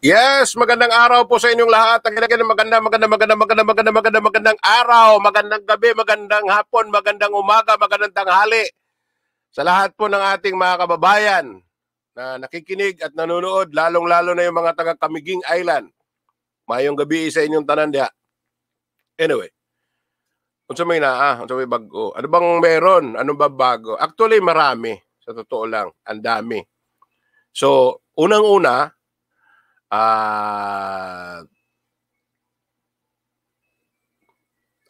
Yes, magandang araw po sa inyong lahat. Ang maganda, maganda, maganda, magandang, magandang, maganda, maganda, magandang araw, magandang gabi, magandang hapon, magandang umaga, magandang tanghali. Sa lahat po ng ating mga kababayan na nakikinig at nanonood, lalong-lalo na yung mga taga Kamiging Island. Mayong gabi sa inyong tanan diha. Anyway, unsa may naa, unsa may bago. Ano bang meron? Ano ba bago? Actually, marami. Sa totoo lang, ang dami. So, unang-una, a, ah,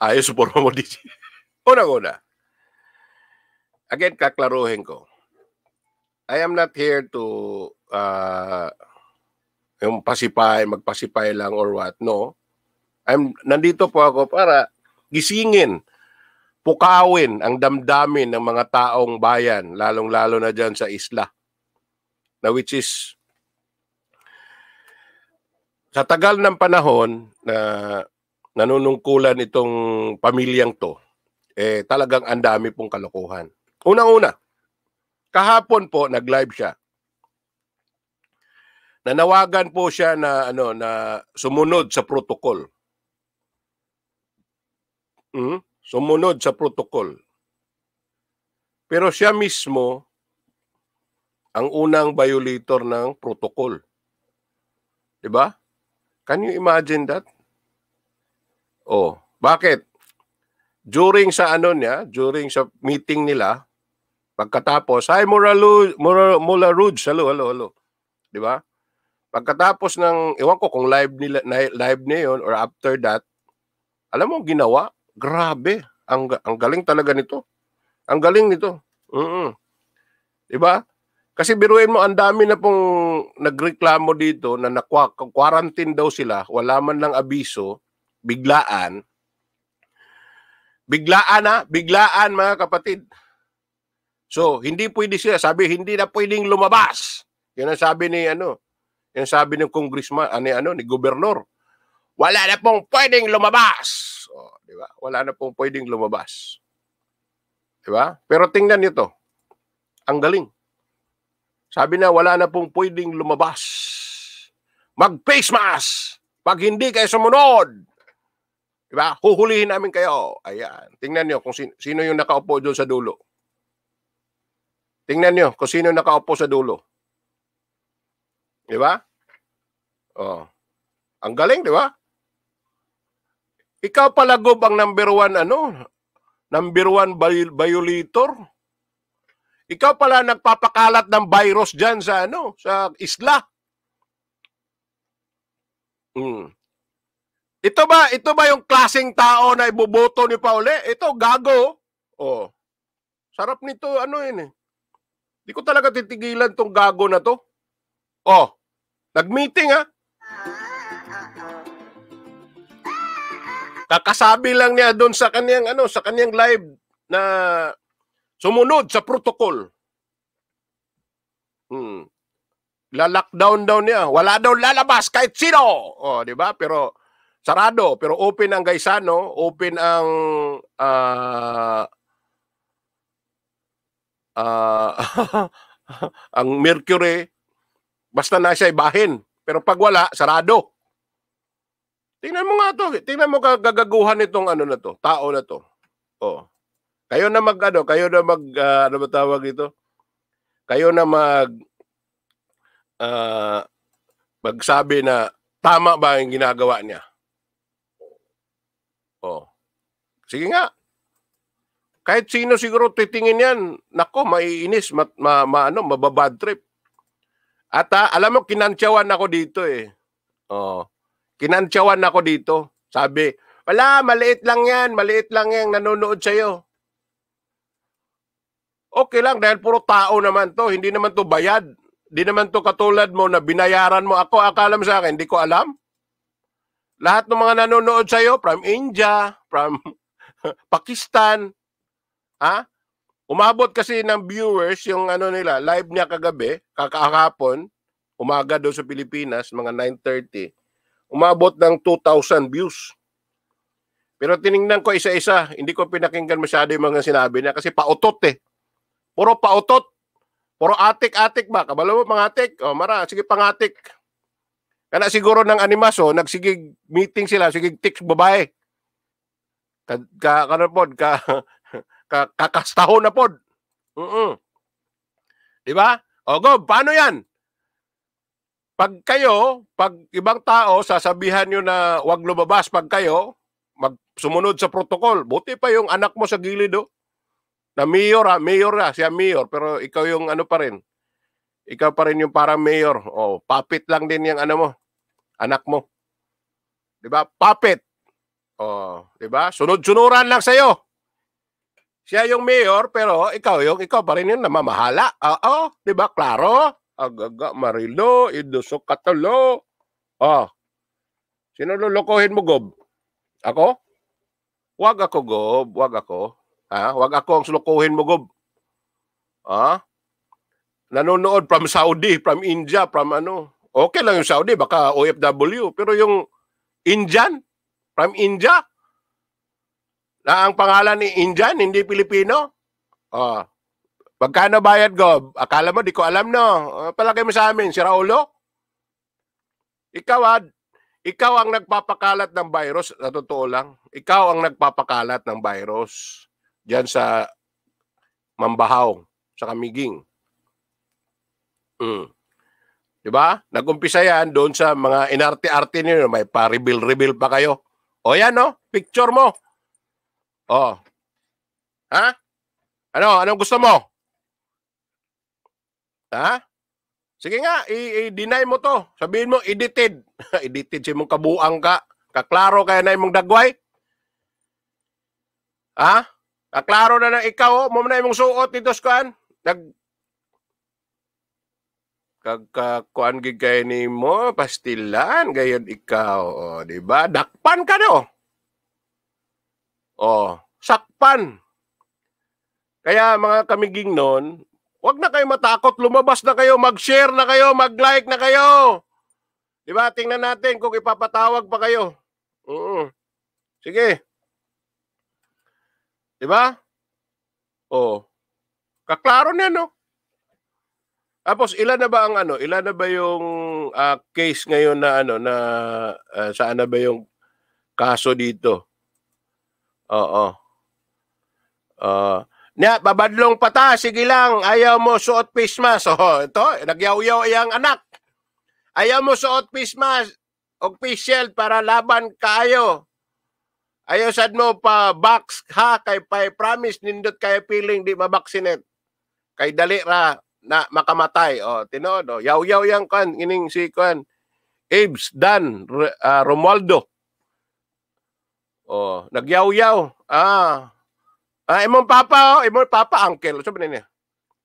a ah, eso por favor dice. Una-una. Again, kaklaruhin ko. I am not here to uh, yung pasipay, magpasipay lang or what. No. I'm, nandito po ako para gisingin, pukawin ang damdamin ng mga taong bayan, lalong-lalo na dyan sa isla. Na which is sa tagal ng panahon na nanunungkulan itong pamilyang to, eh talagang ang dami pong kalokohan. Unang-una, kahapon po nag-live siya. Nanawagan po siya na ano na sumunod sa protocol. Hmm? Sumunod sa protocol. Pero siya mismo ang unang violator ng protocol. 'Di ba? Can you imagine that? Oh, bakit? During sa ano niya, during sa meeting nila, pagkatapos, hi Muralu, Mura, Mula Rouge, hello, hello, hello. 'Di ba? Pagkatapos ng iwan ko kung live nila live na 'yon or after that, alam mo ginawa? Grabe. Ang ang galing talaga nito. Ang galing nito. Mm. -mm. 'Di ba? Kasi biruin mo, ang dami na pong nagreklamo dito na na-quarantine daw sila, wala man lang abiso, biglaan. Biglaan na, biglaan mga kapatid. So, hindi pwede siya. Sabi, hindi na pwedeng lumabas. Yan ang sabi ni ano, yan sabi ng congressman, ano, ano, ni gobernador. Wala na pong pwedeng lumabas. Oh, di ba? Wala na pong pwedeng lumabas. Di ba? Pero tingnan nito. Ang galing. Sabi na wala na pong pwedeng lumabas. Mag-face mask! Pag hindi kayo sumunod, Diba? Huhulihin namin kayo. Ayan. Tingnan nyo kung sino, sino yung nakaupo doon sa dulo. Tingnan nyo kung sino yung nakaupo sa dulo. Diba? Oh. Ang galing, di ba? Ikaw pala gob ang number one, ano? Number one violator? Ikaw pala nagpapakalat ng virus diyan sa ano, sa isla. Mm. Ito ba, ito ba yung klasing tao na iboboto ni Paule? Ito, gago. Oh. Sarap nito, ano yun eh. Di ko talaga titigilan tong gago na to. Oh, Nagmeeting meeting ha. Kakasabi lang niya doon sa kaniyang ano, sa kaniyang live na Sumunod sa protocol. Hmm. Lalakdown daw niya. Wala daw lalabas kahit sino. oh, di ba? Pero sarado. Pero open ang Gaisano. Open ang uh, uh, ang Mercury. Basta na nasa ibahin. Pero pag wala, sarado. Tingnan mo nga to. Tingnan mo gagaguhan nitong ano na to, tao na to. Oh. Kayo na mag ano, kayo na mag uh, ano ba tawag ito? Kayo na mag uh, magsabi na tama ba ang ginagawa niya. Oh. Sige nga. Kahit sino siguro titingin yan, nako, maiinis, ma, ma, ma ano, mababad trip. At uh, alam mo, kinansyawan ako dito eh. Oh. Kinansyawan ako dito. Sabi, wala, maliit lang yan, maliit lang yan, nanonood sa'yo okay lang dahil puro tao naman to, hindi naman to bayad. Hindi naman to katulad mo na binayaran mo ako, akala mo sa akin, hindi ko alam. Lahat ng mga nanonood sa'yo, from India, from Pakistan, ha? Umabot kasi ng viewers yung ano nila, live niya kagabi, kakahapon, umaga doon sa Pilipinas, mga 9.30. Umabot ng 2,000 views. Pero tiningnan ko isa-isa, hindi ko pinakinggan masyado yung mga sinabi niya kasi pautot eh. Puro pautot. Puro atik-atik ba? Kabalo mo pangatik? O, oh, mara, sige pangatik. Kana siguro ng animaso, oh, nagsigig meeting sila, sigig tiks, babae. Ka, ka, ka na ano pod, ka, ka, kakastaho na pod. mm Di ba? O oh, go, paano yan? Pag kayo, pag ibang tao, sasabihan nyo na wag lumabas pag kayo, magsumunod sa protocol. Buti pa yung anak mo sa gilid, oh. Na mayor ha, ah, mayor na, siya mayor, pero ikaw yung ano pa rin. Ikaw pa rin yung parang mayor. O, oh, papit lang din yung ano mo, anak mo. 'Di ba? Papit. Oh, 'di ba? Sunod-sunuran lang sa'yo. Siya yung mayor pero ikaw yung ikaw pa rin yung namamahala. Oo, oh, oh, 'di ba? Klaro. Agaga Marilo, Iduso Catalo. Oh. Sino lulukohin mo, Gob? Ako? Huwag ako, Gob. Huwag ako. Ah, Huwag ako ang sulukuhin mo, Gob. Ha? Nanonood from Saudi, from India, from ano. Okay lang yung Saudi, baka OFW. Pero yung Indian, from India, na ang pangalan ni Indian, hindi Pilipino. Oh. Pagkano bayad, Gob? Akala mo, di ko alam, no? Uh, palagay mo sa amin, si Raulo? Ikaw, ad, ikaw ang nagpapakalat ng virus, na totoo lang. Ikaw ang nagpapakalat ng virus. Diyan sa Mambahaw, sa Kamiging. Mm. 'Di ba? Nagumpisa 'yan doon sa mga inarte-arte niyo, may pa-reveal-reveal pa kayo. O yan no, oh. picture mo. Oh. Ha? Ano, anong gusto mo? Ha? Sige nga, i-deny mo to. Sabihin mo, edited. edited si mong kabuang ka. Kaklaro kaya na imong dagway. Ha? Aklaro na na ikaw, oh. mo na imong suot ni Toskan. Nag kagkakuan gigay ni mo, pastilan gayud ikaw, oh, di ba? Dakpan ka no. Oh. oh, sakpan. Kaya mga kamiging noon, wag na kayo matakot, lumabas na kayo, mag-share na kayo, mag-like na kayo. Di ba? Tingnan natin kung ipapatawag pa kayo. Oo. Uh -uh. Sige. Di ba? Oh. Kaklaro na, no? Tapos ilan na ba ang ano, ilan na ba yung uh, case ngayon na ano na uh, saan na ba yung kaso dito? Oo. Uh, ah. na, babadlong pata, sige lang, ayaw mo suot face mask. Oh, ito, nagyaw-yaw iyang anak. Ayaw mo suot face mask, official, para laban kayo. Ayo sad mo pa box ha kay pa promise nindot kay feeling di mabaksinate. Kay dali ra na makamatay. O tinuod o yaw-yaw yang kan ining si kan Ibs Dan uh, Romualdo. O nagyaw-yaw. Ah. Ah imong papa o imong papa uncle so niya.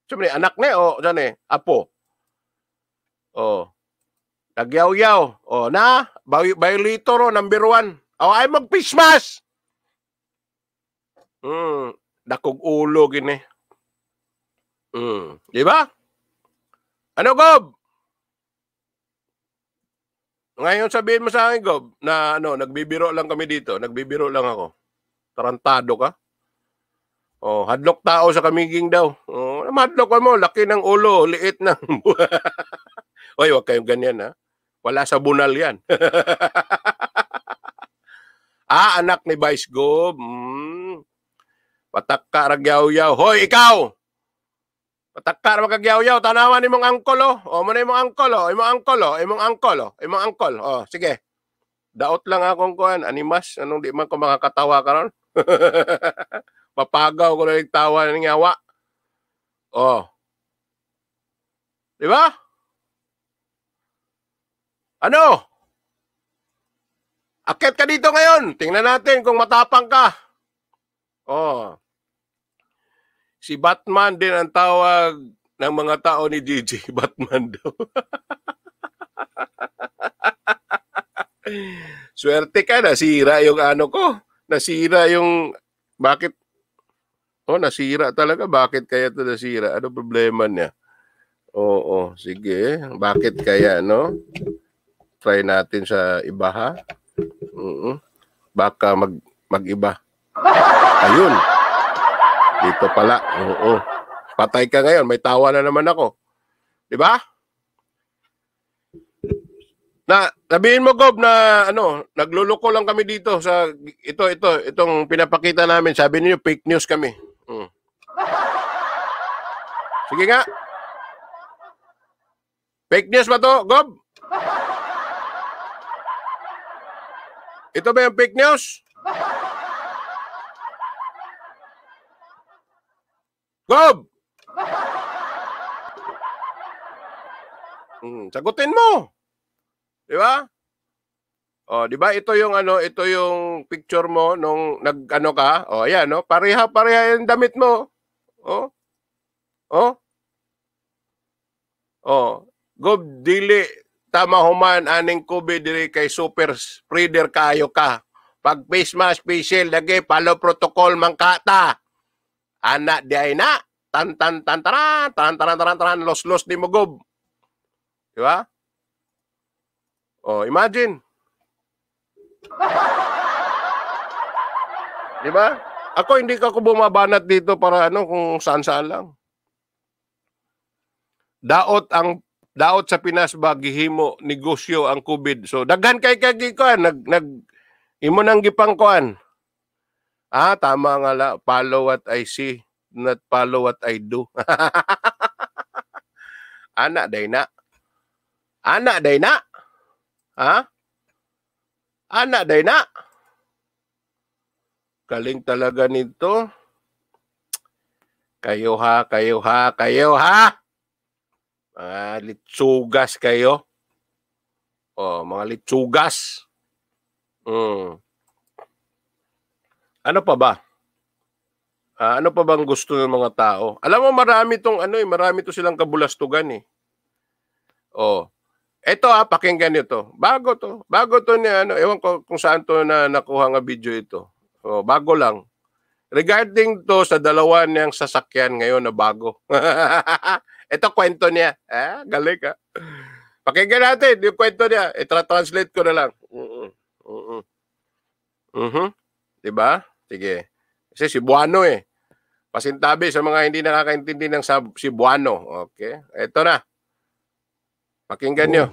So niya anak ni o jane apo. O nagyaw-yaw. O na violator o number 1. Oh, ay mag Mm, dakog ulo gini. Mm, di ba? Ano, Gob? Ngayon sabihin mo sa akin, Gob, na ano, nagbibiro lang kami dito. Nagbibiro lang ako. Tarantado ka. Oh, hadlok tao sa kamiging daw. Oh, hadlok mo, laki ng ulo, liit ng Hoy, wag kayong ganyan ha. Wala sa bunal 'yan. Ah, anak ni Vice Gob. Mm. Patak ka, ragyaw-yaw. Hoy, ikaw! Patak ka, ragyaw yaw Tanawan ni mong angkol, oh. O, oh, muna yung mong angkol, oh. Imong angkol, oh. Imong angkol, oh. Imong angkol, oh. Sige. Daot lang akong kuhan. Animas, anong di man ko makakatawa ka ron? Papagaw ko na yung tawa ng yawa. Oh. Di ba? Ano? Akit ka dito ngayon. Tingnan natin kung matapang ka. Oh. Si Batman din ang tawag ng mga tao ni JJ Batman daw. Swerte ka, na nasira yung ano ko. Nasira yung... Bakit? Oh, nasira talaga. Bakit kaya 'to nasira? Ano problema niya? Oo, sige. Bakit kaya, no? Try natin sa ibaha. ha? mm Baka mag magiba. Ayun. Dito pala. Oo. Patay ka ngayon. May tawa na naman ako. Di ba? Na sabihin mo Gob na ano, nagluloko lang kami dito sa ito ito itong pinapakita namin. Sabi niyo fake news kami. Mm. Sige nga. Fake news ba to, Gob? Ito ba yung fake news? Gob! Mm, sagutin mo. 'Di ba? Oh, 'di ba? Ito yung ano, ito yung picture mo nung nag-ano ka. Oh, ayan, no. Oh. Pareha-pareha yung damit mo. Oh. Oh. Oh. Gob dili tama human aning COVID diri kay super spreader kayo ka. Pag face mask, face shield, lagi, follow protocol mangkata. Anak di ay na, tan tan tan taran, taran taran taran taran, los los di mogob. Di ba? Oh, imagine. di ba? Ako hindi ka ko bumabanat dito para ano kung saan saan lang. Daot ang daot sa Pinas ba gihimo negosyo ang COVID. So daghan kay kay kuan nag nag imo nang gipangkuan. Ah, tama nga la. Follow what I see, not follow what I do. Ana day na. Ana day na. Ha? Ana day na. Kaling talaga nito. Kayo ha, kayo ha, kayo ha. Ah, litsugas kayo. Oh, mga litsugas. Mm. Ano pa ba? Uh, ano pa bang gusto ng mga tao? Alam mo marami tong ano eh, marami to silang kabulastugan eh. Oh. Ito ah, pakinggan niyo to. Bago to. Bago to ni ano, ewan ko kung saan to na nakuha ng video ito. Oh, bago lang. Regarding to sa dalawa niyang sasakyan ngayon na bago. Ito kwento niya. Ah, galing ka. Ah. Pakinggan natin yung kwento niya. i translate ko na lang. Mm-mm. Mm-mm. Mm-hmm. Diba? Sige. Kasi si Buano eh. Pasintabi sa mga hindi nakakaintindi ng si Buano. Okay. Ito na. Pakinggan niyo.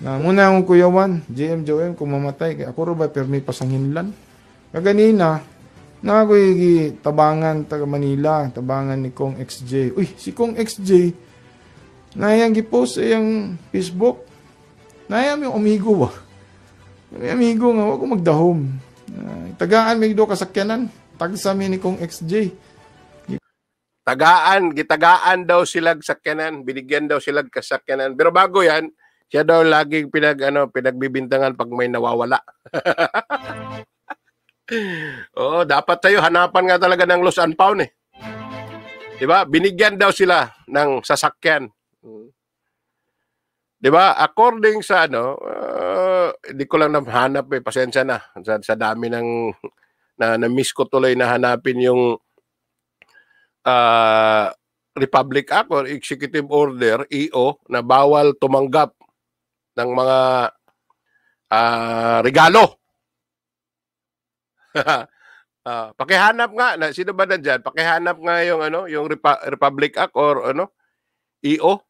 Na muna akong kuyawan, GM Joel, kumamatay. Kaya ako ro ba permi pasang hinlan? Kaganina, na ako tabangan taga Manila, tabangan ni Kong XJ. Uy, si Kong XJ, nayang gipost sa iyang Facebook. Nayang yung amigo ba? May amigo nga, wag ko magdahom. Uh, ah, tagaan may do kasakyanan. Tag sa ni Kong XJ. Tagaan, gitagaan daw sila sakyanan, binigyan daw sila kasakyanan. Pero bago yan, siya daw laging pinag, ano, pinagbibintangan pag may nawawala. oh, dapat tayo hanapan nga talaga ng Los and Pound eh. 'Di ba? Binigyan daw sila ng sasakyan. 'Di ba? According sa ano, eh, hindi ko lang nahanap eh, pasensya na sa, sa dami ng na na-miss ko tuloy na hanapin yung uh, Republic Act or Executive Order EO na bawal tumanggap ng mga uh, regalo uh, pakihanap nga na sino ba nandiyan? Pakihanap nga yung ano, yung Repa- Republic Act or ano? EO.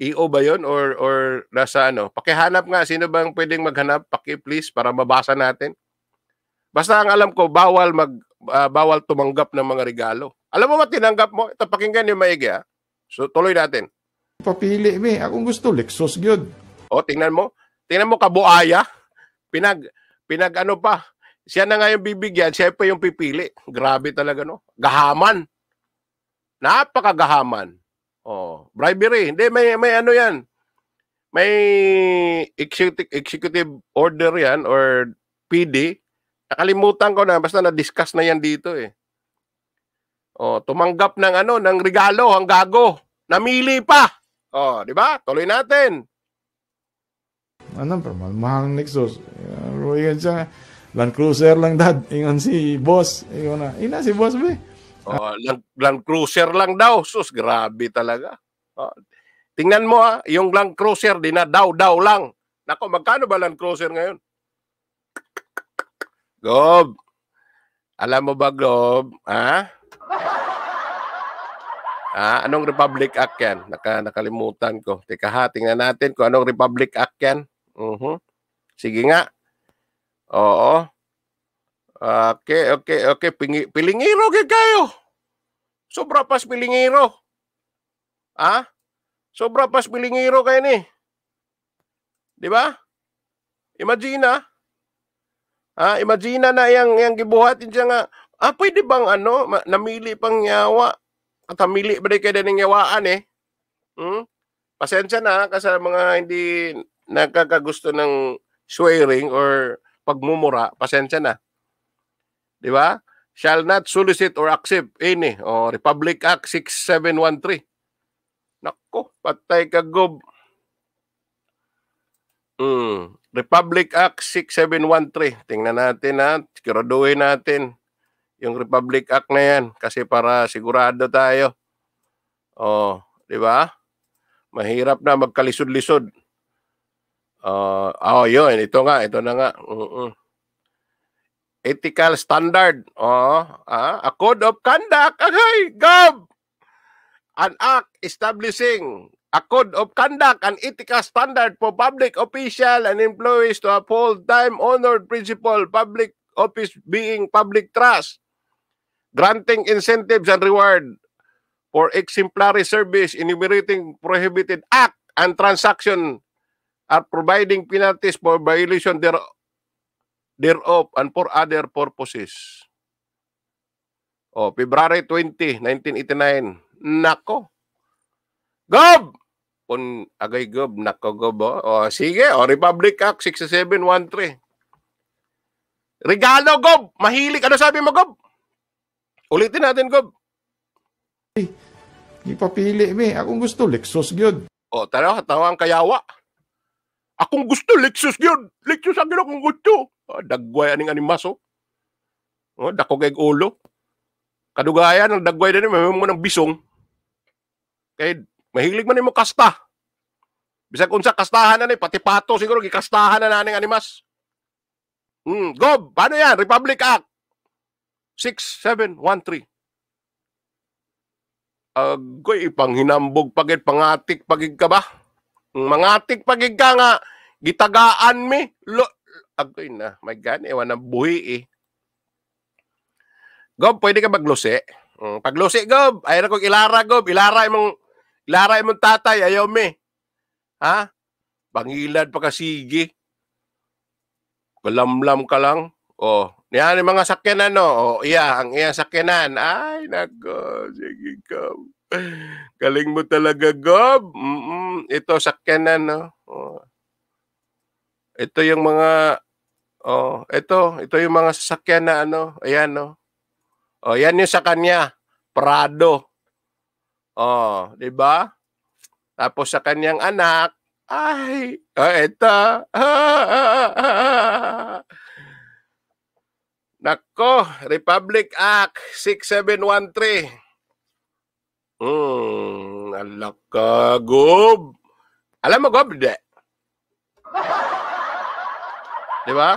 EO ba 'yon or or nasa ano? Pakihanap nga sino bang pwedeng maghanap? Paki please para mabasa natin. Basta ang alam ko bawal mag uh, bawal tumanggap ng mga regalo. Alam mo ba tinanggap mo? Ito pakinggan niyo maigi ha. So tuloy natin. Papili mi, akong gusto Lexus gyud. O tingnan mo. Tingnan mo kabuaya. Pinag pinag ano pa, siya na nga yung bibigyan, siya pa yung pipili. Grabe talaga, no? Gahaman. Napakagahaman. Oh, bribery. Hindi, may, may ano yan. May executive, executive order yan or PD. Nakalimutan ko na, basta na-discuss na yan dito eh. Oh, tumanggap ng ano, ng regalo, ang gago. Namili pa. Oh, di ba? Tuloy natin. Ano pa, mahang Nexus. Uh, eh, Royan siya. Land Cruiser lang dad. Ingon si boss. Ingon na. Ina si boss be. Oh, Land, Land Cruiser lang daw. Sus, grabe talaga. Oh. Tingnan mo ha, ah. yung Land Cruiser din na daw-daw lang. Nako, magkano ba Land Cruiser ngayon? Gob. Alam mo ba, Gob? Ha? Ah? ah, anong Republic Act yan? Naka, nakalimutan ko. Teka ha, tingnan natin kung anong Republic Act yan. Uh-huh. Sige nga, Oo. Okay, okay, okay. Pingi, pilingiro gid kayo. Sobra pas pilingiro. Ha? Ah? Sobra pas pilingiro kayo ni. Di ba? Imagine ah. Ah, imagine na yang yang gibuhat. siya nga ah, pwede bang ano, namili pang yawa? At namili ba kayo ng yawaan eh? Hmm? Pasensya na kasi mga hindi nakakagusto ng swearing or pagmumura, pasensya na. 'Di ba? Shall not solicit or accept any o Republic Act 6713. Nako, patay ka gob. Mm. Republic Act 6713. Tingnan natin ha, siguraduhin natin yung Republic Act na yan kasi para sigurado tayo. Oh, di ba? Mahirap na magkalisod-lisod. Uh, oh, yun. Ito nga. Ito na nga. Uh-uh. Ethical standard. Oh, uh, a code of conduct. Okay, gov. An act establishing a code of conduct and ethical standard for public official and employees to uphold time-honored principle public office being public trust, granting incentives and reward for exemplary service enumerating prohibited act and transaction are providing penalties for violation thereof, thereof and for other purposes. Oh, February 20, 1989. Nako. Gob! Pun agay gob, nako gob. Oh. oh sige, oh, Republic Act 6713. Regalo, Gob! Mahilig. Ano sabi mo, Gob? Ulitin natin, Gob. Hey, ipapili, me. Akong gusto, Lexus, yun. oh, tara, tawang kayawa. Akong gusto, Lexus yun. Lexus ang gano'n kong gusto. Ah, oh, dagway aning animaso. Oh, dako kay ulo. Kadugayan, ang dagway din, may mo ng bisong. Kay, mahilig man mo kasta. Bisag unsa kastahan na ni, pati pato siguro, gikastahan na na aning animas. Hmm, Gob, paano yan? Republic Act. 6713. Agoy, ipanghinambog pagit, pangatik pagig ka ba? Mangatik pagig pagigka nga, gitagaan mi. Lo, agoy na, my God, ewan ng buhi eh. Gob, pwede ka maglose? Mm, paglose, Gob. Ayaw na kong ilara, Gob. Ilara imong, ilara imong tatay, ayaw mi. Ha? Pangilad pa ka sige. Kalamlam ka lang. Oh, yan yung mga sakyanan, no? Oh, iya, ang iya sakyanan. Ay, nako, sige, Gob. Galing mo talaga, Gob. Mm-mm. Ito, sakyanan, no? Oh. Ito yung mga... Oh, ito. Ito yung mga sasakyan na ano. Ayan, no? Oh, yan yung sa kanya. Prado. Oh, di ba? Tapos sa kanyang anak, ay, oh, ito. Ah, Nako, Republic Act 6713. Hmm, alak ka, Gob. Alam mo, Gob, hindi. Di ba?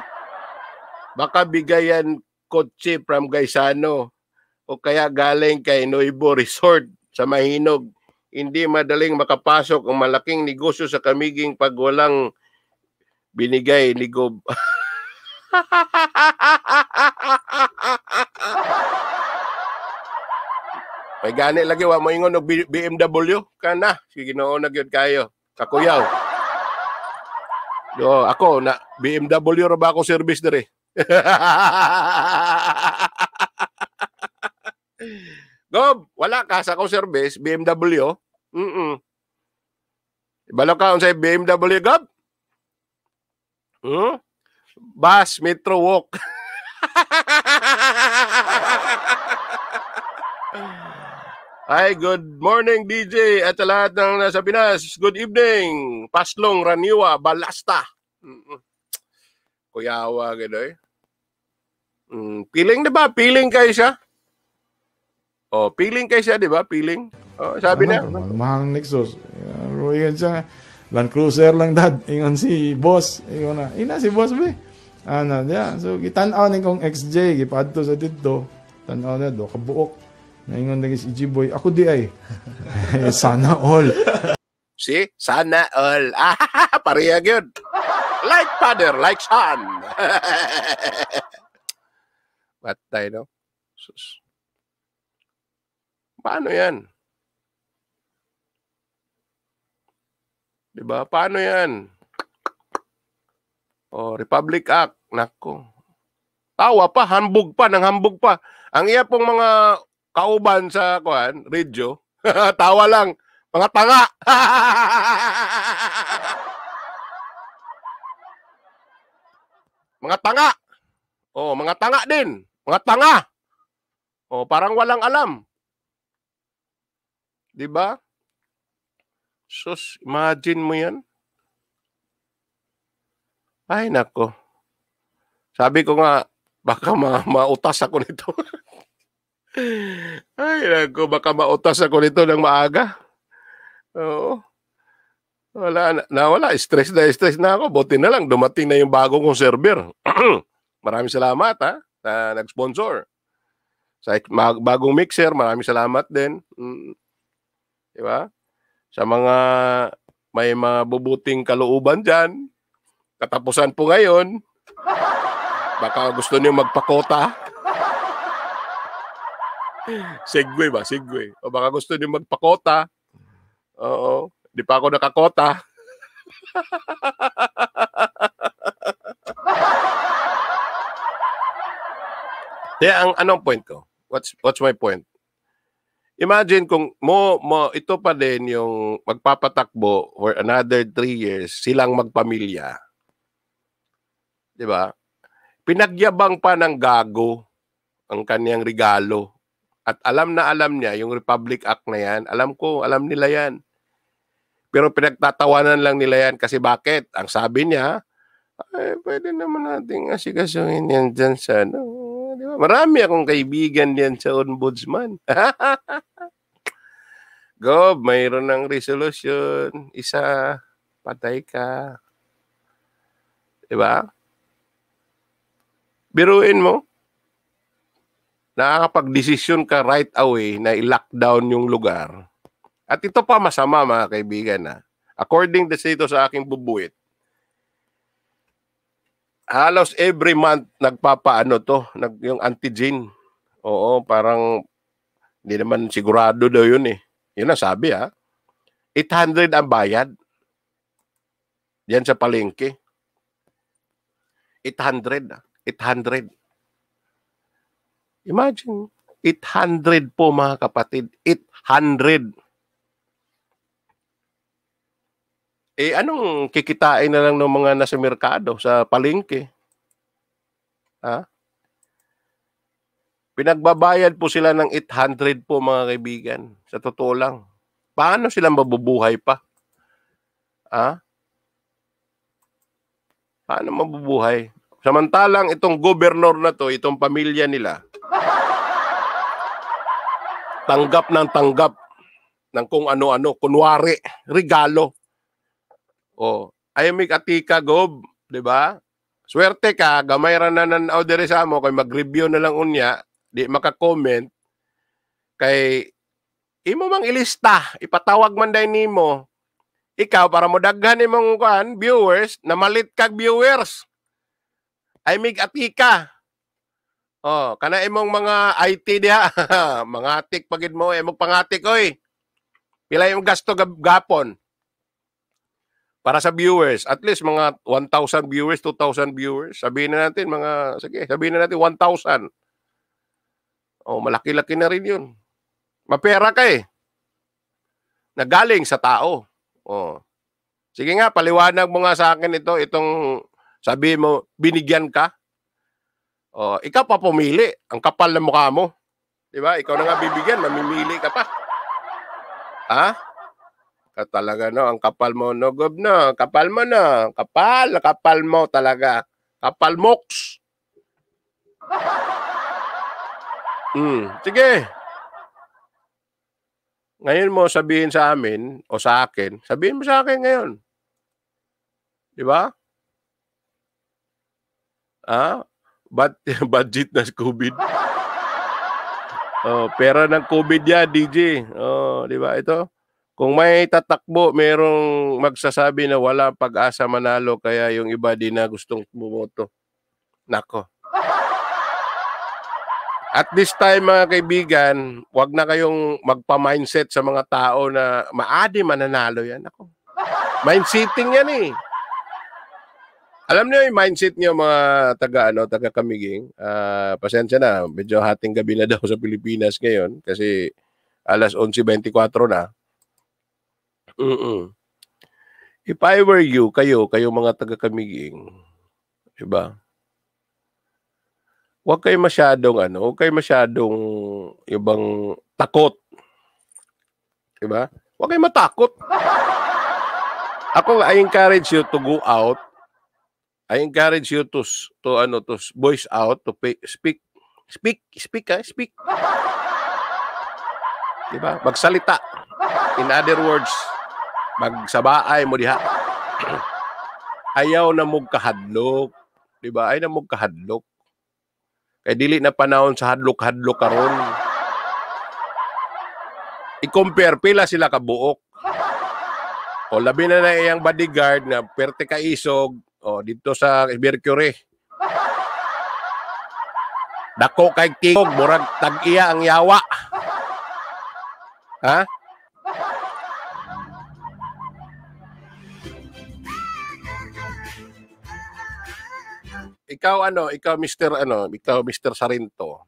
Baka bigayan kotse from Gaisano o kaya galing kay Noibo Resort sa Mahinog. Hindi madaling makapasok ang malaking negosyo sa kamiging pag walang binigay ni Gob. May gani lagi wa moingon og BMW kana si Ginoo na gyud kayo. Kakuyaw. no, ako na BMW ra ba ako service dere. Gob, wala ka sa akong service, BMW. Mm-mm. Balo ka unsay BMW, Gob? Hmm? Bus, Metro Walk. Hi, good morning DJ at sa lahat ng nasa Pinas. Good evening, Paslong, Raniwa, Balasta. Mm-mm. Kuyawa, gano'y. Mm, feeling na ba? Feeling kayo siya? Oh, feeling kayo siya, di ba? Feeling? Oh, sabi ano, na. Ano, mahang Nexus. Ruyan siya. Land Cruiser lang dad. Ingon si boss. Ingon na. Ina si boss ba? Ano, yeah. So, gitanaw ni kong XJ. Gipadto sa dito. Tanaw na do. Kabuok. Naingon dagis iji boy. Ako di ay. Eh, sana all. See? Sana all. Ah, pareha yun. Like father, like son. Patay, no? Sus. Paano yan? Diba? Paano yan? O, oh, Republic Act. Nako. Tawa pa, hambog pa, nang hambog pa. Ang iya pong mga kauban sa kuan, radio. Tawa lang. Mga tanga. mga tanga. Oh, mga tanga din. Mga tanga. Oh, parang walang alam. 'Di ba? Sus, imagine mo 'yan. Ay nako. Sabi ko nga baka ma mautas ako nito. Ay, nako, baka mautas ako nito ng maaga. Oo. Wala na, wala. Stress na stress na ako. Buti na lang, dumating na yung bago kong server. maraming salamat ha, na nag-sponsor. Sa bagong mixer, maraming salamat din. Mm. Di ba? Sa mga may mga bubuting kalooban dyan, katapusan po ngayon, baka gusto niyo magpakota. Segway ba? Segway. O baka gusto niyo magpakota. Oo. Di pa ako nakakota. Kaya ang anong point ko? What's what's my point? Imagine kung mo mo ito pa din yung magpapatakbo for another three years silang magpamilya. 'Di ba? Pinagyabang pa ng gago ang kaniyang regalo. At alam na alam niya, yung Republic Act na yan, alam ko, alam nila yan. Pero pinagtatawanan lang nila yan kasi bakit? Ang sabi niya, ay, pwede naman nating asikasuhin yan dyan sa, ano, di Marami akong kaibigan diyan sa ombudsman. Gob, mayroon ng resolution. Isa, patay ka. Di ba? Biruin mo, nakakapag-desisyon ka right away na i-lockdown yung lugar. At ito pa masama mga kaibigan Ha? Ah. According to dito sa aking bubuit, halos every month nagpapaano to, nag, yung antigen. Oo, parang hindi naman sigurado daw yun eh. Yun ang sabi ha. Ah. 800 ang bayad. Yan sa palengke. 800 800. Imagine, 800 po mga kapatid. 800. Eh anong kikitain na lang ng mga nasa merkado sa palengke? Ha? Pinagbabayad po sila ng 800 po mga kaibigan. Sa totoo lang. Paano silang mabubuhay pa? Ha? Paano mabubuhay? Samantalang itong governor na to, itong pamilya nila, tanggap ng tanggap ng kung ano-ano, kunwari, regalo. O, oh, ay may katika gob, 'di ba? Swerte ka, gamay ra na nan order sa mo kay mag-review na lang unya, di maka-comment kay imo mang ilista, ipatawag man dai nimo. Ikaw para mo daghan imong kuan viewers, namalit kag viewers. Ay mig atika, Oh, kana imong mga IT diha. mga atik pagid mo, imong pangatik oy. Pila yung gasto gapon? Para sa viewers, at least mga 1,000 viewers, 2,000 viewers. Sabihin na natin mga, sige, sabihin na natin 1,000. Oh, malaki-laki na rin yun. Mapera ka eh. Nagaling sa tao. Oh. Sige nga, paliwanag mo nga sa akin ito, itong sabi mo, binigyan ka Oh, ikaw pa pumili. Ang kapal ng mukha mo. 'Di ba? Ikaw na nga bibigyan, mamimili ka pa. Ha? Ka talaga no, ang kapal mo no, gob no. Kapal mo no. Kapal, kapal mo talaga. Kapal mox. Mm, sige. Ngayon mo sabihin sa amin o sa akin, sabihin mo sa akin ngayon. 'Di ba? Ah, But, budget na COVID. oh, pera ng COVID ya, DJ. Oh, di ba ito? Kung may tatakbo, merong magsasabi na wala pag-asa manalo kaya yung iba din na gustong bumoto. Nako. At this time mga kaibigan, wag na kayong magpa-mindset sa mga tao na maadi mananalo yan. Ako. Mind-sitting yan eh. Alam niyo yung mindset niyo mga taga ano, taga Kamiging. Uh, pasensya na, medyo hating gabi na daw sa Pilipinas ngayon kasi alas 11:24 na. mm If I were you, kayo, kayo mga taga Kamiging, 'di ba? Huwag kayo masyadong ano, huwag kayo masyadong ibang takot. 'Di ba? Huwag kayo matakot. Ako, I encourage you to go out I encourage you to to ano to voice out to pay, speak speak speak ha? Ah, speak. 'Di ba? Magsalita. In other words, magsabaay mo diha. Ayaw na mo kahadlok, 'di ba? Ay na mo kahadlok. Kay dili na panahon sa hadlok-hadlok karon. I-compare pila sila kabuok. O labi na na iyang bodyguard na perte ka isog, o, oh, dito sa Mercury. Dako kay tingog, murag tag-iya ang yawa. Ha? Ikaw ano, ikaw Mr. ano, ikaw Mr. Sarinto.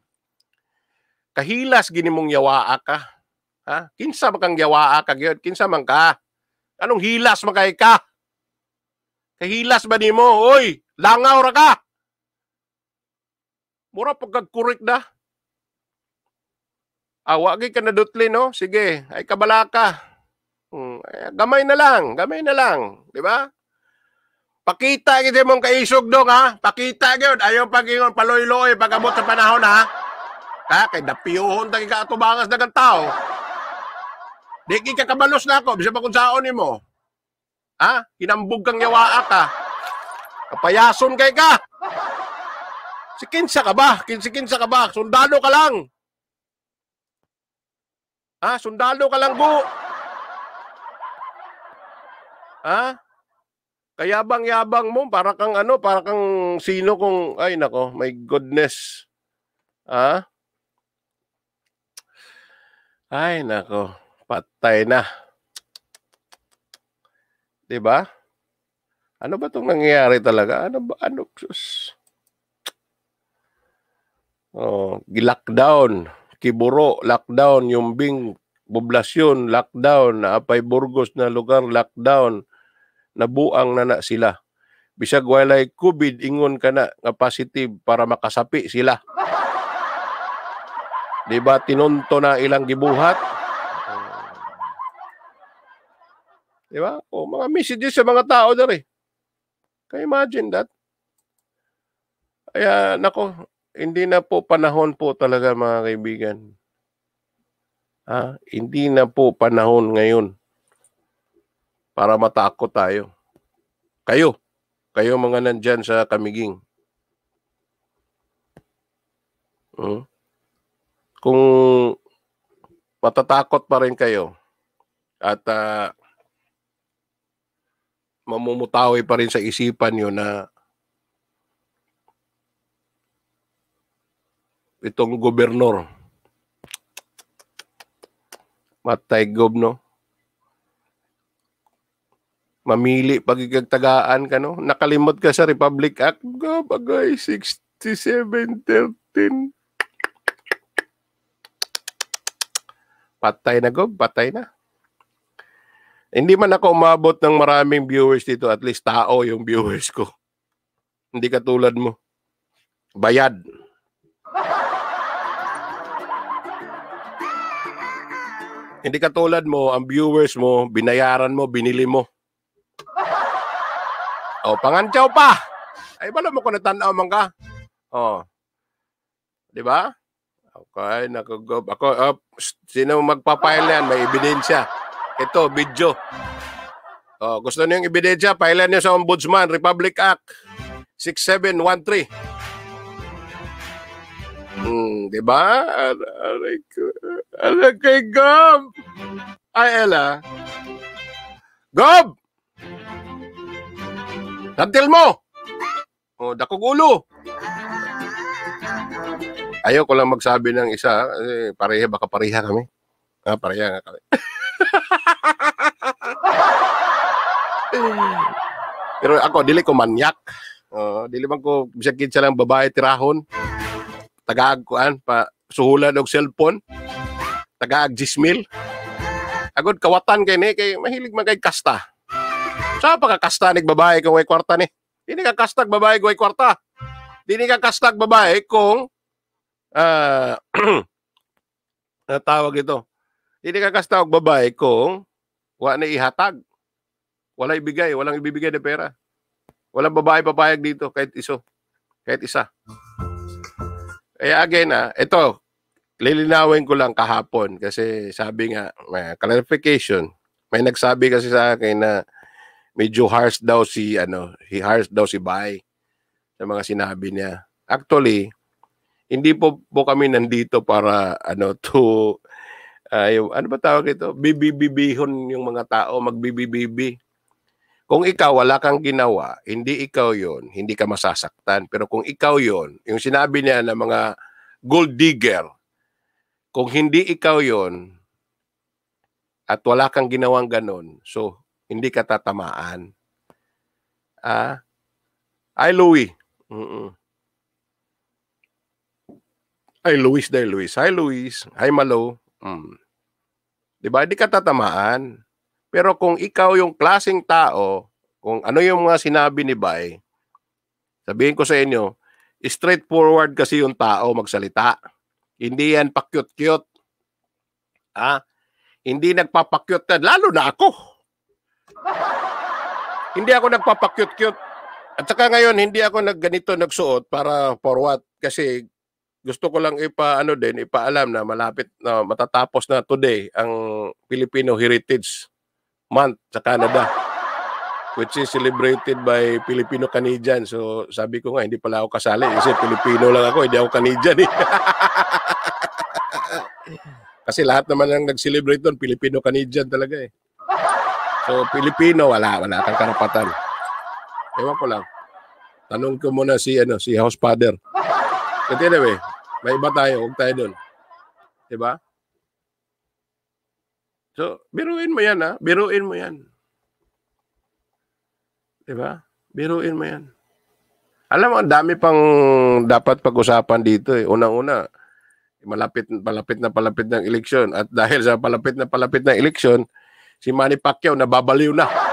Kahilas gini mong yawaa ka. Ha? Kinsa man kang yawaa ka gyud? Kinsa man ka? Anong hilas man kay ka? Kahilas ba nimo? Oy, langaw ra ka. Mura pagkagkurik da. Awa ah, gi ka nadutli no. Sige, ay kabalaka. Hmm. gamay na lang, gamay na lang, di ba? Pakita kita mong kaisog dong ha. Pakita gyud ayo pagingon paloy-loy pagamot sa panahon ha. Ka kay dapiyuhon ta ka atubangas dagang tao. Di ka kabalos na ako, bisa pa kun saon nimo. Ha? Kinambog kang yawa ata. Kapayason kay ka! Si kinsa ka ba? Si kinsa ka ba? Sundalo ka lang! Ha? Sundalo ka lang, bu! Ha? Kaya bang yabang mo, para kang ano, para kang sino kung, ay nako, my goodness. Ha? Ay nako, patay na. 'Di ba? Ano ba 'tong nangyayari talaga? Ano ba ano sus? Oh, lockdown, Kiburo, lockdown, Yumbing, poblasyon, lockdown, Apay Burgos na lugar, lockdown, nabuang na na sila. Bisag walay COVID, ingon ka na nga positive para makasapi sila. 'Di ba tinunto na ilang gibuhat? Di ba? O mga messages sa mga tao na rin. Eh. Can you imagine that? Kaya, nako, hindi na po panahon po talaga mga kaibigan. Ha? Hindi na po panahon ngayon para matakot tayo. Kayo, kayo mga nandyan sa kamiging. Hmm? Kung matatakot pa rin kayo at uh, mamumutawi pa rin sa isipan nyo na itong gobernador matay Gob, no? mamili pag ka no nakalimot ka sa Republic Act bagay 6713 patay na gob patay na hindi man ako umabot ng maraming viewers dito, at least tao yung viewers ko. Hindi katulad mo. Bayad. Hindi katulad mo, ang viewers mo, binayaran mo, binili mo. O, pangantyaw pa. Ay, balo mo kung natanaw man ka. O. Di ba? Okay, nakagob. Ako, oh, sino magpapile yan? May ebidensya. Ito, video. Oh, gusto niyo yung ebidensya, pailan niyo sa Ombudsman, Republic Act 6713. Hmm, di ba? Gob. Ay, Ella. Gob! Dantil mo! Oh, dakog ulo. Ayaw ko lang magsabi ng isa, kasi pareha baka pareha kami. Ah, pareha nga kami. Pero ako, dili ko manyak. Uh, dili man ko bisag kinsa lang babae tirahon. Tagaag an, pa suhulan og cellphone. Tagaag jismil. Agod kawatan kay ni kay mahilig man kay kasta. Sa pa ka kasta nig babae kung way kwarta ni. Dili ka kastag babae kung way kwarta. Dili ka kastag babae kung uh, tawag ito. Hindi ka kasta og babae kung wa na ihatag. Wala ibigay, walang ibibigay na pera. Walang babae papayag dito kahit iso. Kahit isa. Eh again ah, ito, lilinawin ko lang kahapon kasi sabi nga, may clarification. May nagsabi kasi sa akin na medyo harsh daw si ano, he harsh daw si Bay sa mga sinabi niya. Actually, hindi po po kami nandito para ano to uh, yung, ano ba tawag ito? Bibibihon yung mga tao, magbibibibi. Kung ikaw wala kang ginawa, hindi ikaw yon, hindi ka masasaktan. Pero kung ikaw yon, yung sinabi niya ng mga gold digger, kung hindi ikaw yon at wala kang ginawang ganun, so hindi ka tatamaan. Ah, ay Louis. Mm-mm. Ay Luis day Luis. Hi Luis. Hi Malo. Mm. 'Di ba? Di ka tatamaan. Pero kung ikaw yung klasing tao, kung ano yung mga sinabi ni Bay, sabihin ko sa inyo, straightforward kasi yung tao magsalita. Hindi yan pakyut-kyut. Ha? Hindi nagpapakyut ka, lalo na ako. hindi ako nagpapakyut-kyut. At saka ngayon, hindi ako nagganito nagsuot para for what? Kasi gusto ko lang ipaano din, ipaalam na malapit na matatapos na today ang Filipino Heritage Month sa Canada which is celebrated by Filipino Canadian. So sabi ko nga hindi pala ako kasali kasi Filipino lang ako, hindi ako Canadian eh. kasi lahat naman ang nag-celebrate doon Filipino Canadian talaga eh. So Filipino wala, wala kang karapatan. Ewan ko lang. Tanong ko muna si ano, si house father. But anyway, may iba tayo, huwag tayo doon. Diba? So, biruin mo yan ha. Biruin mo yan. Diba? Biruin mo yan. Alam mo, ang dami pang dapat pag-usapan dito eh. Unang-una, malapit, malapit na palapit ng eleksyon. At dahil sa palapit na palapit ng eleksyon, si Manny Pacquiao nababaliw na.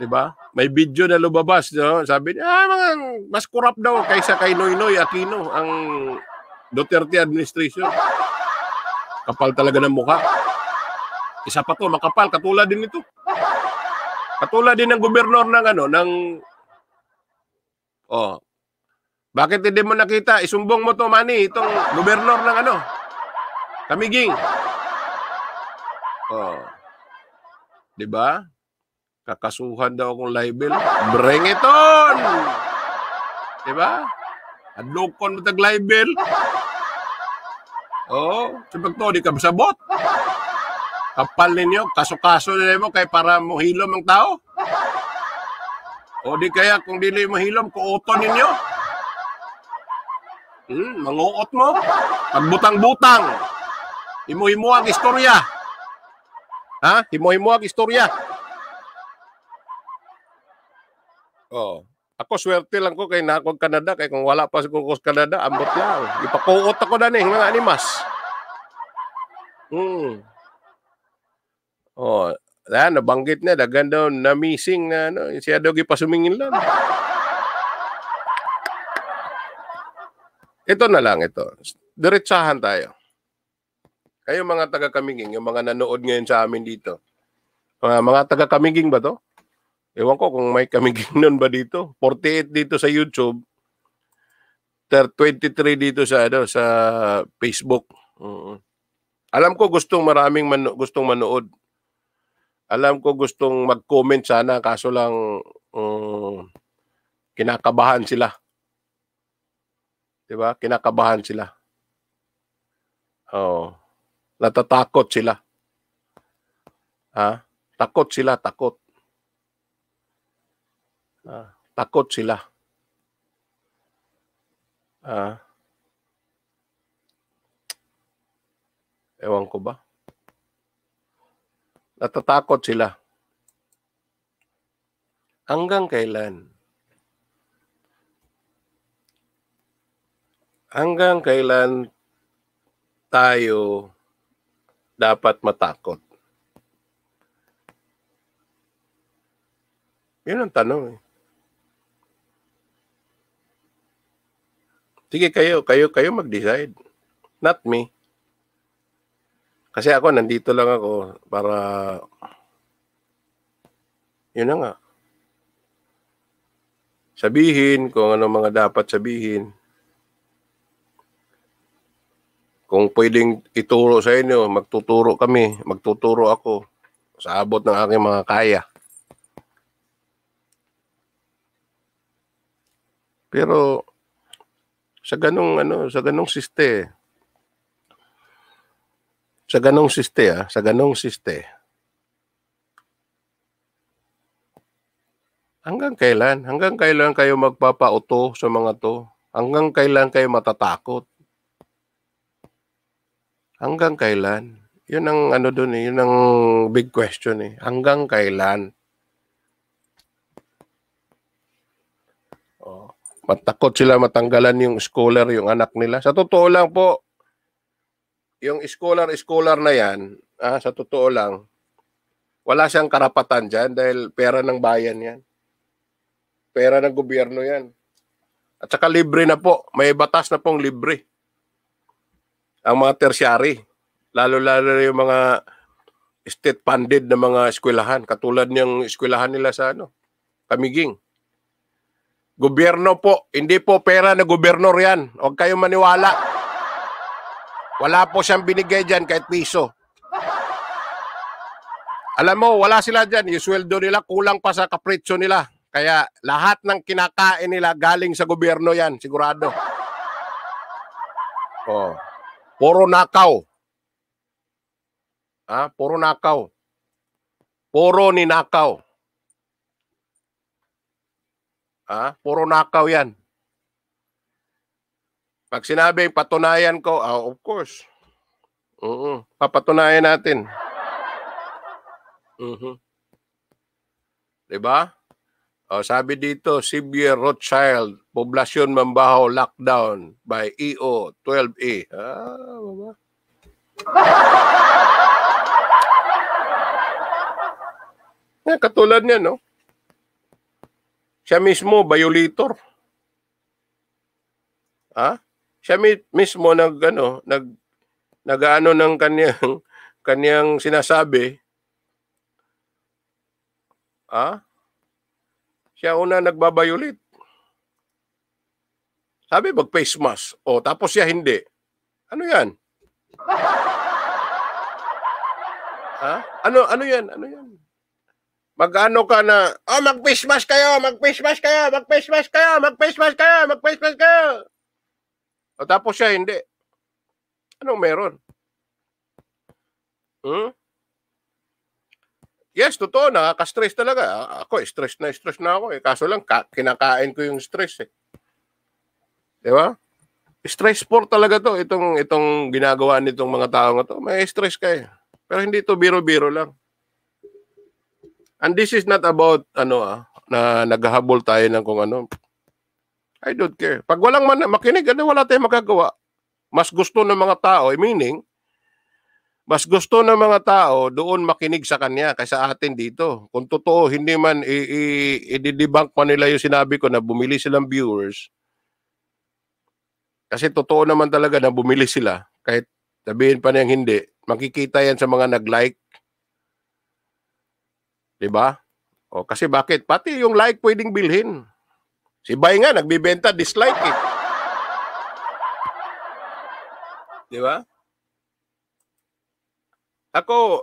'Di ba? May video na lumabas, no? sabi niya, ah, mga, mas corrupt daw kaysa kay Noynoy Aquino ang Duterte administration. Kapal talaga ng mukha. Isa pa 'to, makapal katulad din nito. Katulad din ng gobernador ng ano, ng Oh. Bakit hindi mo nakita? Isumbong mo to, Manny, itong gobernador ng ano? Kamiging. Oh. 'Di ba? Kakasuhan daw akong libel. Bring it on! Diba? Adlokon mo tag libel. Oo. Oh, Sipag to, di ka masabot. Kapal ninyo, kaso-kaso nila mo kay para mo hilom ang tao. O di kaya kung dili mo hilom, kuoto ninyo. Hmm, manguot mo. Pagbutang-butang. Himo-himo ang istorya. Ha? Himo-himo ang istorya. Oh. Ako swerte lang ko kay nakog Canada kay kung wala pa siguro ko Canada ambot lang. Ipakuot ako na ni mga animas. Hmm. Oh, na nabanggit na dagan daw na missing na ano, siya daw gipasumingin lang. ito na lang ito. Diretsahan tayo. Kayo mga taga Kaminging, yung mga nanood ngayon sa amin dito. Uh, mga taga Kaminging ba to? Ewan ko kung may kaming nun ba dito. 48 dito sa YouTube. 23 dito sa ano sa Facebook. Uh, alam ko gustong maraming manu- gustong manood. Alam ko gustong mag-comment sana kaso lang um, kinakabahan sila. 'Di ba? Kinakabahan sila. Oh. Natatakot sila. Ha? Takot sila, takot. Uh, takot sila. Uh, ewan ko ba? Natatakot sila. Hanggang kailan? Hanggang kailan tayo dapat matakot? Yun ang tanong eh. Sige kayo, kayo, kayo mag-decide. Not me. Kasi ako, nandito lang ako para... Yun na nga. Sabihin kung ano mga dapat sabihin. Kung pwedeng ituro sa inyo, magtuturo kami, magtuturo ako sa abot ng aking mga kaya. Pero sa ganong ano, sa ganong siste. Sa ganong siste ah, sa ganong siste. Hanggang kailan? Hanggang kailan kayo magpapauto sa mga to? Hanggang kailan kayo matatakot? Hanggang kailan? Yun ang ano doon eh, yun ang big question eh. Hanggang kailan? Matakot sila matanggalan yung scholar, yung anak nila. Sa totoo lang po, yung scholar-scholar na yan, ah, sa totoo lang, wala siyang karapatan dyan dahil pera ng bayan yan. Pera ng gobyerno yan. At saka libre na po. May batas na pong libre. Ang mga tersyari. Lalo-lalo yung mga state-funded na mga eskwelahan. Katulad niyang eskwelahan nila sa ano, Kamiging. Gobyerno po. Hindi po pera na gobernur yan. Huwag kayong maniwala. Wala po siyang binigay dyan kahit piso. Alam mo, wala sila dyan. Yung sweldo nila kulang pa sa kapritso nila. Kaya lahat ng kinakain nila galing sa gobyerno yan, sigurado. Oh. Puro nakaw. Ha? Ah, puro nakaw. Puro ni nakaw. Ha? Puro nakaw yan. Pag sinabing patunayan ko, oh, of course. Oo, papatunayan natin. Uh-huh. Diba? O, oh, sabi dito, severe Rothschild, poblasyon mambaho, lockdown by EO 12A. Ah, baba. eh, katulad niya, no? Siya mismo, violator. Ha? Siya mismo nag, ano, nag, nag-ano ng kaniyang, kaniyang sinasabi. Ha? Siya una nagbabayulit. Sabi, mag-face mask. O, tapos siya hindi. Ano yan? ha? Ano, ano yan? Ano yan? Magano ka na, oh, magpismas kayo, magpismas kayo, mag-face mask kayo, mag kayo, mag kayo. O tapos siya, hindi. Anong meron? Hmm? Yes, totoo, nakaka-stress talaga. Ako, eh, stress na stress na ako. Eh. Kaso lang, kinakain ko yung stress. Eh. Di ba? Stressful talaga to, itong, itong ginagawa nitong mga tao na to. May stress kayo. Eh. Pero hindi to biro-biro lang. And this is not about ano ah, na naghahabol tayo ng kung ano. I don't care. Pag walang man makinig, ano, wala tayong magagawa. Mas gusto ng mga tao, eh, meaning, mas gusto ng mga tao doon makinig sa kanya kaysa atin dito. Kung totoo, hindi man i-debunk pa nila yung sinabi ko na bumili silang viewers. Kasi totoo naman talaga na bumili sila. Kahit sabihin pa niyang hindi, makikita yan sa mga nag-like, 'Di ba? O kasi bakit? Pati yung like pwedeng bilhin. Si Bay nga nagbebenta dislike eh. 'Di ba? Ako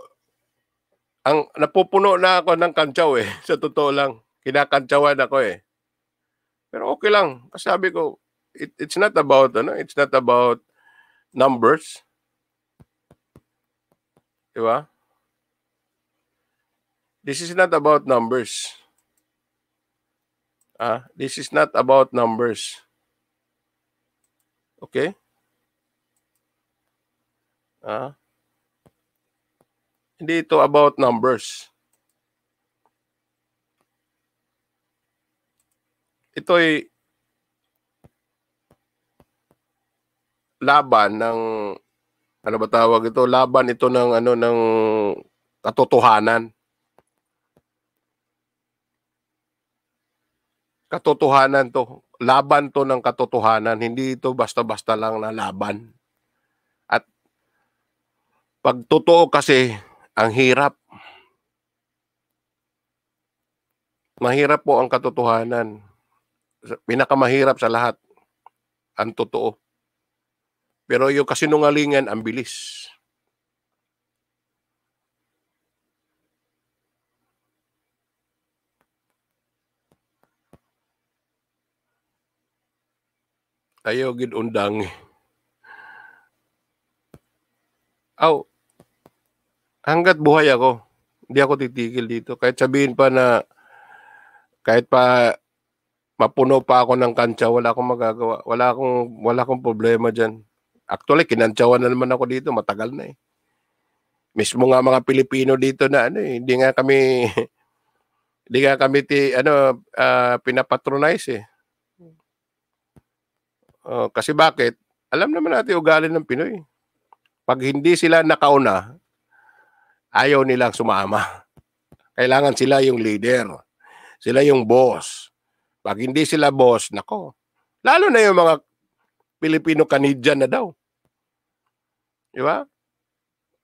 ang napupuno na ako ng kantsaw eh. Sa totoo lang, kinakantsawan ako eh. Pero okay lang. Kasi sabi ko, it, it's not about ano, it's not about numbers. 'Di ba? This is not about numbers. Ah, this is not about numbers. Okay? Ah. Hindi ito about numbers. Ito ay laban ng ano ba tawag ito? Laban ito ng ano ng katotohanan. katotohanan to. Laban to ng katotohanan. Hindi ito basta-basta lang na laban. At pag totoo kasi, ang hirap. Mahirap po ang katotohanan. Pinakamahirap sa lahat. Ang totoo. Pero yung kasinungalingan, ang bilis. Tayo gid undang. Aw, oh, buhay ako, hindi ako titigil dito. Kahit sabihin pa na, kahit pa mapuno pa ako ng kantsa, wala akong magagawa. Wala akong, wala akong problema diyan Actually, kinantsawa na naman ako dito, matagal na eh. Mismo nga mga Pilipino dito na ano eh, hindi nga kami, hindi nga kami ti, ano, uh, pinapatronize eh. Oh, kasi bakit? Alam naman natin ugali ng Pinoy. Pag hindi sila nakauna, ayaw nilang sumama. Kailangan sila yung leader. Sila yung boss. Pag hindi sila boss, nako. Lalo na yung mga Pilipino-Canadian na daw. Di ba?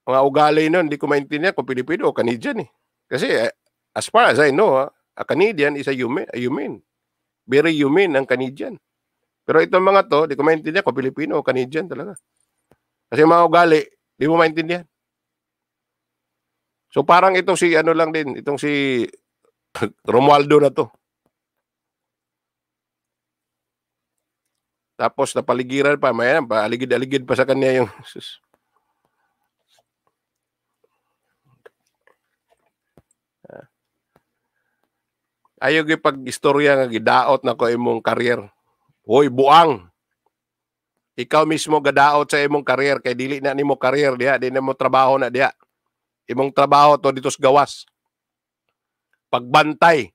Mga ugali nun, hindi ko maintindihan kung Pilipino o Canadian eh. Kasi eh, as far as I know, ah, a Canadian is a human. A human. Very human ang Canadian. Pero itong mga to, di ko maintindihan kung Pilipino o Canadian talaga. Kasi mga ugali, di mo maintindihan. So parang itong si ano lang din, itong si Romualdo na to. Tapos napaligiran pa, may pa, aligid-aligid pa sa kanya yung... Ah. Ayaw yung pag-istorya nga gidaot na ko imong karir. Hoy, buang. Ikaw mismo gadaot sa imong karir kay dili na nimo karir diha, di na mo trabaho na diha. Imong trabaho to dito sa gawas. Pagbantay.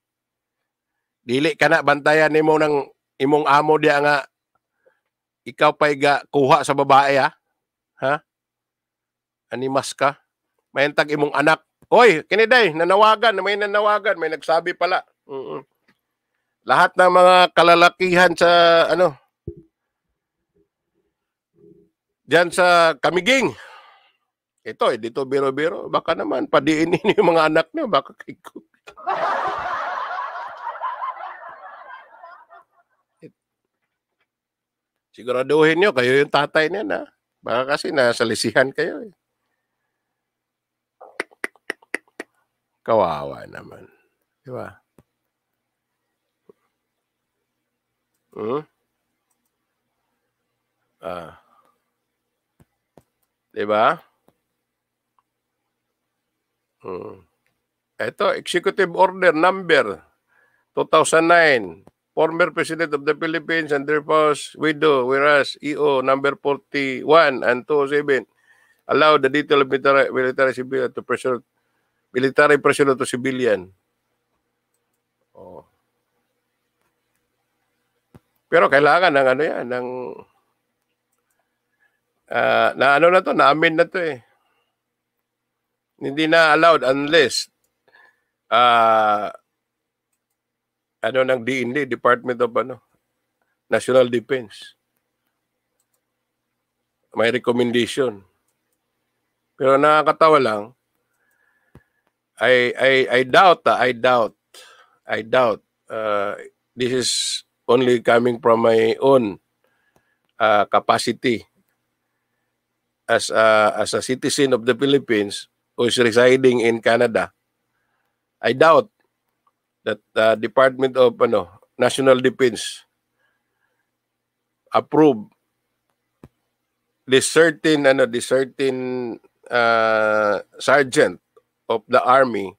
Dili ka na bantayan nimo ng imong amo diya nga ikaw pa'y ga kuha sa babae ha. Ha? Animas ka. Mayentag imong anak. Hoy, kiniday, nanawagan, may nanawagan, may nagsabi pala. Mm-mm. Lahat ng mga kalalakihan sa ano Diyan sa Kamiging. Ito, eh, dito biro-biro. Baka naman, padiinin niyo yung mga anak niyo. Baka kay Siguraduhin niyo, kayo yung tatay niyan ha. Baka kasi nasalisihan kayo eh. Kawawa naman. Di ba? Hmm? Uh-huh. Ah. Uh. 'Di ba? Hmm. Uh. Ito, Executive Order Number 2009, former President of the Philippines, Andrew Paus, widow, whereas EO number 41 and 207, allow the detail of military, military civilian to pressure, military pressure to civilian. Oh. Pero kailangan ng ano yan, ng uh, na ano na to, na amin na to eh. Hindi na allowed unless uh, ano ng DND, Department of ano, National Defense. May recommendation. Pero nakakatawa lang, I I I doubt, ah, I doubt, I doubt uh, this is only coming from my own uh, capacity as a, as a citizen of the Philippines who is residing in Canada, I doubt that the uh, Department of ano, National Defense approve this certain ano this certain uh, sergeant of the army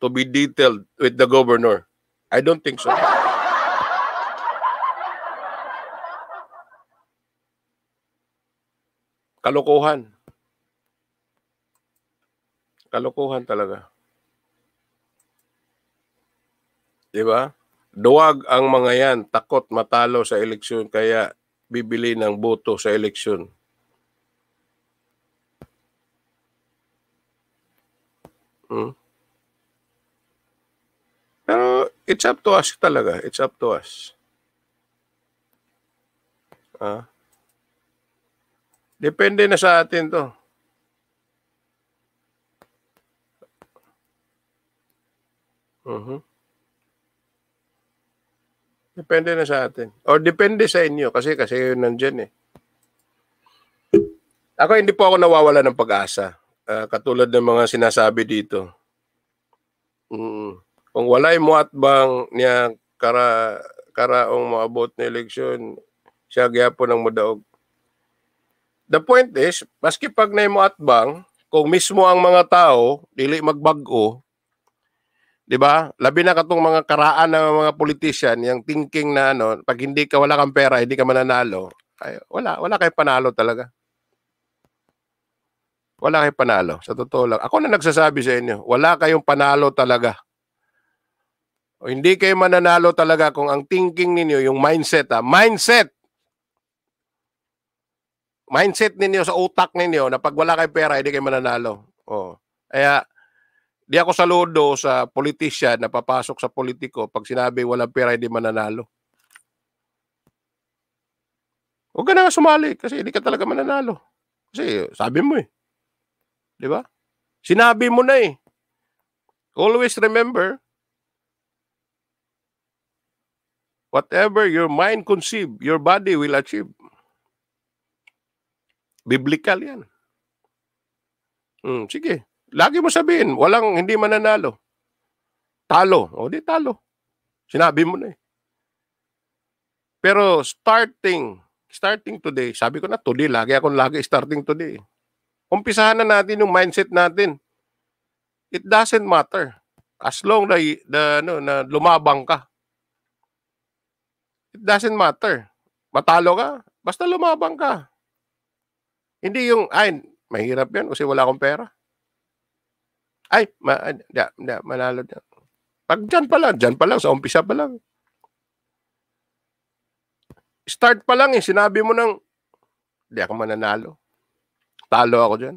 to be detailed with the governor. I don't think so. Kalokohan. Kalokohan talaga. Di ba? Duwag ang mga yan, takot matalo sa eleksyon kaya bibili ng boto sa eleksyon. Hmm? Pero it's up to us talaga. It's up to us. Ah. Depende na sa atin to. Uh-huh. Depende na sa atin. Or depende sa inyo kasi kasi yun nandiyan eh. Ako hindi po ako nawawala ng pag-asa. Uh, katulad ng mga sinasabi dito. Mm. Kung walay mo at bang niya kara karaong maabot na eleksyon, siya gyapon ang madaog The point is, maski pag na mo atbang, kung mismo ang mga tao, dili magbago, di ba? Labi na katong mga karaan ng mga politician, yung thinking na ano, pag hindi ka wala kang pera, hindi ka mananalo, ay, wala, wala kay panalo talaga. Wala kay panalo, sa totoo lang. Ako na nagsasabi sa inyo, wala kayong panalo talaga. O hindi kayo mananalo talaga kung ang thinking ninyo, yung mindset ha, ah, mindset, mindset ninyo, sa utak ninyo, na pag wala kayong pera, hindi kayo mananalo. Oh. Kaya, di ako saludo sa politician na papasok sa politiko pag sinabi walang pera, hindi mananalo. Huwag ka na sumali kasi hindi ka talaga mananalo. Kasi sabi mo eh. Di ba? Sinabi mo na eh. Always remember, whatever your mind conceive, your body will achieve. Biblical yan. Hmm, sige. Lagi mo sabihin, walang hindi mananalo. Talo. O di talo. Sinabi mo na eh. Pero starting, starting today, sabi ko na today, lagi akong lagi starting today. Eh. Umpisahan na natin yung mindset natin. It doesn't matter. As long na, na, no, na lumabang ka. It doesn't matter. Matalo ka, basta lumabang ka. Hindi yung, ay, mahirap yan kasi wala akong pera. Ay, ma, da, da, manalo na. Pag dyan pa lang, dyan pa lang, sa umpisa pa lang. Start pa lang eh, sinabi mo nang, hindi ako mananalo. Talo ako dyan.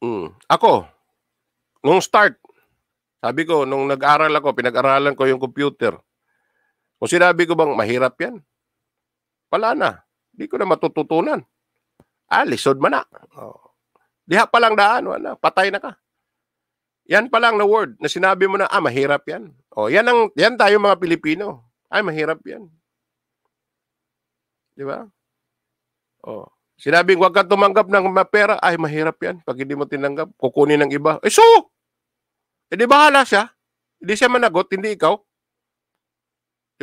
Mm. Ako, nung start, sabi ko, nung nag-aral ako, pinag-aralan ko yung computer. Kung sinabi ko bang, mahirap yan, pala na. Di ko na matututunan. Ah, lisod man na. Oh. Diha pa lang daan, wala, patay na ka. Yan pa lang na word na sinabi mo na, ah, mahirap yan. O, oh, yan, ang, yan tayo mga Pilipino. Ay, mahirap yan. Di ba? O, oh, sinabing huwag ka tumanggap ng mapera, ay, mahirap yan. Pag hindi mo tinanggap, kukunin ng iba. Eh, so, eh, di bahala siya. Hindi siya managot, hindi ikaw.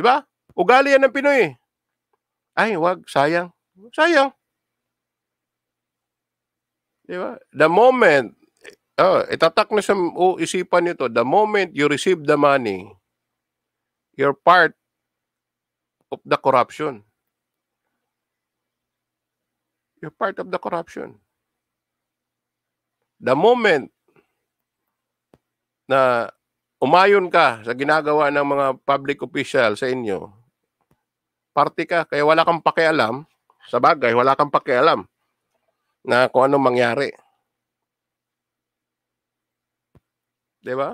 Di ba? Ugali yan ng Pinoy. eh. Ay, wag, sayang. Sayang. Di ba? The moment, oh, itatak na sa oh, isipan to, the moment you receive the money, you're part of the corruption. You're part of the corruption. The moment na umayon ka sa ginagawa ng mga public official sa inyo, party ka, kaya wala kang pakialam, sa bagay, wala kang pakialam na kung ano mangyari. ba? Diba?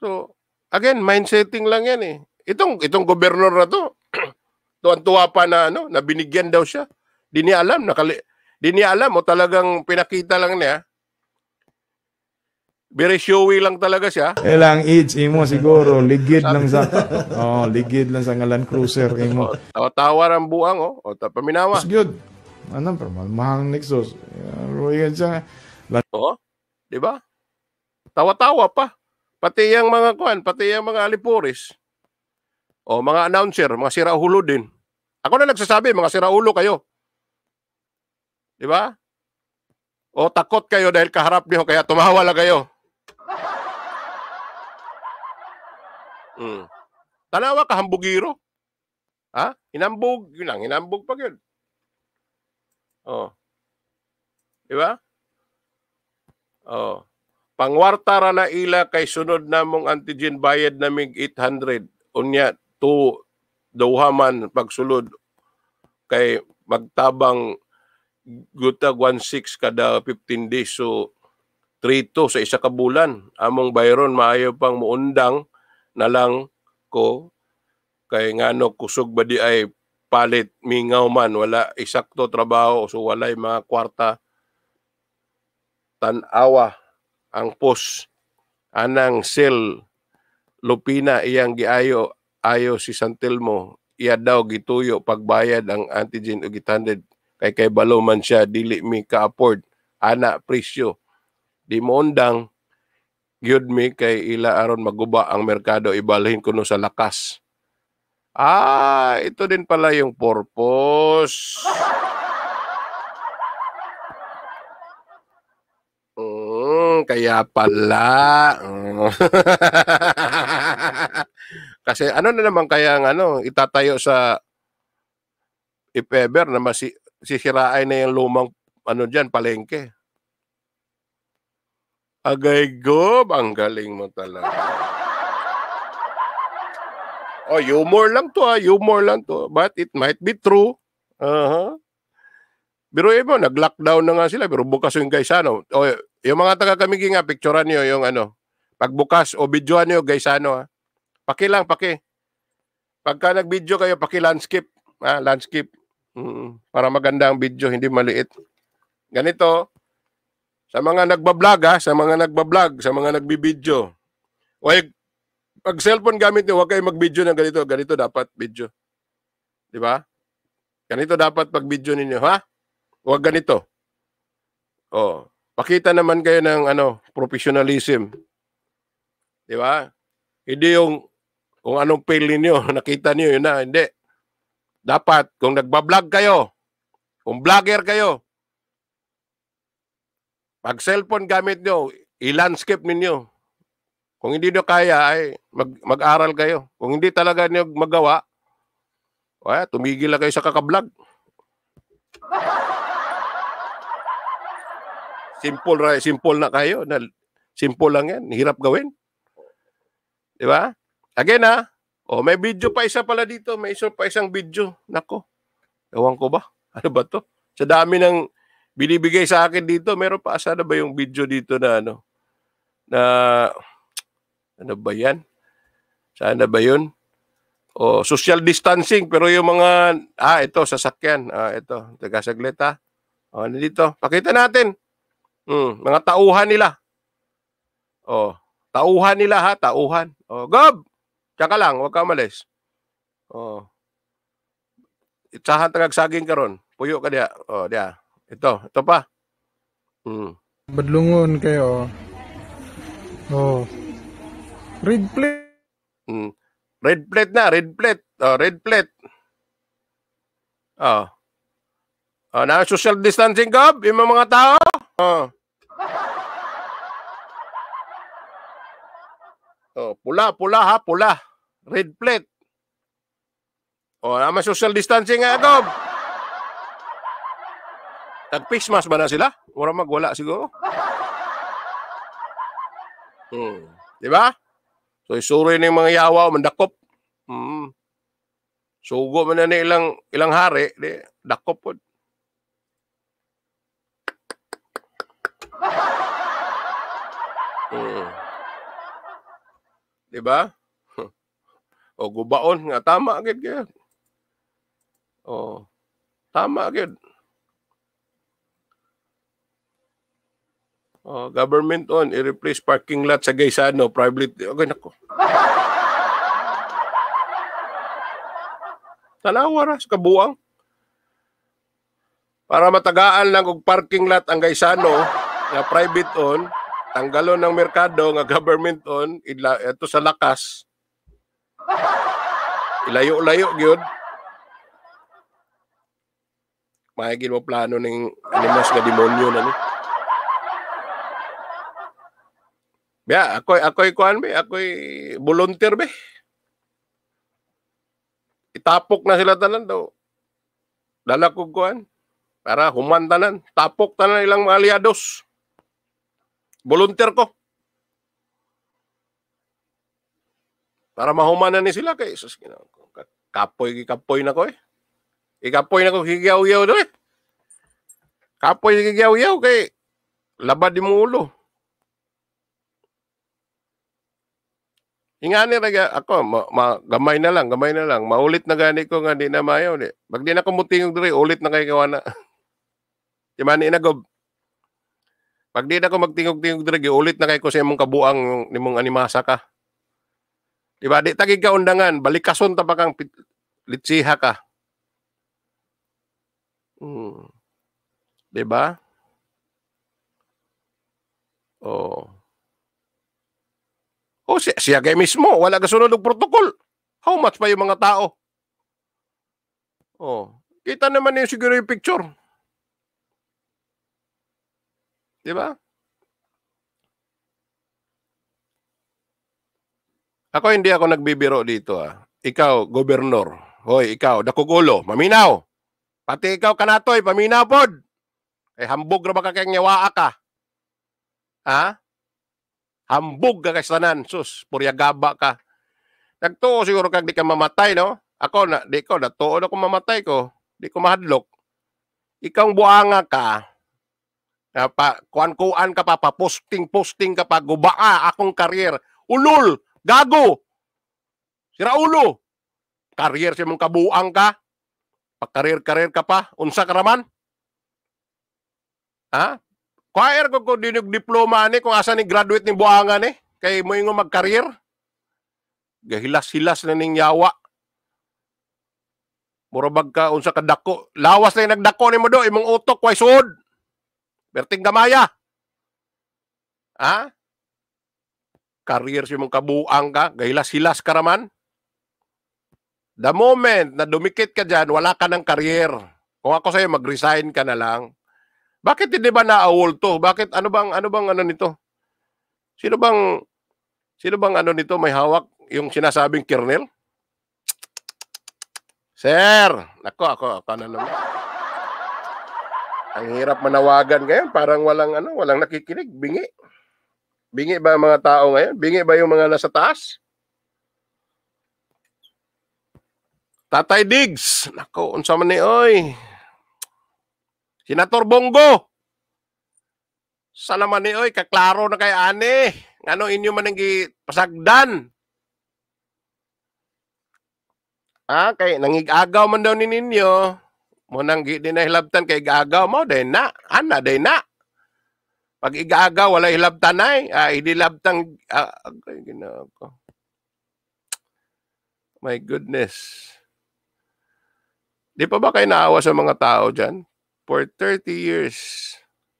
So, again, mindsetting lang yan eh. Itong, itong gobernador na to, tuwan-tuwa pa na, ano, na binigyan daw siya. Di niya alam, nakali, di niya alam o talagang pinakita lang niya Very showy lang talaga siya. Eh lang, age imo siguro. Ligid lang sa... oh, ligid lang sa ngalan cruiser imo. Tawa tawa ang buang, oh. O, oh. oh, paminawa. It's good. Ano, pero mahang Nexus. Royan siya. Oo. Di ba? Tawa-tawa pa. Pati yung mga kuan, pati yung mga alipuris. O, oh, mga announcer, mga sira ulo din. Ako na nagsasabi, mga sira ulo kayo. Di ba? O, takot kayo dahil kaharap niyo, kaya tumawa lang kayo. Mm. Tanawa ka, hambugiro. Ha? Hinambog, yun lang, hinambog pag yun. Oh. Di ba? Oh. Pangwarta ra na ila kay sunod na mong antigen bayad na mig 800 unya to man pagsulod kay magtabang guta 16 kada 15 days so 3 to sa isa ka bulan among Byron maayo pang muundang na lang ko kay ngano kusog ba di ay palit mingaw man wala isakto trabaho so walay mga kwarta tanawa ang pos anang sel lupina iyang giayo ayo si Santelmo iya daw gituyo pagbayad ang antigen og gitanded kay kay balo man siya dili mi ka-afford ana presyo di mo undang gyud mi kay ila aron maguba ang merkado ibalhin kuno sa lakas. Ah, ito din pala yung purpose. Mm, kaya pala. Kasi ano na naman kaya ang ano, itatayo sa ipeber na masi, sisirain na yung lumang ano diyan palengke. Agay gob, ang galing mo talaga. Oh, humor lang to ha, ah, humor lang to. But it might be true. Uh-huh. Pero eh mo, nag-lockdown na nga sila, pero bukas yung Gaisano. O, oh, yung mga taga Kamigi nga, ah, picturean nyo yung ano, pagbukas o videoan nyo Gaisano ha. Ah. Paki lang, paki. Pagka nag-video kayo, paki landscape. Ah, landscape. Mm, para maganda ang video, hindi maliit. Ganito. Sa mga nagbablog ha, sa mga nagbablog, sa mga nagbibidyo. Huwag, pag cellphone gamit niyo, huwag kayo magbidyo ng ganito. Ganito dapat video. Di ba? Ganito dapat video ninyo, ha? Huwag ganito. Oh, pakita naman kayo ng ano, professionalism. Di ba? Hindi yung kung anong fail niyo, nakita niyo yun na, hindi. Dapat kung nagba-vlog kayo, kung vlogger kayo, pag cellphone gamit nyo, i-landscape ninyo. Kung hindi nyo kaya, ay mag- mag kayo. Kung hindi talaga nyo magawa, ay, tumigil na kayo sa kakablog. simple, ra- simple na kayo. simple lang yan. Hirap gawin. Di ba? Again ha, oh, may video pa isa pala dito. May isa pa isang video. Nako. Ewan ko ba? Ano ba to? Sa dami ng binibigay sa akin dito. Meron pa sana ba yung video dito na ano? Na ano ba 'yan? Sana ba 'yun? O social distancing pero yung mga ah ito sasakyan. Ah ito, taga saglit ha. Ah. O Pakita natin. Mm, mga tauhan nila. Oh, tauhan nila ha, tauhan. Oh, gob. Tsaka lang, wag ka malis. Oh. Itsahan tagagsaging karon. Puyo ka dia. Oh, dia. Ito, ito pa. Mm. Badlungon kayo. Oh. Red plate. Mm. Red plate na, red plate. Oh, red plate. Oh. Oh, na social distancing gab, yung mga tao. Oh. oh, pula, pula ha, pula. Red plate. Oh, ama social distancing nga, Gob. Nag-face mask ba na sila? Mura magwala siguro. Hmm. Di ba? So isuri na yung mga yawa o mandakop. Hmm. Sugo man na ni ilang, ilang hari, di, dakop po. Hmm. Di ba? o gubaon nga tama gid gyud. Oh. Tama gid. Oh, government on, i-replace parking lot sa Gaisano, private. Okay, nako. Tanawa ra sa kabuang. Para matagaan lang og parking lot ang Gaisano na private on, tanggalon ng merkado nga government on, ila, ito sa lakas. Ilayo-layo gyud. Mahigil mo plano ning animas nga demonyo na ni. Yeah, ako ako kuan be, ako volunteer be. Itapok na sila tanan daw. Dala ko kuan para human tanan, tapok tanan ilang mga aliados. Volunteer ko. Para mahumanan ni sila kay Jesus ginawa ko. Kapoy kapoy na ko eh. Ikapoy na ko higaw-yaw do eh. Kapoy higaw-yaw kay labad di mo ulo. ni ra ako ma, ma, gamay na lang, gamay na lang. Maulit na gani ko nga di na mayo ni. Pag di na ko mutingog diri, ulit na kay kawana. Di man ina gob. Pag di na ko magtingog-tingog diri, ulit na kay ko sa imong kabuang nimong animasa ka. Di ba? Di tagig ka undangan, balikason ta pa kang litsiha ka. Hmm. Di ba? Oh. O siya, siya kay mismo, wala kasunod ng protocol. How much pa yung mga tao? Oh, kita naman yung siguro yung picture. 'Di ba? Ako hindi ako nagbibiro dito ah. Ikaw, gobernador. Hoy, ikaw, dakugulo, maminaw. Pati ikaw kanatoy, paminaw pod. Eh hambog ra baka kay ka. Ha? Ah? Ambog ka kastanan, sus, puryagaba ka. Nagtuo siguro kag di ka mamatay, no? Ako na, di ko, natuo na kung mamatay ko. Di ko mahadlok. Ikaw buanga ka, pa, kuan-kuan ka pa, pa posting-posting ka pa, gubaa akong karir. Ulol! Gago! Sira ulo! Karir siya mong kabuang ka. Pakarir-karir ka pa. Unsa ka naman? Ha? Kuhair ko ko dinog diploma ni kung asa ni graduate ni Buangan ni. Kay mo yung mag-career. Gahilas-hilas na ning yawa. Murabag ka unsa ka dako. Lawas na yung nagdako ni mo do. Imong utok, way sud. Berting gamaya. Ha? Career si mong kabuang ka. Gahilas-hilas ka raman. The moment na dumikit ka dyan, wala ka ng career. Kung ako sa'yo, mag-resign ka na lang. Bakit hindi ba naawol to? Bakit ano bang ano bang ano nito? Sino bang sino bang ano nito may hawak yung sinasabing kernel? Sir, nako ako ako na naman. Ang hirap manawagan ngayon, parang walang ano, walang nakikinig, bingi. Bingi ba mga tao ngayon? Bingi ba yung mga nasa taas? Tatay Diggs, nako, unsa man ni oy? Senator Bongo! Sa naman ni oy, kaklaro na kay ani. Ngano inyo man ang pasagdan? Ah, kay nangigagaw man daw ni ninyo. Mo nang gid na hilabtan kay gagaw mo day na. Ana day na. Pag igagaw wala hilabtan ay, ah, hilabtan ah, okay, ginawa ko. My goodness. Di pa ba kayo naawa sa mga tao dyan? For 30 years.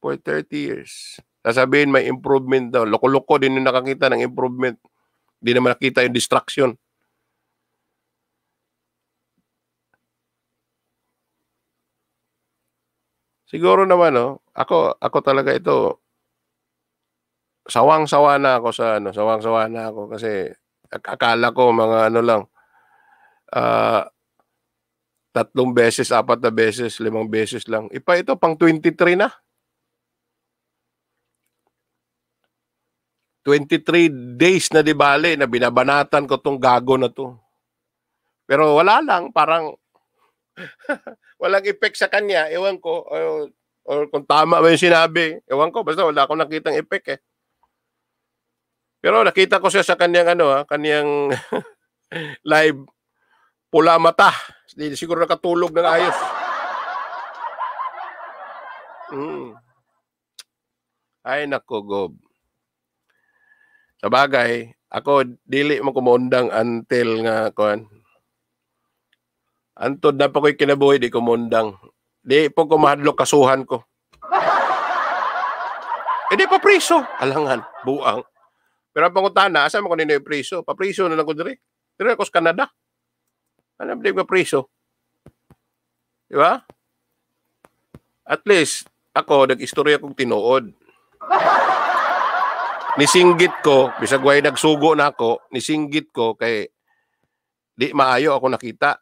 For 30 years. Sasabihin may improvement daw. Loko-loko din yung nakakita ng improvement. Hindi naman nakita yung distraction. Siguro naman, no? Oh, ako, ako talaga ito, sawang-sawa na ako sa ano, sawang-sawa na ako kasi akala ko mga ano lang, uh, Tatlong beses, apat na beses, limang beses lang. Ipa ito, pang 23 na. 23 days na di bale na binabanatan ko tong gago na to. Pero wala lang, parang walang effect sa kanya. Ewan ko, O, or kung tama ba yung sinabi. Ewan ko, basta wala akong nakitang effect eh. Pero nakita ko siya sa kaniyang ano, ha, ah, kaniyang live pula mata. Hindi siguro nakatulog ng ayos. Mm. Ay nako, Gob. Sa bagay, ako dili mo kumundang until nga kon. Antod na pa ko'y kinabuhi, di kumundang. Di po kumahadlok kasuhan ko. Eh di pa priso. Alangan, buang. Pero ang pangutana, asa mo ko ninoy priso? Papriso na lang ko diri. Diri ako sa Canada. Ano ba preso? Di ba? At least, ako, nag-istorya kong tinuod. nisinggit ko, bisag way nagsugo na ako, nisinggit ko kay di maayo ako nakita.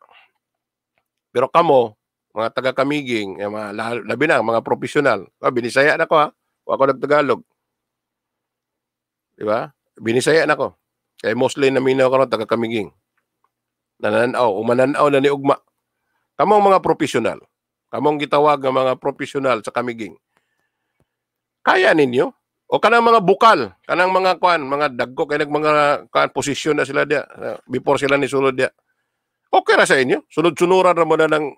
Pero kamo, mga taga-kamiging, eh, mga, labi na, mga profesional, ah, binisaya na ko ha, ah. o ako nag-Tagalog. Di ba? Binisaya na ko. Kaya mostly naminaw ko ng taga-kamiging nananaw, umananaw na ni Ugma. Kamong mga profesional, kamong gitawag ng mga profesional sa kamiging. Kaya ninyo? O kanang mga bukal, kanang mga kuan, mga dagko, kay mga kuan posisyon na sila dia before sila ni sulod dia. Okay ra sa inyo? Sunod-sunuran ra mo na ng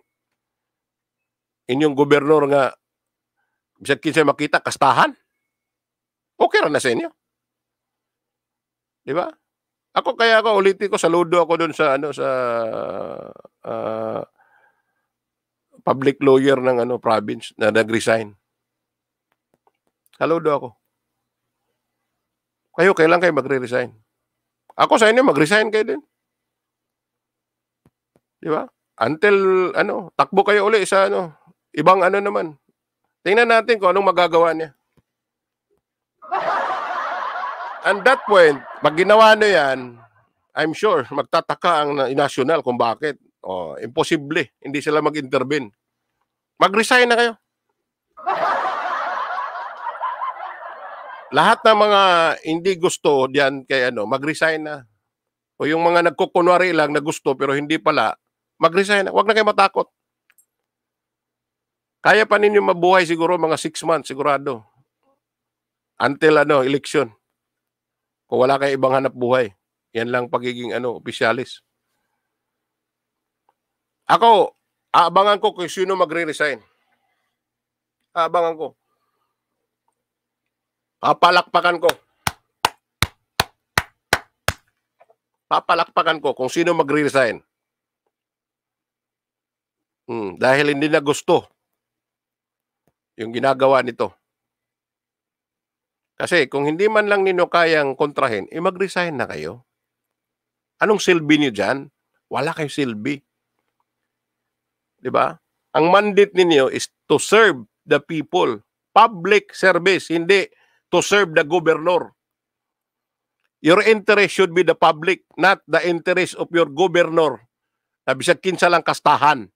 inyong gobernador nga bisag kinsa makita kastahan. Okay ra na sa inyo. Di ba? Ako kaya ako ulitin ko saludo ako doon sa ano sa uh, public lawyer ng ano province na nagresign. Saludo ako. Kayo kailan kayo magre-resign? Ako sa inyo mag-resign kayo din. Di ba? Until ano, takbo kayo uli sa ano, ibang ano naman. Tingnan natin kung anong magagawa niya. And that point, pag ginawa nyo yan, I'm sure magtataka ang national kung bakit. Oh, imposible. Hindi sila mag-intervene. Mag-resign na kayo. Lahat ng mga hindi gusto diyan kay ano, mag-resign na. O yung mga nagkukunwari lang na gusto pero hindi pala, mag-resign na. Huwag na kayo matakot. Kaya pa ninyo mabuhay siguro mga 6 months sigurado. Until ano, election. Kung wala kayong ibang hanap buhay, yan lang pagiging ano, opisyalis. Ako, aabangan ko kung sino magre-resign. Aabangan ko. Papalakpakan ko. Papalakpakan ko kung sino magre-resign. Hmm, dahil hindi na gusto yung ginagawa nito. Kasi kung hindi man lang ninyo kayang kontrahin, eh mag-resign na kayo. Anong silbi niyo dyan? Wala kayong silbi. Di ba? Ang mandate ninyo is to serve the people. Public service, hindi to serve the governor. Your interest should be the public, not the interest of your governor. Sabi siya, kinsa lang kastahan.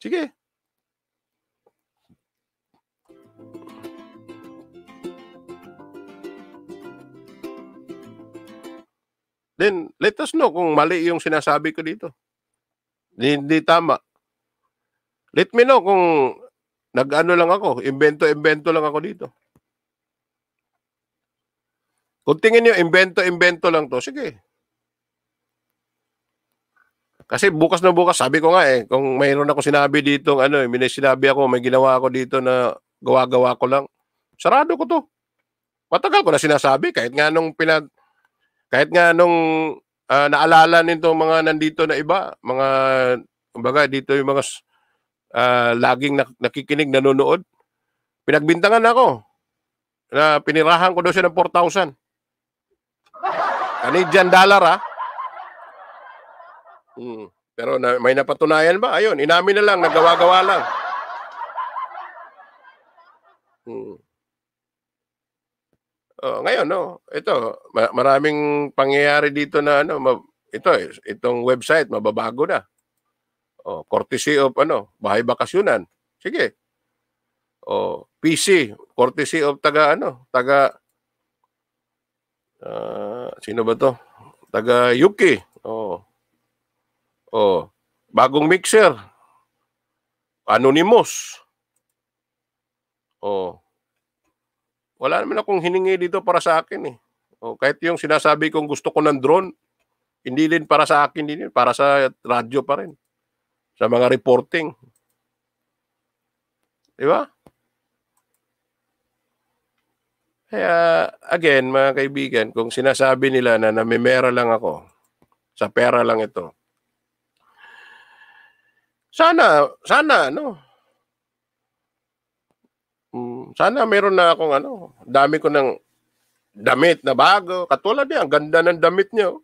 Sige, then let us know kung mali yung sinasabi ko dito. Hindi tama. Let me know kung nag-ano lang ako, invento-invento lang ako dito. Kung tingin nyo, invento-invento lang to, sige. Kasi bukas na bukas, sabi ko nga eh, kung mayroon ako sinabi dito, ano, eh, may sinabi ako, may ginawa ako dito na gawa-gawa ko lang, sarado ko to. Matagal ko na sinasabi, kahit nga nung pinag kahit nga nung uh, naalala nito mga nandito na iba, mga, kumbaga dito yung mga uh, laging nakikinig, nanonood, pinagbintangan ako na pinirahan ko daw siya ng 4,000. Canadian ano dollar ha. Ah? Hmm. Pero na, may napatunayan ba? Ayun, inamin na lang, nagawa-gawa lang. Hmm. Oh, ngayon no, ito maraming pangyayari dito na ano, ito eh, itong website mababago na. Oh, courtesy of ano, bahay bakasyonan. Sige. Oh, PC, courtesy of taga ano, taga uh, sino ba to? Taga Yuki. Oh. Oh, bagong mixer. Anonymous. Oh, wala naman akong hiningi dito para sa akin eh. O, kahit yung sinasabi kong gusto ko ng drone, hindi din para sa akin din, para sa radyo pa rin. Sa mga reporting. Di ba? Kaya, again, mga kaibigan, kung sinasabi nila na namimera lang ako, sa pera lang ito, sana, sana, no, sana meron na akong ano, dami ko ng damit na bago. Katulad niya, ang ganda ng damit niya. Oh.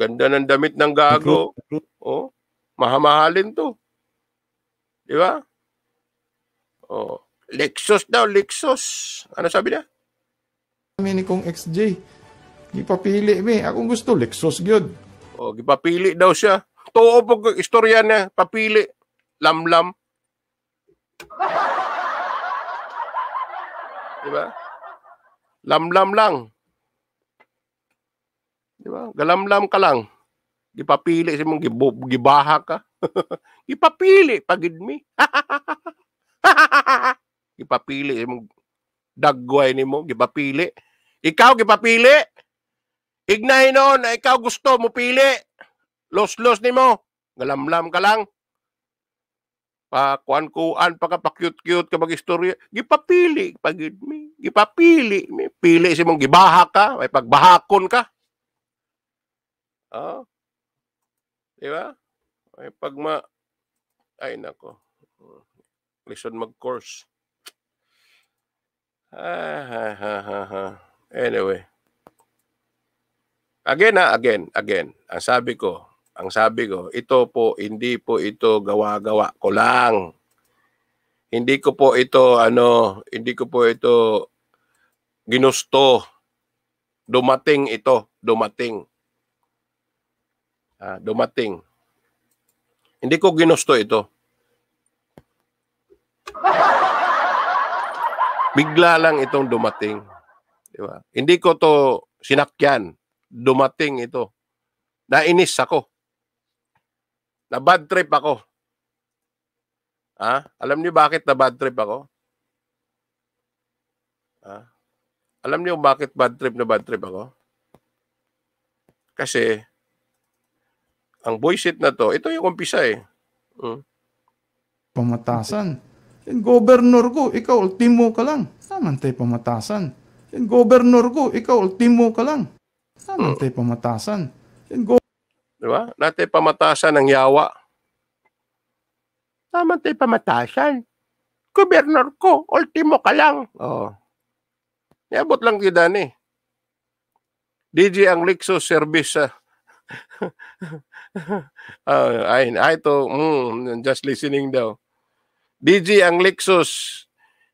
Ganda ng damit ng gago. Oh, mahamahalin to. Di ba? Oh, Lexus daw, Lexus. Ano sabi niya? Kami ni kong XJ. Gipapili mi. Akong gusto, Lexus gyud. Oh, gipapili daw siya. Tuo po istorya niya, papili. Lamlam. -lam. -lam. Di ba? Lamlam lang. Di ba? Galamlam ka lang. Gipapili si mong gibaha ka. Gipapili pagid mi. gipapili si mong dagway nimo, gipapili. Ikaw gipapili. Ignahin noon na ikaw gusto mo pili. Los-los nimo. Galamlam ka lang pa kuan kuan pa ka cute ka mag istorya gipapili pagid mi gipapili mi pili si mong gibaha ka may pagbahakon ka oh di ba ay pagma ay nako listen mag course ah, ha, ha, ha, anyway again ha again again ang sabi ko ang sabi ko, ito po, hindi po ito gawa-gawa ko lang. Hindi ko po ito, ano, hindi ko po ito ginusto. Dumating ito, dumating. Ah, dumating. Hindi ko ginusto ito. Bigla lang itong dumating. Di ba? Hindi ko to sinakyan. Dumating ito. Nainis ako na bad trip ako. Ha? Alam niyo bakit na bad trip ako? Ha? Alam niyo bakit bad trip na bad trip ako? Kasi ang bullshit na to, ito yung umpisa eh. Hmm. Pamatasan. Yan governor ko, ikaw ultimo ka lang. Naman tayo pamatasan. Yan governor ko, ikaw ultimo ka lang. Naman hmm. tayo pamatasan. Yan Di ba? Natin pamatasan ng yawa. Tama tayo pamatasan. Gobernador ko, ultimo ka lang. Oo. Oh. Yabot lang kay Dani. DJ ang Lexus service sa uh, ah, ay, ay to, mm, just listening daw. DJ ang Lexus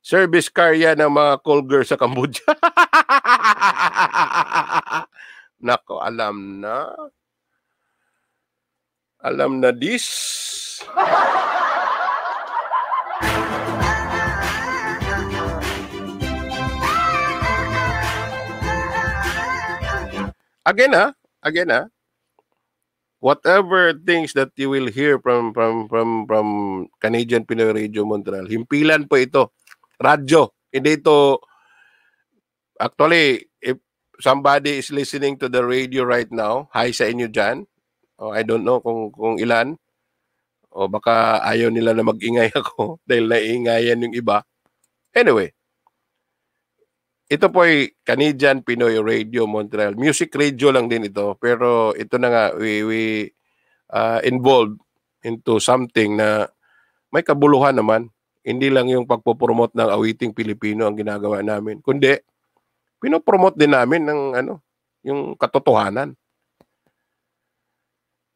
service car yan ng mga call girl sa Cambodia. Nako, alam na alam na this. Again ha, ah. again ha. Ah. Whatever things that you will hear from from from from Canadian Pinoy Radio Montreal, himpilan po ito. Radyo. Hindi ito actually if somebody is listening to the radio right now, hi sa inyo diyan. O oh, I don't know kung kung ilan. O oh, baka ayaw nila na magingay ako dahil naiingayan yung iba. Anyway, ito po ay Canadian Pinoy Radio Montreal. Music radio lang din ito, pero ito na nga, we, we uh, involved into something na may kabuluhan naman. Hindi lang yung pagpopromote ng awiting Pilipino ang ginagawa namin, kundi pinopromote din namin ng ano, yung katotohanan.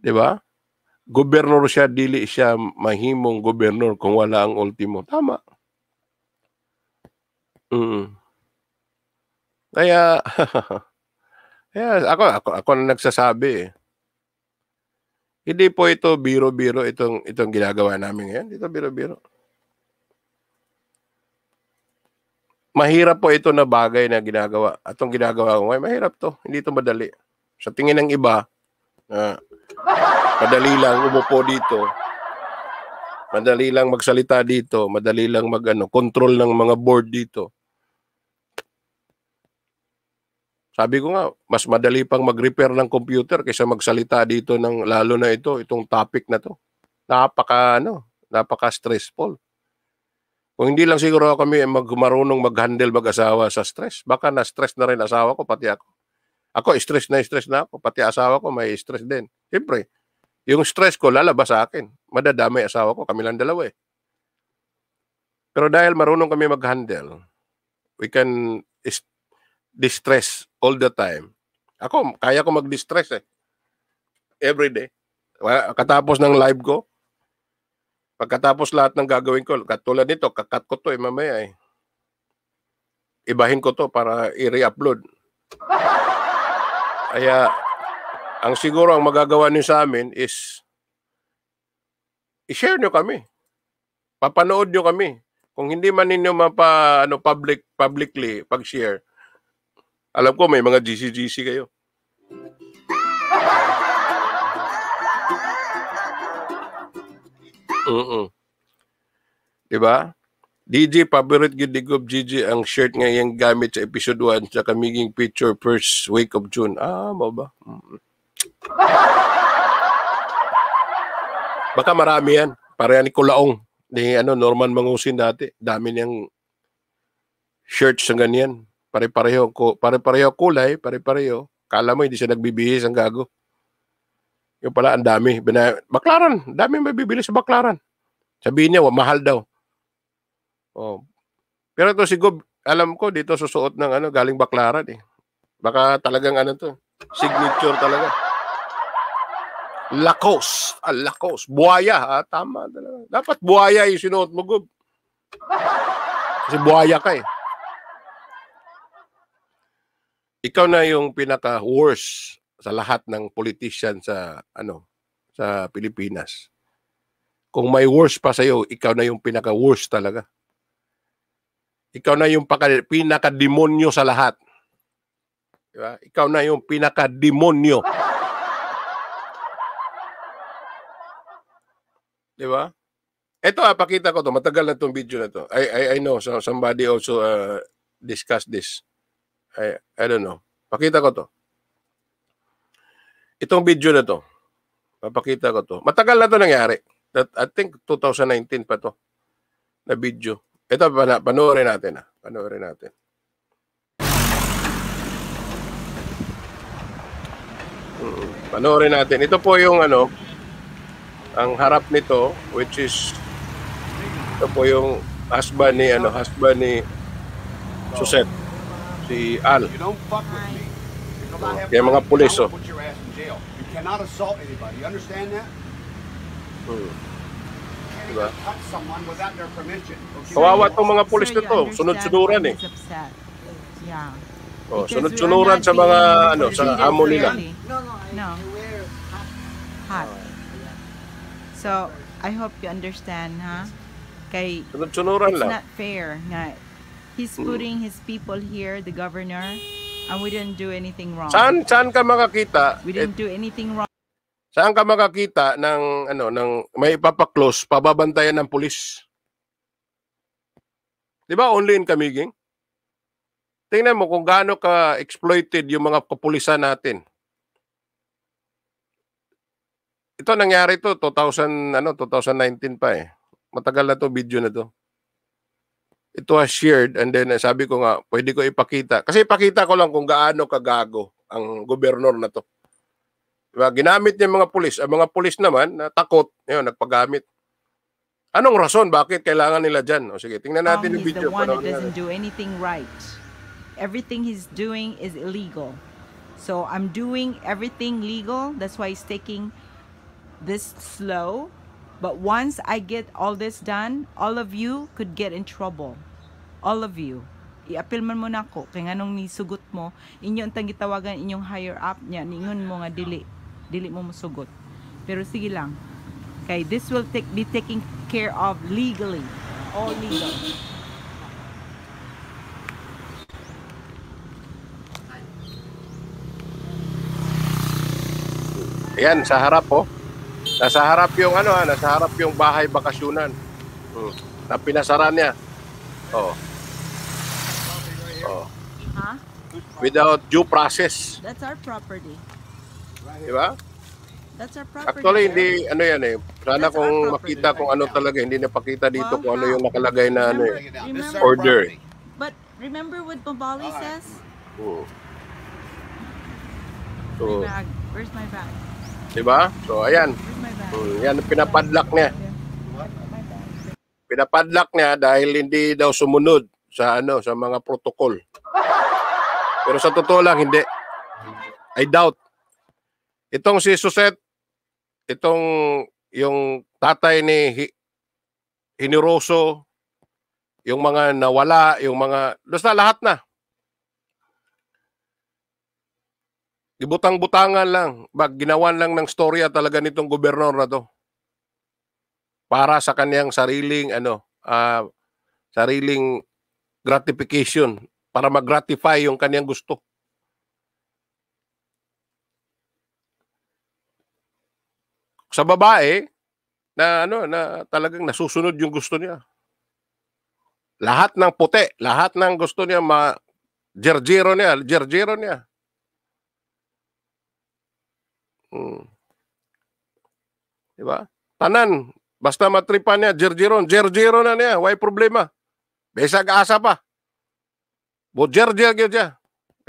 'Di ba? Gobernador siya, dili siya mahimong gobernador kung wala ang ultimo. Tama. Mm. Kaya yes, ako ako ako na nagsasabi. Eh. Hindi po ito biro-biro itong itong ginagawa namin ngayon. Dito biro-biro. Mahirap po ito na bagay na ginagawa. Atong ginagawa ko ngayon, mahirap to. Hindi to madali. Sa tingin ng iba, uh, Madali lang umupo dito. Madali lang magsalita dito. Madali lang magano, control ng mga board dito. Sabi ko nga, mas madali pang mag-repair ng computer kaysa magsalita dito ng lalo na ito, itong topic na to. Napaka ano, napaka stressful. Kung hindi lang siguro kami mag magmarunong mag-handle mag-asawa sa stress, baka na-stress na rin asawa ko pati ako. Ako, stress na stress na ako. Pati asawa ko may stress din. Siyempre, yung stress ko lalabas sa akin. Madadami asawa ko. Kami lang dalawa eh. Pero dahil marunong kami mag-handle, we can distress all the time. Ako, kaya ko mag-distress eh. Every day. Katapos ng live ko, pagkatapos lahat ng gagawin ko, katulad nito, kakat ko to eh mamaya eh. Ibahin ko to para i-re-upload. Kaya, ang siguro ang magagawa niyo sa amin is i-share niyo kami. Papanood niyo kami. Kung hindi man ninyo mapa, ano, public, publicly pag-share, alam ko may mga GCGC kayo. Mm-mm. Diba? DJ, favorite yun ni Gob GG ang shirt nga yung gamit sa episode 1 sa kamiging picture first week of June. Ah, mo mm. Baka marami yan. Pareha ni Kulaong. Ni ano, Norman Mangusin dati. Dami niyang shirts ng ganyan. Pare-pareho, ko, pare-pareho kulay, pare-pareho. Kala mo hindi siya nagbibihis ang gago. Yung pala, ang dami. Bina- baklaran. Dami may bibili sa baklaran. Sabihin niya, mahal daw. Oh. Pero to si Gob, alam ko dito susuot ng ano, galing Baklaran eh. Baka talagang ano to, signature talaga. Lakos, ah, lakos, buhaya, ah, tama talaga. Dapat buhaya 'yung sinuot mo, Gob. Kasi buhaya ka eh. Ikaw na 'yung pinaka worst sa lahat ng politician sa ano, sa Pilipinas. Kung may worst pa sa iyo, ikaw na 'yung pinaka worst talaga. Ikaw na yung pinaka-demonyo sa lahat. Diba? Ikaw na yung pinaka-demonyo. Di ba? Ito, ah, pakita ko to. Matagal na tong video na to. I, I, I know. So, somebody also uh, discussed this. I, I don't know. Pakita ko to. Itong video na to. Papakita ko to. Matagal na to nangyari. That, I think 2019 pa to. Na video. Ito, pan- panoorin natin. Ah. Panoorin natin. panoorin natin. Ito po yung ano, ang harap nito, which is, ito po yung husband ni, ano, husband ni Suset, si Al. Kaya mga pulis, oh. You cannot assault anybody. You understand that? Hmm. Diba? Kawawa itong mga pulis na to. Sunod-sunuran eh. Yeah. Oh, sunod-sunuran sa mga ano sa amo nila. No, no, I no. wear hat. So, I hope you understand, ha? Huh? Kay, sunod-sunuran lang. not fair nga. He's mm. putting his people here, the governor, and we didn't do anything wrong. Saan, saan ka makakita? We didn't do anything wrong. Saan ka makakita ng ano ng may ipapa-close pababantayan ng pulis? 'Di ba Only in ging? Tingnan mo kung gaano ka exploited yung mga kapulisan natin. Ito nangyari to 2000 ano 2019 pa eh. Matagal na to video na to. Ito was shared and then sabi ko nga pwede ko ipakita kasi ipakita ko lang kung gaano kagago ang gobernador na to. Diba? Ginamit niya mga pulis. Ang mga pulis naman, na takot, yun, nagpagamit. Anong rason? Bakit kailangan nila dyan? O sige, tingnan natin um, yung video. He's the one who doesn't natin. do anything right. Everything he's doing is illegal. So I'm doing everything legal. That's why he's taking this slow. But once I get all this done, all of you could get in trouble. All of you. I-appeal man mo na ako. Kaya nga nung nisugot mo, inyo ang tanggitawagan, inyong higher up niya, ningon mo nga dili dili mo masugot. pero sige lang okay this will take be taking care of legally all legal Ayan, sa harap po. Oh. Nasa harap yung ano ah, nasa harap yung bahay bakasyunan. Hmm. Na pinasara niya. Oh. Oh. Huh? Without due process. That's our property. Di ba? That's our property. Actually, hindi, ano yan eh. Sana That's kung makita kung ano talaga, hindi napakita dito well, kung ano yung nakalagay na remember, ano eh, remember, order. But remember what Bambali right. says? Oh. So, my oh. bag. Where's my bag? Di ba? So, ayan. Where's my bag? So, oh, yan, pinapadlock niya. Pinapadlock niya dahil hindi daw sumunod sa ano sa mga protocol. Pero sa totoo lang, hindi. I doubt Itong si Suset, itong yung tatay ni Hiniroso, yung mga nawala, yung mga, basta lahat na. Ibutang-butangan lang, bag ginawan lang ng storya talaga nitong gobernador na to. Para sa kaniyang sariling ano, uh, sariling gratification para mag-gratify yung kaniyang gusto. sa babae na ano na talagang nasusunod yung gusto niya. Lahat ng puti, lahat ng gusto niya ma Gergero niya, Gergero niya. Hmm. Di ba? Tanan, basta matripan niya, Gergero, Gergero na niya, why problema? Besag asa pa. Bo Gerger gyud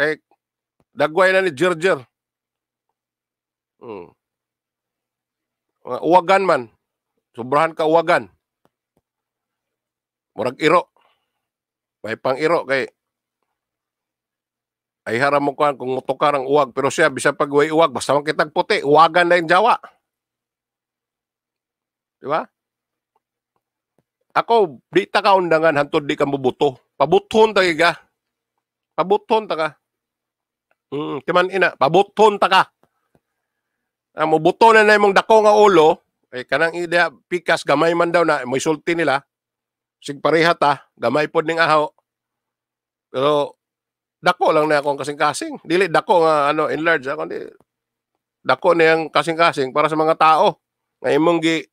Eh, dagway na ni jerjer. Hmm uwagan man. Sobrahan ka uwagan. Murag iro. May pang iro kay ay haram mo kan kung mutukar ang uwag pero siya bisa way uwag basta man kitag puti uwagan na yung jawa di ba ako di ta ka undangan hantod di ka mubuto pabuton ta ka pabuton ta ka mm, kaman ina pabuton ta ka Amo ah, buto na na imong dako nga ulo, eh kanang ida pikas gamay man daw na may sulti nila. Sig pareha ta, gamay pod ning ahaw. Pero dako lang na akong kasing-kasing. Dili dako nga ano enlarge ako di dako na yang kasing-kasing para sa mga tao nga imong gi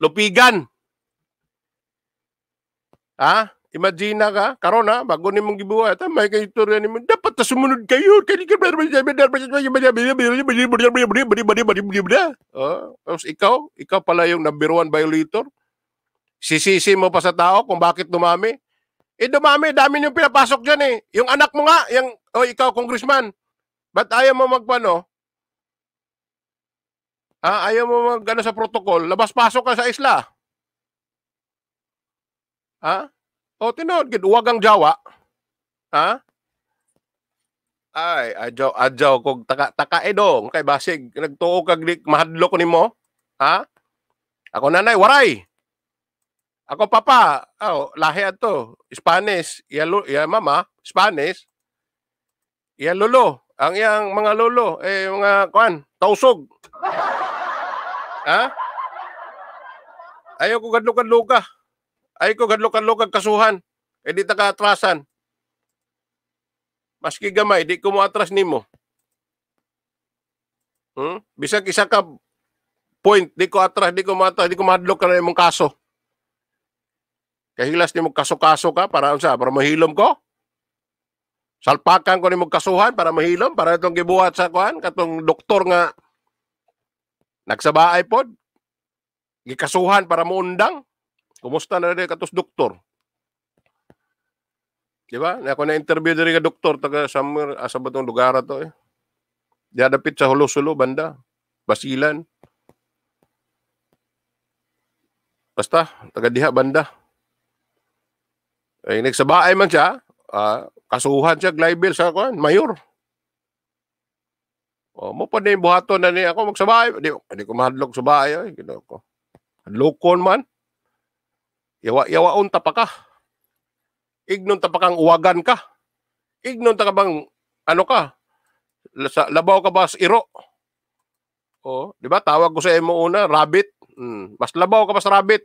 lupigan. Ha? Imagina ka, karon na, bago ni mong gibuhat, may kay istorya ni mong, dapat na sumunod kayo. Oh, tapos ikaw, ikaw pala yung number one violator. Sisisi mo pa sa tao kung bakit dumami. Eh dumami, dami niyong pinapasok dyan eh. Yung anak mo nga, yung, oh, ikaw, congressman, ba't ayaw mo magpano? Ah, ayaw mo mag ano, sa protocol, labas-pasok ka sa isla. Ha? O, oh, tinawag gid uwagang Jawa. Ha? Ay, adyaw, adyaw kog taka taka edong kay basig nagtuo kag mahadlo ko nimo. Ha? Ako nanay waray. Ako papa, oh, lahi ato, Spanish, iya, iya mama, Spanish. Iya lolo, ang iyang mga lolo, eh mga kwan, tausog. ha? Ayaw ko gadlo-gadlo ka. Ay ko kadlok-kadlok kag kasuhan. E di ta kaatrasan. Maski gamay, di ko mo atras nimo. Hmm? Bisag isa ka point, di ko atras, di ko matras, di ko mahadlok ka na imong kaso. Kahilas ni mo kaso-kaso ka para unsa? Para mahilom ko? Salpakan ko ni mo kasuhan para mahilom, para itong gibuhat sa kuan katong doktor nga nagsabaay pod, gikasuhan para muundang. Kumusta na rin katos doktor? Di ba? Ako na-interview na rin ka doktor taga somewhere, asa ah, ba itong lugar to eh? Diadapit sa Hulusulo, banda. Basilan. Basta, taga diha, banda. Ay, eh, nagsabaay man siya, ah, kasuhan siya, libel sa kuan, mayor. O, oh, mo pa na yung buhaton na niya ako magsabaay. Di, ko mahadlok sa bahay. Ay, gino ko. Hadlokon man. Yawa, yawaon tapa ka. Ignon tapa kang uwagan ka. Ignon tapa bang ano ka? Sa, labaw ka ba sa iro? Oh, di ba? Tawag ko sa imo una, rabbit. Mm, mas labaw ka ba sa rabbit.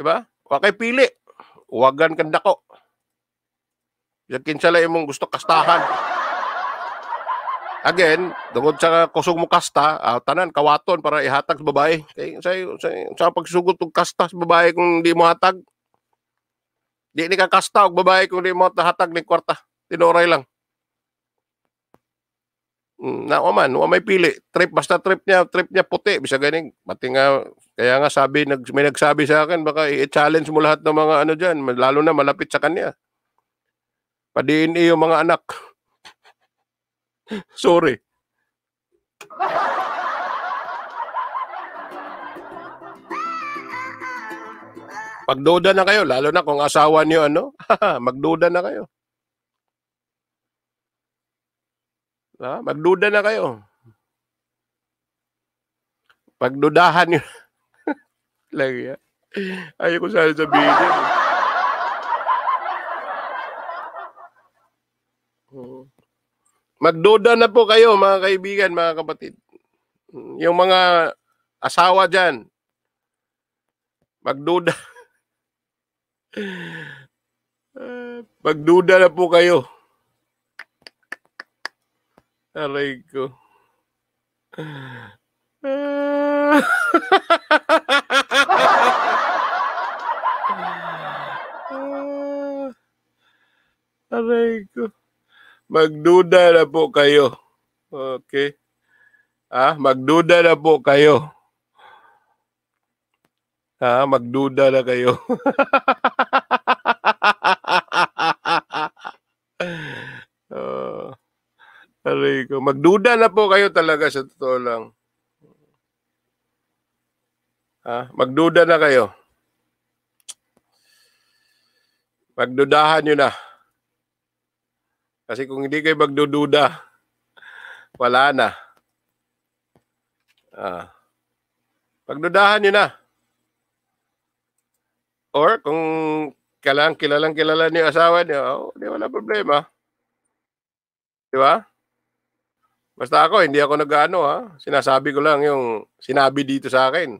Di ba? Wa pili. Uwagan dako. Yakin sala imong gusto kastahan again, tungod sa kusog mo kasta, uh, tanan, kawaton para ihatag sa babae. Kay, sa, sa, sa pagsugot og kasta sa babae kung di mo hatag. Di ni ka kasta og babae kung di mo hatag ni kwarta. Tinoray lang. Mm, na oman, wa may pili. Trip, basta trip niya, trip niya puti. Bisa ganing, pati nga, kaya nga sabi, nag, may nagsabi sa akin, baka i-challenge mo lahat ng mga ano dyan, lalo na malapit sa kanya. Pa-DNA yung mga anak. Sorry. Pagduda na kayo, lalo na kung asawa niyo ano, magduda na kayo. Ha? Magduda na kayo. Pagdudahan niyo. Lagi. Ayaw ko sana sabihin. Eh. Magduda na po kayo mga kaibigan, mga kapatid. Yung mga asawa dyan, magduda. magduda na po kayo. Aray ko. Uh... uh... Aray ko. Magduda na po kayo. Okay. Ah, magduda na po kayo. ah, magduda na kayo. uh, aray ko. Magduda na po kayo talaga sa totoo lang. ah, magduda na kayo. Magdudahan nyo na. Kasi kung hindi kayo magdududa, wala na. Ah. Pagdudahan nyo na. Or kung kailangan kilalang kilala niyo asawa niyo, oh, di wala problema. Di ba? Basta ako, hindi ako nag-ano ha. Sinasabi ko lang yung sinabi dito sa akin.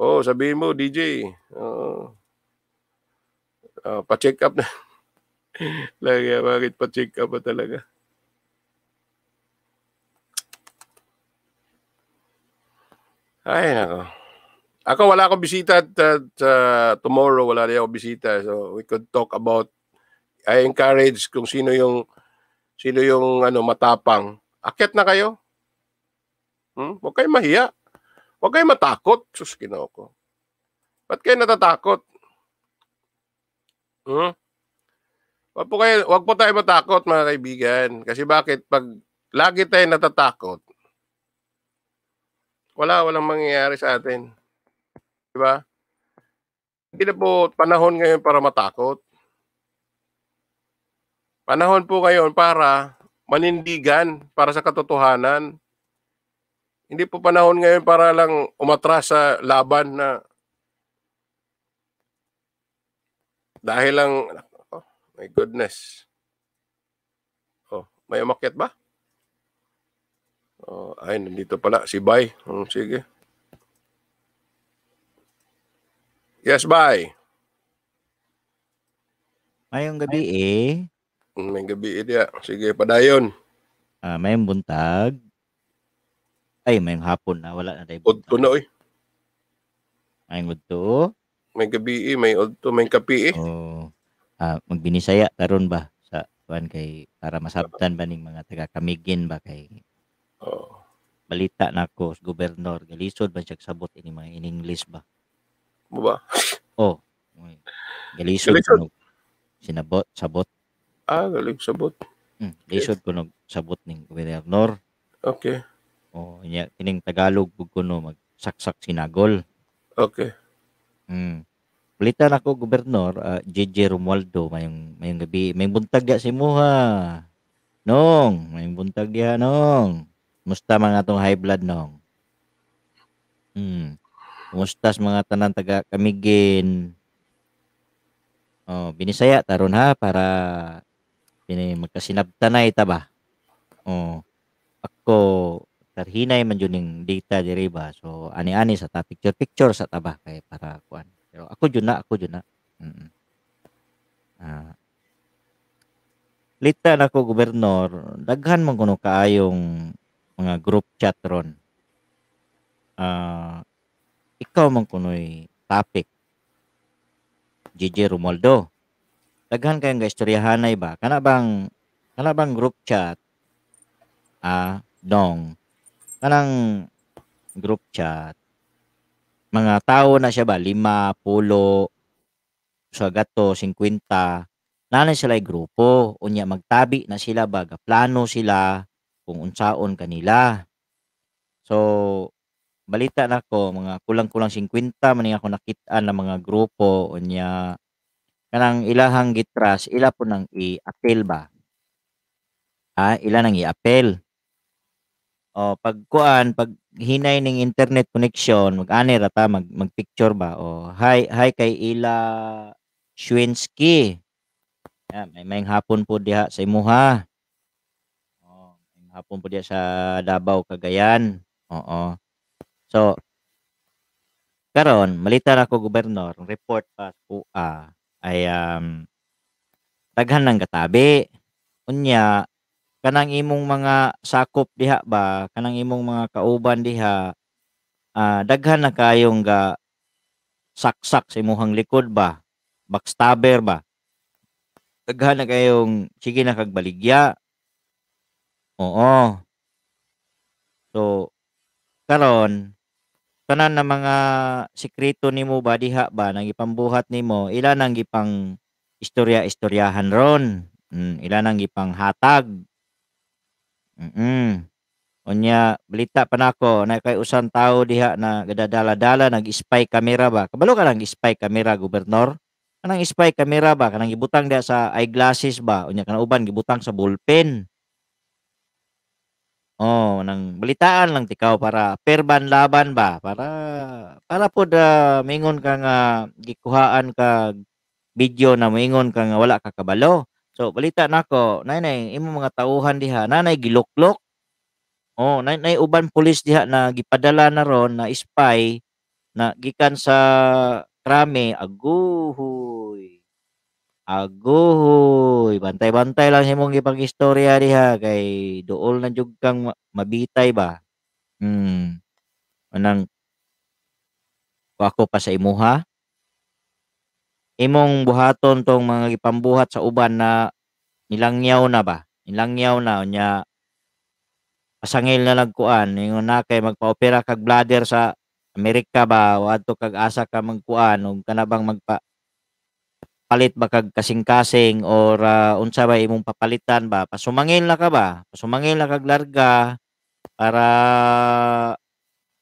Oh, sabihin mo, DJ. Oh, uh, pa-check up na. Lagi, bakit pa-check ka pa talaga? Ay, nako. Ako, wala akong bisita at uh, tomorrow wala rin ako bisita. So, we could talk about, I encourage kung sino yung, sino yung ano, matapang. Akit na kayo. Hmm? Huwag kayong mahiya. Huwag kayong matakot. Sus, kinoko. Ba't kayo natatakot? Hmm? Wag po, kayo, wag po tayo matakot mga kaibigan. Kasi bakit? Pag lagi tayo natatakot, wala, walang mangyayari sa atin. Di ba? Hindi na po panahon ngayon para matakot. Panahon po ngayon para manindigan, para sa katotohanan. Hindi po panahon ngayon para lang umatras sa laban na dahil lang My goodness. Oh, may umakyat ba? Oh, ay, nandito pala si Bay. Oh, sige. Yes, Bay. Mayong gabi eh. Hmm, may gabi eh dia. Sige, padayon. Ah, may buntag. Ay, may hapon na. Wala na tayo buntag. Udto na, oy. Mayong udto. May gabi eh, may udto, may kapi eh. Oh ah, magbinisaya karon ba sa kuan kay para masabtan ba ning mga taga Kamigin ba kay Oo. balita nako sa gobernador galisod ba siya sabot ini mga in English ba. Mo ba? Oh. Galisod Galisod. kuno sinabot sabot. Ah, galing sabot. Mm, galisod kuno sabot ning gobernador. Okay. Oh, nya kining Tagalog ug kuno magsaksak sinagol. Okay. Mm. Palitan ako gobernador uh, ah, JJ Romualdo mayong mayong gabi, may buntag ya si Muha. Nong, may buntag ya nong. Musta mga tong high blood nong? Hmm. Musta mga tanan taga Kamigin? Oh, binisaya taron ha para pini magkasinabtanay ta ba? Oh. Ako tarhinay man juning data diri ba. So ani-ani sa ta picture picture sa taba, ba kay para kuan. Pero ako yun na, ako yun na. Mm. Ah. Lita na ko gobernador, daghan man kuno kaayong mga group chat ron. Ah, ikaw man kunoy topic. JJ Romualdo. Daghan kayong gaistoryahanay ba? Kana bang kana bang group chat? Ah, dong. Kanang group chat mga tao na siya ba, lima, pulo, sa gato, 50, nanan sila grupo, unya magtabi na sila ba, plano sila kung unsaon kanila. So, balita na ko, mga kulang-kulang 50, maning ako nakita ng mga grupo, unya, kanang ilahang gitras, ila po nang i-apel ba? Ha? Ila nang i-apel. O, pagkuan, pag hinay ning internet connection mag-ani ra mag mag picture ba o hi hi kay Ila Schwinski yeah, may mayng hapon po diha sa imuha oh mayng hapon po diha sa Davao Cagayan oo so karon malita ra ko gobernador report pa po uh, ay um, daghan ng katabi unya kanang imong mga sakop diha ba kanang imong mga kauban diha uh, daghan na kayong ga saksak sa imuhang likod ba backstabber ba daghan na kayong sige na kagbaligya oo so karon tanan na mga sikreto nimo ba diha ba nang ipambuhat nimo ilan ang gipang istorya istoryahan ron mm, ilan ang gipang hatag Mm. Unya balita pa nako na kay usang tawo diha na gadadala-dala nag-spy camera ba. Kabalo ka lang spy camera gobernador. Kanang spy camera ba kanang gibutang diha sa eyeglasses ba unya kanang uban gibutang sa ballpen. Oh, nang balitaan lang tikaw para perban laban ba para para pod uh, ah, mingon ka nga gikuhaan ka video na moingon ka nga wala ka kabalo. So balita nako, na nanay imo mga tauhan diha, nanay giluklok. Oh, nanay uban pulis diha na gipadala na ron na spy na gikan sa krame aguhoy. Aguhoy, bantay-bantay lang himong gipag-istorya diha kay duol na jud kang mabitay ba. Hmm. Anang ako pa sa imuha imong buhaton tong mga gipambuhat sa uban na nilangyaw na ba? Nilangyaw na nya pasangil na lang kuan ingon na kay magpaopera kag bladder sa Amerika ba o adto kag asa ka magkuan og kanabang magpa palit ba kag kasing-kasing or uh, unsa ba imong papalitan ba pasumangil na ka ba pasumangil na kag larga para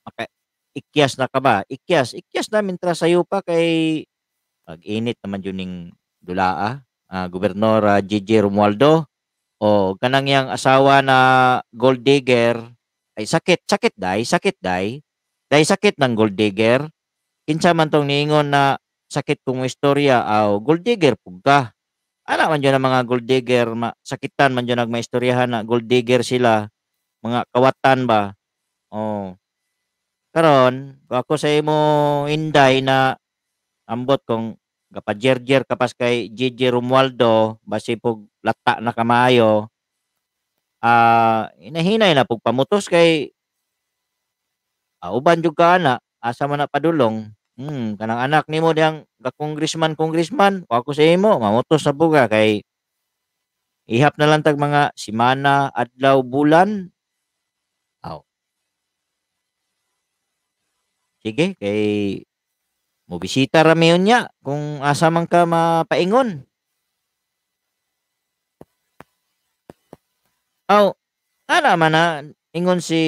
maka, ikyas na ka ba ikyas ikyas na mintra sayo pa kay pag-init naman yun ning dulaa, uh, ah, Gobernur uh, ah, Gigi Romualdo, o kanang yang asawa na gold digger, ay sakit, sakit dai, sakit dai, day sakit ng gold digger, kinsa man tong niingon na sakit kong istorya, aw oh, gold digger pug ka. Ana man yun ang mga gold digger, ma, sakitan man yun ang maistoryahan na gold digger sila, mga kawatan ba, o, oh. Karon, ako sa imo inday na ambot kong kapajerjer kapas kay Gigi Romualdo basi pug lata na kamayo uh, ah, inahinay na pug pamutos kay uh, uban jud ka ana asa man na padulong hmm, kanang anak nimo diyang ga congressman congressman wa ko sa imo mamutos sa buga kay ihap na lang tag mga semana adlaw bulan aw oh. sige kay Mubisita ramiyon niya kung asa man ka mapaingon. Aw, oh, ara man na ingon si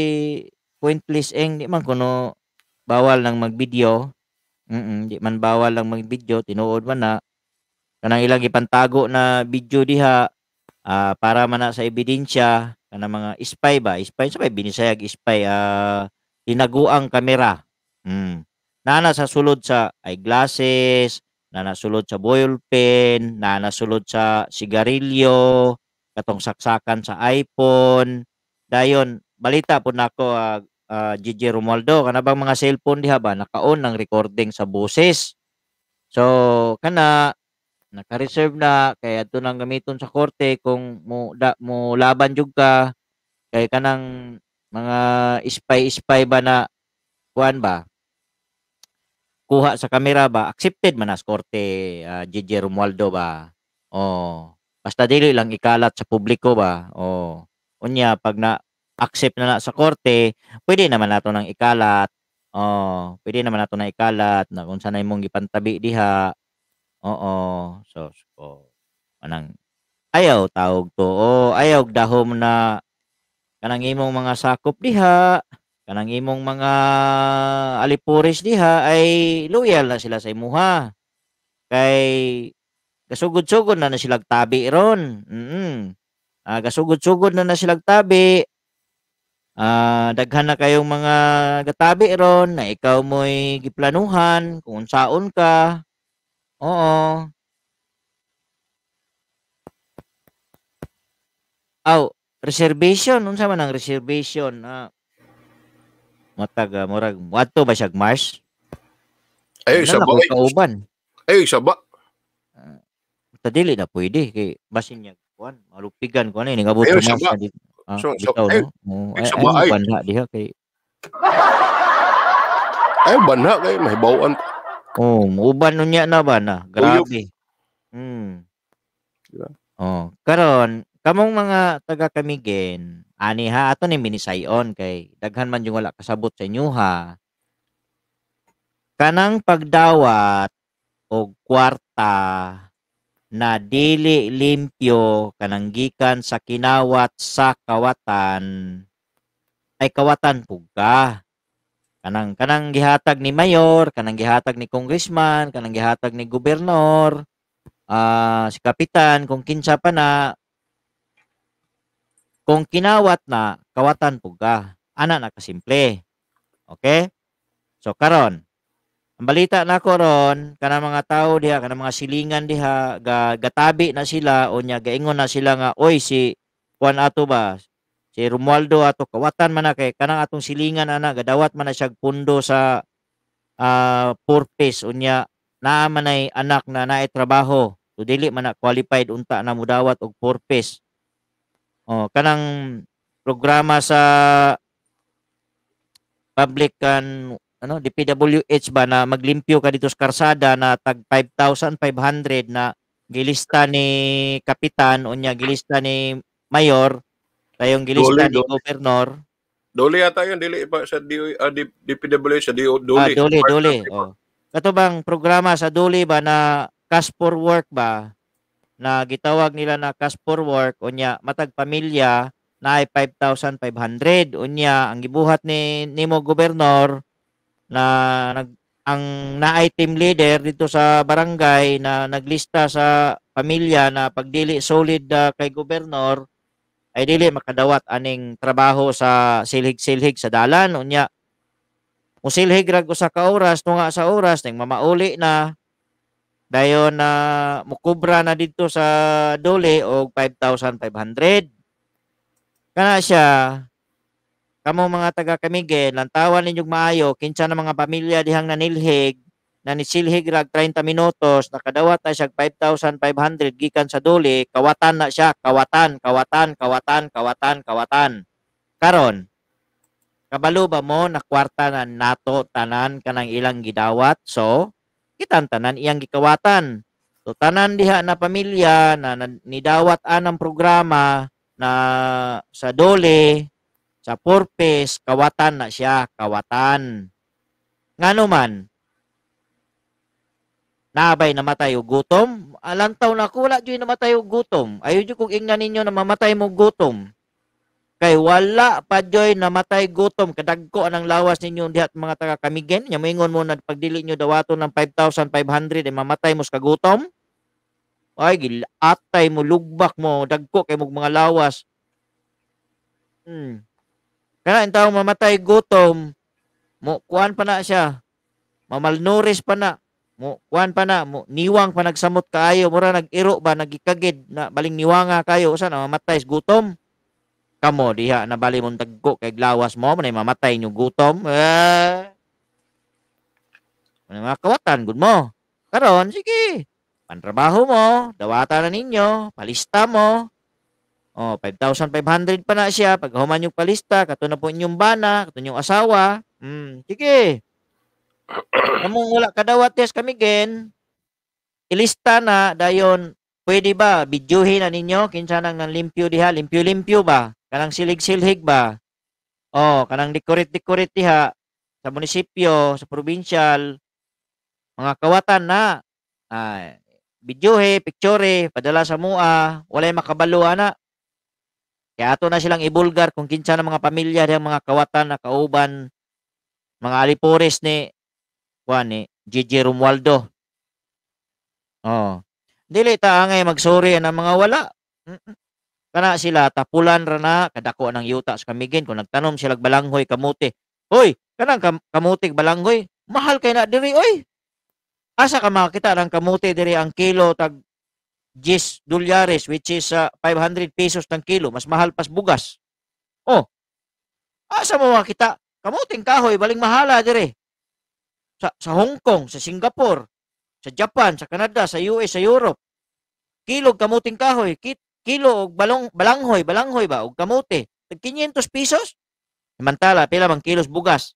Pointless Eng di man kuno bawal nang magvideo. Mm, di man bawal lang magvideo, tinuod man na kanang ilang ipantago na video diha uh, para man na sa ebidensya kanang mga spy ba, spy sa binisayag spy uh, tinaguang kamera. Mm na nasulod sa eyeglasses, na nasulod sa boil pen, na nasulod sa sigarilyo, katong saksakan sa iPhone. Dayon, balita po nako uh, uh, Gigi Romualdo, kana bang mga cellphone diha ba nakaon ng recording sa boses. So, kana naka-reserve na kay adto nang gamiton sa korte kung mo da, mo laban jud ka kay kanang mga spy spy ba na kuan ba kuha sa kamera ba accepted man as korte uh, Gigi Romualdo ba oh basta dili lang ikalat sa publiko ba oh unya pag na accept na, na sa korte pwede naman nato nang ikalat oh pwede naman nato nang ikalat na kung sanay mong ipantabi diha oo oh, so so anang ayaw tawog to oh ayaw dahom na kanang imong mga sakop diha kanang imong mga alipuris diha ay loyal na sila sa imuha kay gasugod-sugod na na sila tabi ron mm ah, uh, gasugod-sugod na na sila tabi uh, daghan na kayong mga gatabi ron na ikaw mo'y giplanuhan kung saon ka oo aw oh, reservation unsa man ang reservation ah matag murag wato ba siya Mars? Ayo isa ba? Eh. Kauban. Ayo isa ba? Uh, ah, tadili na pwede kay basin niya kuan malupigan kuan eh, ini kabut mo sa di. Ah, so, so, bitaw, ay, no? ay, ay, ay, banha kay Ay banha kay mahibawan. Oh, uban nunya na ba na? Grabe. Hmm. Oh, karon Kamong mga taga Kamigen, ani ha ato ni minisayon kay daghan man yung wala kasabot sa inyo ha. Kanang pagdawat og kwarta na dili limpyo kanang gikan sa kinawat sa kawatan ay kawatan pugka. Kanang kanang gihatag ni mayor, kanang gihatag ni congressman, kanang gihatag ni gobernador, ah si kapitan kung kinsa pa na kung kinawat na, kawatan po ka. Ana na kasimple. Okay? So, karon, ang balita na ko ron, kana mga tao diha, kana mga silingan diha, ga, gatabi na sila, o nya gaingon na sila nga, oy, si Juan ato ba, si Romualdo ato, kawatan man na kay, kanang atong silingan ana, gadawat man na siya pundo sa uh, ah, purpose, unya na manay anak na naay trabaho, so dili man na qualified unta na mudawat og purpose. Oh, kanang programa sa public kan ano DPWH ba na maglimpyo ka dito sa karsada na tag 5,500 na gilista ni kapitan o niya gilista ni mayor tayong gilista dole, ni dole. governor dole yata yun dili pa sa DO, DPWH ah, sa DO dole ah, dole dole oh. kato bang programa sa dole ba na cash for work ba na gitawag nila na cash for work unya matag pamilya na ay 5,500 unya ang gibuhat ni nimo gobernador na nag ang naay team leader dito sa barangay na naglista sa pamilya na pagdili solid uh, kay gobernador ay dili makadawat aning trabaho sa silhig-silhig sa dalan unya musilhig rag sa ka oras nga sa oras ning mamauli na dayon na uh, mukubra na dito sa dole og 5,500. Kana siya kamo mga taga Kamige, lantawan ninyong maayo kinsa na mga pamilya dihang nanilhig na nisilhig rag 30 minutos nakadawat na siya 5,500 gikan sa dole kawatan na siya kawatan kawatan kawatan kawatan kawatan karon kabalo ba mo na kwarta na nato tanan kanang ilang gidawat so kitan tanan iyang gikawatan. So tanan diha na pamilya na, na nidawat anang programa na sa dole, sa purpose, kawatan na siya, kawatan. Ngano man, nabay namatay og gutom alantaw na kula jud namatay og gutom ayo jud kog ingnan ninyo na mamatay mo gutom Kay wala pa joy namatay gutom kadagko ang lawas ninyo dihat mga taga Kamigen. Nya moingon mo na pagdili nyo dawaton ng 5,500 ay eh, mamatay mo sa gutom. Ay gilatay mo lugbak mo dagko kay mo mga lawas. Hmm. Kana ang taong mamatay gutom, mo kuan pa na siya. Mamalnuris pa na. Mo kuan pa na, mo niwang pa nagsamot kaayo, mura nagiro ba nagikagid na baling niwanga kayo usa na mamatay gutom kamo diha nabali mong tagko kay glawas mo manay mamatay nyo gutom eh manay mga kawatan gud mo karon sige pantrabaho mo dawata na ninyo palista mo oh 5500 pa na siya pag human yung palista kato na po inyong bana kato inyong asawa mm sige Kamong wala kadawat test kami gen ilista na dayon pwede ba bidyuhin na ninyo kinsa nang limpyo diha limpyo-limpyo ba kanang silig-silhig ba? Oh, kanang dikurit dekorate diha sa munisipyo, sa provincial, mga kawatan na ah, videohe, picture, padala sa mua, walay makabalo na. Kaya ato na silang ibulgar kung kinsa ng mga pamilya ng mga kawatan na kauban, mga alipores ni kuan ni Gigi Romualdo. Oh. Dili ta angay magsuri ang mga wala. Mm -mm. Kana sila tapulan ra na kadako ng yuta sa kamigin kung nagtanom sila balanghoy kamuti. Hoy, kanang kam- kamuti balanghoy, mahal kay na diri oy. Asa ka makita ng kamuti diri ang kilo tag 10 dolyares which is uh, ah, 500 pesos ng kilo, mas mahal pas bugas. Oh. Asa mo makita kamuting kahoy baling mahala dire. Sa sa Hong Kong, sa Singapore, sa Japan, sa Canada, sa US, sa Europe. Kilog kamuting kahoy, kit, kilo og balong balanghoy, balanghoy ba og kamote, 500 pesos. Samantala pila bang kilos bugas?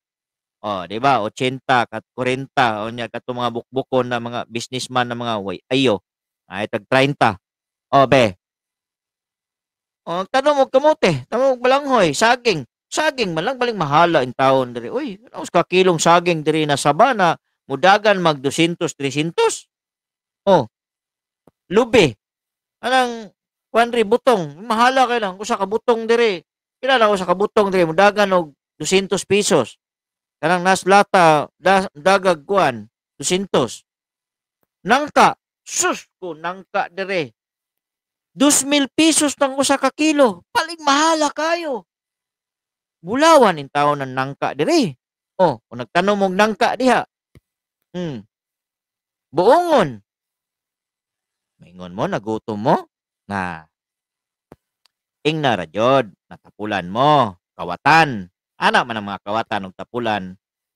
Oh, di ba? 80 kat 40 o niya kato mga bukbukon na mga businessman na mga way ayo. Ay tag 30. Oh, be. Oh, tanong mo kamote, tanong mo balanghoy, saging. Saging man lang baling mahala in taon diri. Uy, ano ka kilong saging diri na sabana, mudagan mag 200, 300. Oh. Lube. Anang Wanri, butong. Mahala kayo lang. Usa ka butong dire. Kilala ko sa kabutong dire. Mudagan og 200 pesos. Kanang nas das, dagag kuan, 200. Nangka, sus ko, nangka dire. 2,000 pesos ng usa ka kilo. Paling mahala kayo. Bulawan in taon ng nangka dire. Oh, kung nagtanong mong nangka diha. Hmm. Buongon. Maingon mo, nagutom mo na ing ra jud natapulan mo kawatan ana man ang mga kawatan og tapulan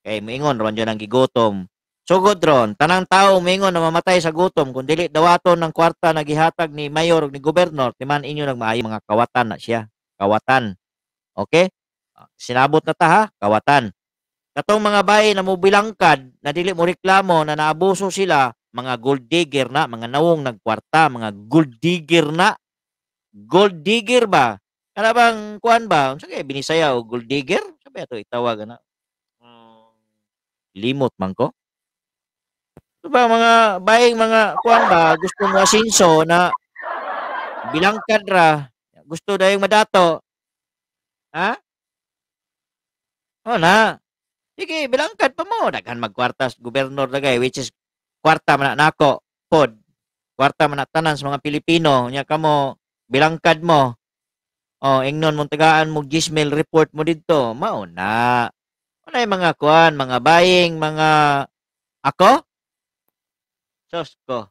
kay moingon ra jud ang gigutom sugod ron tanang tao moingon na mamatay sa gutom kun dili dawaton ng kwarta na gihatag ni mayor ug ni gobernador timan inyo nagmaayo mga kawatan na siya kawatan okay ah, sinabot na ta ha kawatan katong mga bayi na mobilangkad na dili mo reklamo na naabuso sila mga gold digger na, mga nawong nagkwarta, mga gold digger na. Gold digger ba? Kana bang kuan ba? Unsa kay binisaya og gold digger? Sabi ato itawag na. limot man ko. Diba mga baying mga kuan ba gusto mo asinso na bilang kadra gusto dayong madato. Ha? Oh na. Sige, bilangkad pa mo. Daghan magkwartas, gobernador dagay, which is kwarta man nako pod kwarta man tanan sa mga Pilipino nya kamo bilangkad mo oh ingnon mo tagaan mo Gmail report mo didto mauna na mga kuan mga buying mga ako sos ko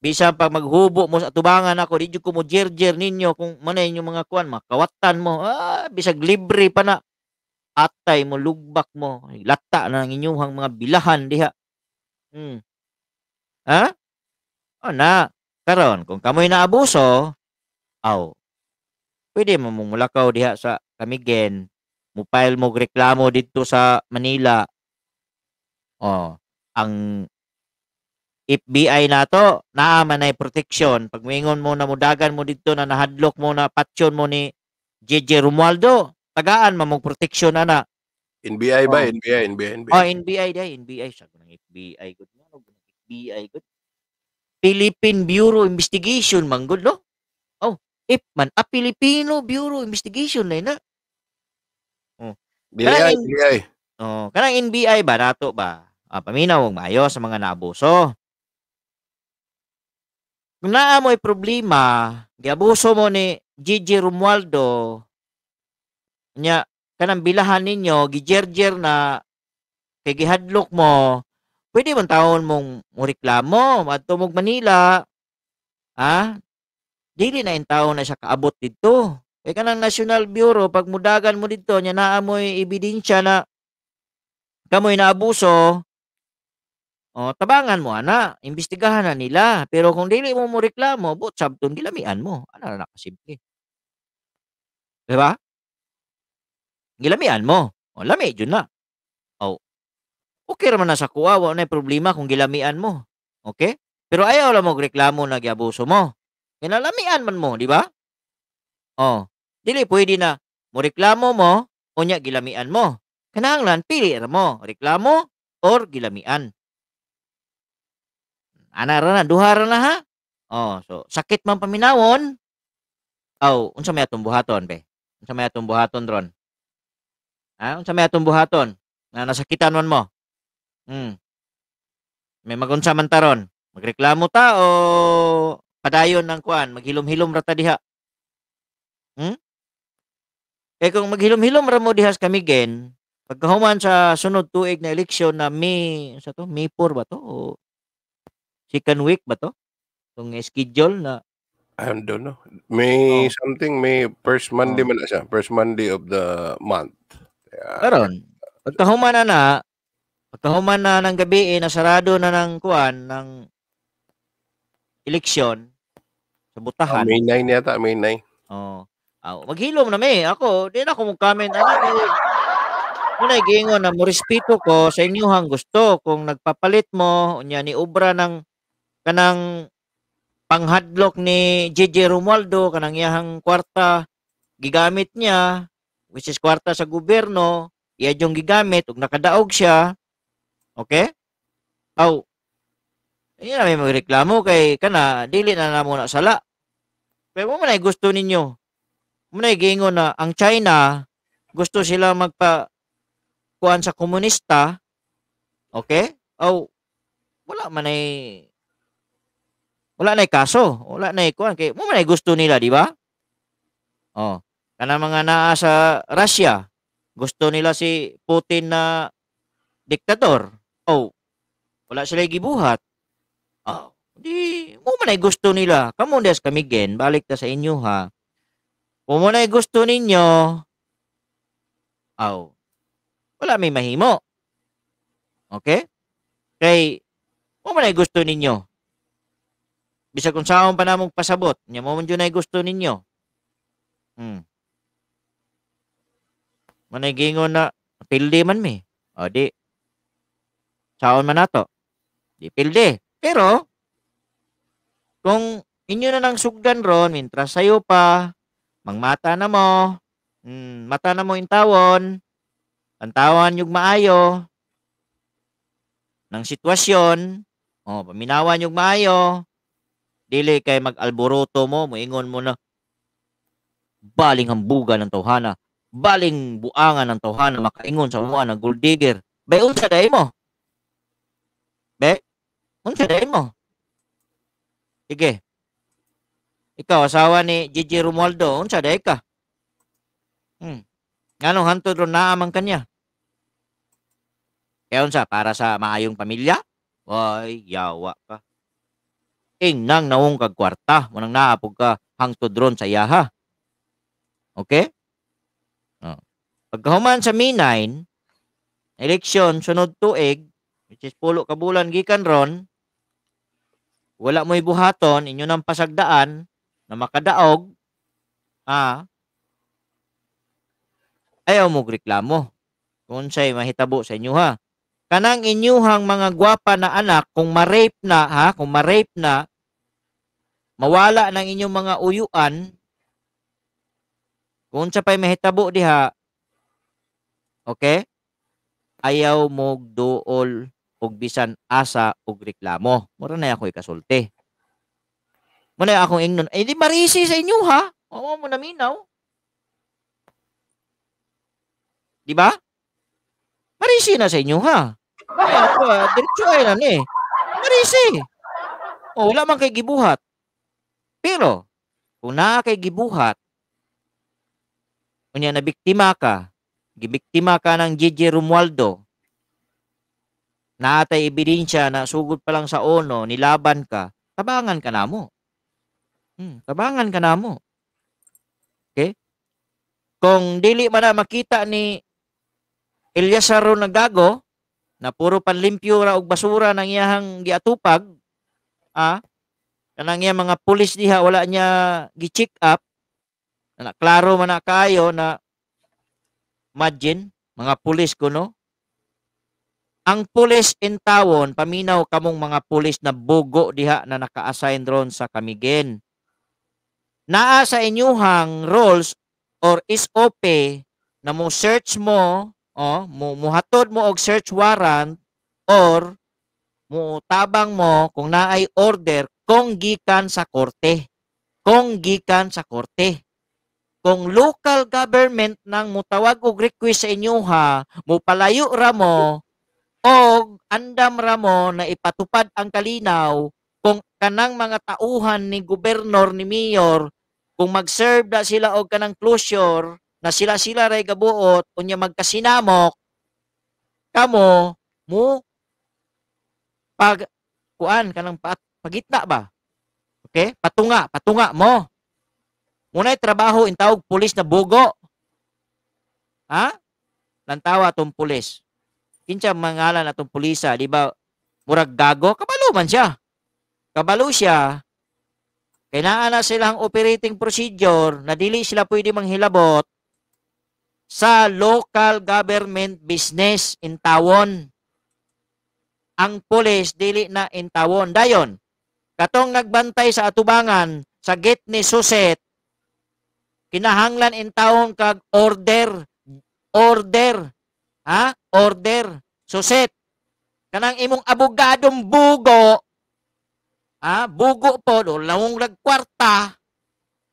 bisan pag maghubo mo sa tubangan ako di ko mo jerjer ninyo kung manay inyo mga kuan makawatan mo ah, bisag libre pa na atay mo lugbak mo lata na ng inyong mga bilahan diha Hmm. Ha? O oh, na. Karon, kung kamoy na abuso, aw, pwede mo mamumulakaw diha sa Kamigen, mupail mo reklamo dito sa Manila. Oh, ang FBI na to, man ay proteksyon pag mo na mudagan mo dito na nahadlok mo na patyon mo ni JJ Romualdo tagaan man mong proteksyon ana NBI ba? NBI, NBI, NBI. Oh, NBI day, NBI. Sabi ng FBI. Good na, no? FBI, good. Philippine Bureau Investigation, manggod, no? Oh, if man, a Filipino Bureau Investigation na na. Oh. BI, NBI. Oh, kanang NBI ba nato ba? Ah, paminaw og maayo sa mga naabuso. Kung naa mo problema, giabuso mo ni Gigi Romualdo, niya kanang bilahan ninyo gijerjer na kay gihadlok mo pwede man taon mong reklamo at tumog Manila ha dili na intaw na siya kaabot didto kay kanang National Bureau pag mudagan mo didto nya naamoy ebidensya na kamoy na abuso o, tabangan mo, ana. Imbestigahan na nila. Pero kung dili mo mo reklamo, but sabton, gilamian mo. Ano na nakasimple. Diba? Gilamian mo. O, oh, lami, yun na. O, oh. okay raman na sa kuwa. Wala na problema kung gilamian mo. Okay? Pero ayaw lang mo reklamo na giabuso mo. Ginalamian man mo, di ba? O, oh. dili pwede na mo reklamo mo o niya gilamian mo. Kananglan, pili ra mo. Reklamo or gilamian. Anara na, duhara na ha. Oh, so sakit man paminawon. Aw, oh, unsa may atong buhaton be? Unsa may atong buhaton ron? Ah, Unsa may atong buhaton na nasakitan man mo? Hmm. May magunsa man taron. Magreklamo ta o padayon ng kuan, maghilom-hilom ra ta diha. Hmm? Eh kung maghilom-hilom ra mo dihas kami gen, pagkahuman sa sunod tuig na eleksyon na May, sa to, May 4 ba to? O second week ba to? Itong schedule na I don't know. May oh. something, may first Monday oh. man siya. First Monday of the month. Yeah. Karon, pagkahuman na na, pagkahuman na ng gabi, eh, nasarado na ng kuan, ng eleksyon, sa butahan. Oh, May 9 yata, May 9. Oo. Oh. Oh, maghilom na may. Ako, di na ako mag-comment. Ano, eh, Muna, gingon na murispito ko sa inyuhang gusto. Kung nagpapalit mo, unya ni Ubra ng kanang panghadlok ni JJ Romualdo, kanang iyahang kwarta, gigamit niya, which is kwarta sa gobyerno, iya yung gigamit, ug nakadaog siya, okay? Aw, oh, iya may magreklamo kay kana, dili na na muna sala. Pero mo na gusto ninyo. Mo na giingon na ang China gusto sila magpa kuan sa komunista. Okay? Aw, oh, wala man ay wala na kaso, wala na kuan kay mo man ay gusto nila, di ba? Oh. Kana mga naa sa Russia, gusto nila si Putin na diktador. Oh, wala sila gibuhat. Oh, di mo man ay gusto nila. Kamo des kami gen, balik ta sa inyo ha. Kung mo na gusto ninyo, aw, oh, wala may mahimo. Okay? Kay, mo man gusto ninyo. Bisag kung saan pa namong pasabot, niya mo man dyan gusto ninyo. Hmm manigingon na pilde man mi. O di, saon man nato. Di pilde. Pero, kung inyo na nang sugdan ron, mintras sayo pa, mangmata na mo, mm, mata na mo intawon, tawon yung maayo, ng sitwasyon, oh, paminawan yung maayo, dili kay mag-alboroto mo, muingon mo na, baling hambuga ng tawhana, baling buangan ng tawhan na makaingon sa mga ng gold digger. Bay, unsa day mo? Be, unsa day mo? Sige. Ikaw, asawa ni Gigi Romualdo, unsa day ka? Hmm. Ngano hantod ron amang kanya? Kaya unsa, para sa maayong pamilya? Ay, yawa ka. Ing nang naong kagkwarta, munang naapog ka hangtod ron sa yaha. Okay? Pagkahuman sa May 9, eleksyon sunod tuig, which is pulo kabulan gikan ron, wala mo ibuhaton, inyo ng pasagdaan na makadaog, ha? ayaw mo reklamo. Kung sa'y mahitabo sa inyo ha. Kanang inyuhang mga gwapa na anak, kung ma-rape na ha, kung ma-rape na, mawala ng inyong mga uyuan, kung sa pa'y mahitabo di ha, Okay? Ayaw mo duol og bisan asa og reklamo. Mura na ako ikasulti. Muna na akong ingnon. Eh, di marisi sa inyo ha. Oo mo na minaw. Di ba? Marisi na sa inyo ha. Ay, ako, eh, diretso ay na ni. Eh. Marisi. O, oh, wala man kay gibuhat. Pero, kung naa kay gibuhat, unya na biktima ka, gibiktima ka ng Gigi Romualdo, na naatay ebidensya na sugod pa lang sa ono, nilaban ka, tabangan ka na mo. Hmm, tabangan ka na mo. Okay? Kung dili man na makita ni Eliasaro Nagago, na puro panlimpyo ra og basura nang iyang giatupag, ah, kanang iya mga pulis diha wala niya gi-check up, na klaro man na kayo na Imagine, mga pulis ko, no? Ang pulis in tawon, paminaw kamong mga pulis na bugo diha na naka-assign ron sa kamigen. Naa sa inyuhang roles or is SOP na mo search mo, oh, mo muhatod mo og search warrant or mo tabang mo kung naay order kung gikan sa korte. Kung gikan sa korte kung local government nang mutawag og request sa inyo ha, mupalayo ra mo o andam ra mo na ipatupad ang kalinaw kung kanang mga tauhan ni gobernador ni mayor kung mag-serve na sila og kanang closure na sila sila ray gabuot unya magkasinamok kamo mo pag kuan kanang pat, pagitna ba okay patunga patunga mo Munay trabaho intawag pulis na bugo. Ha? Lantawa tong pulis. Kinsa mangalan atong pulisa, di ba? Murag gago, kabalo man siya. Kabalo siya. Kailangan na silang operating procedure na dili sila pwede manghilabot sa local government business in Tawon. Ang pulis dili na in Tawon. Dayon, katong nagbantay sa atubangan sa gate ni Suset, Kinahanglan in taon kag order. Order. Ha? Order. so set Kanang imong abogadong bugo, ha? bugo po, do, lawong lagkwarta,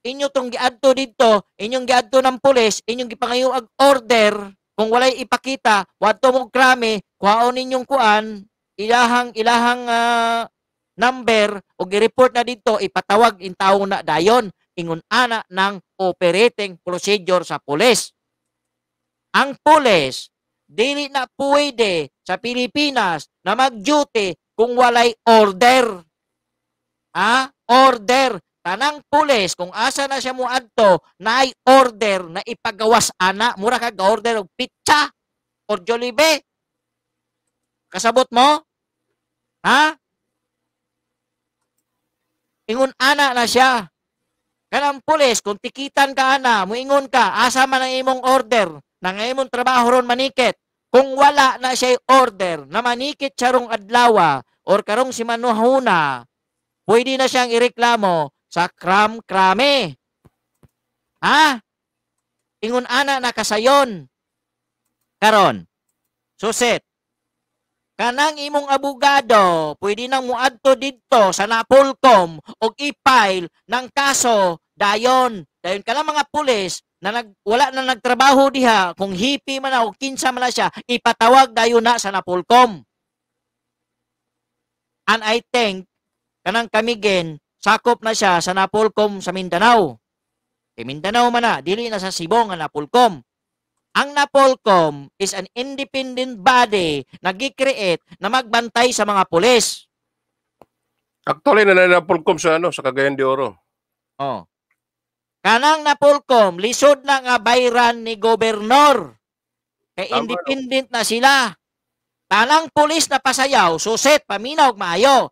inyo tong giadto dito, inyong giadto ng pulis, inyong gipangayo ag order, kung walay ipakita, wato mong krami, kuhaon ninyong kuan, ilahang, ilahang uh, number, o gireport na dito, ipatawag in tao na dayon ingon ana ng operating procedure sa pulis. Ang pulis, dili na pwede sa Pilipinas na mag-duty kung walay order. Ha? Order. Tanang pulis, kung asa na siya muadto, adto, na ay order na ipagawas ana. Mura ka order og pizza or Jollibee. Kasabot mo? Ha? Ingon ana na siya Kanang pulis, kung tikitan ka ana, muingon ka, asa man ang imong order, nang imong trabaho ron manikit. Kung wala na siya order na manikit siya rong adlawa or karong si manuhuna, pwede na siyang ireklamo sa kram-krame. Ha? Ingon ana na kasayon. Karon, suset. Kanang imong abogado, pwede nang muadto didto sa Napolcom o i-file ng kaso dayon. Dayon ka nga mga pulis na nag, wala na nagtrabaho diha, kung hipi man na o kinsa man na siya, ipatawag dayon na sa Napolcom. And I think, kanang kamigen, sakop na siya sa Napolcom sa Mindanao. Kay e Mindanao man na, dili na sa Sibong ang Napolcom. Ang Napolcom is an independent body na gi-create na magbantay sa mga pulis. Actually, nananapulkom sa ano, sa Cagayan de Oro. Oh. Kanang napulkom, lisod na nga bayran ni gobernador. Kay independent na sila. Tanang pulis na pasayaw, suset, paminaw, maayo.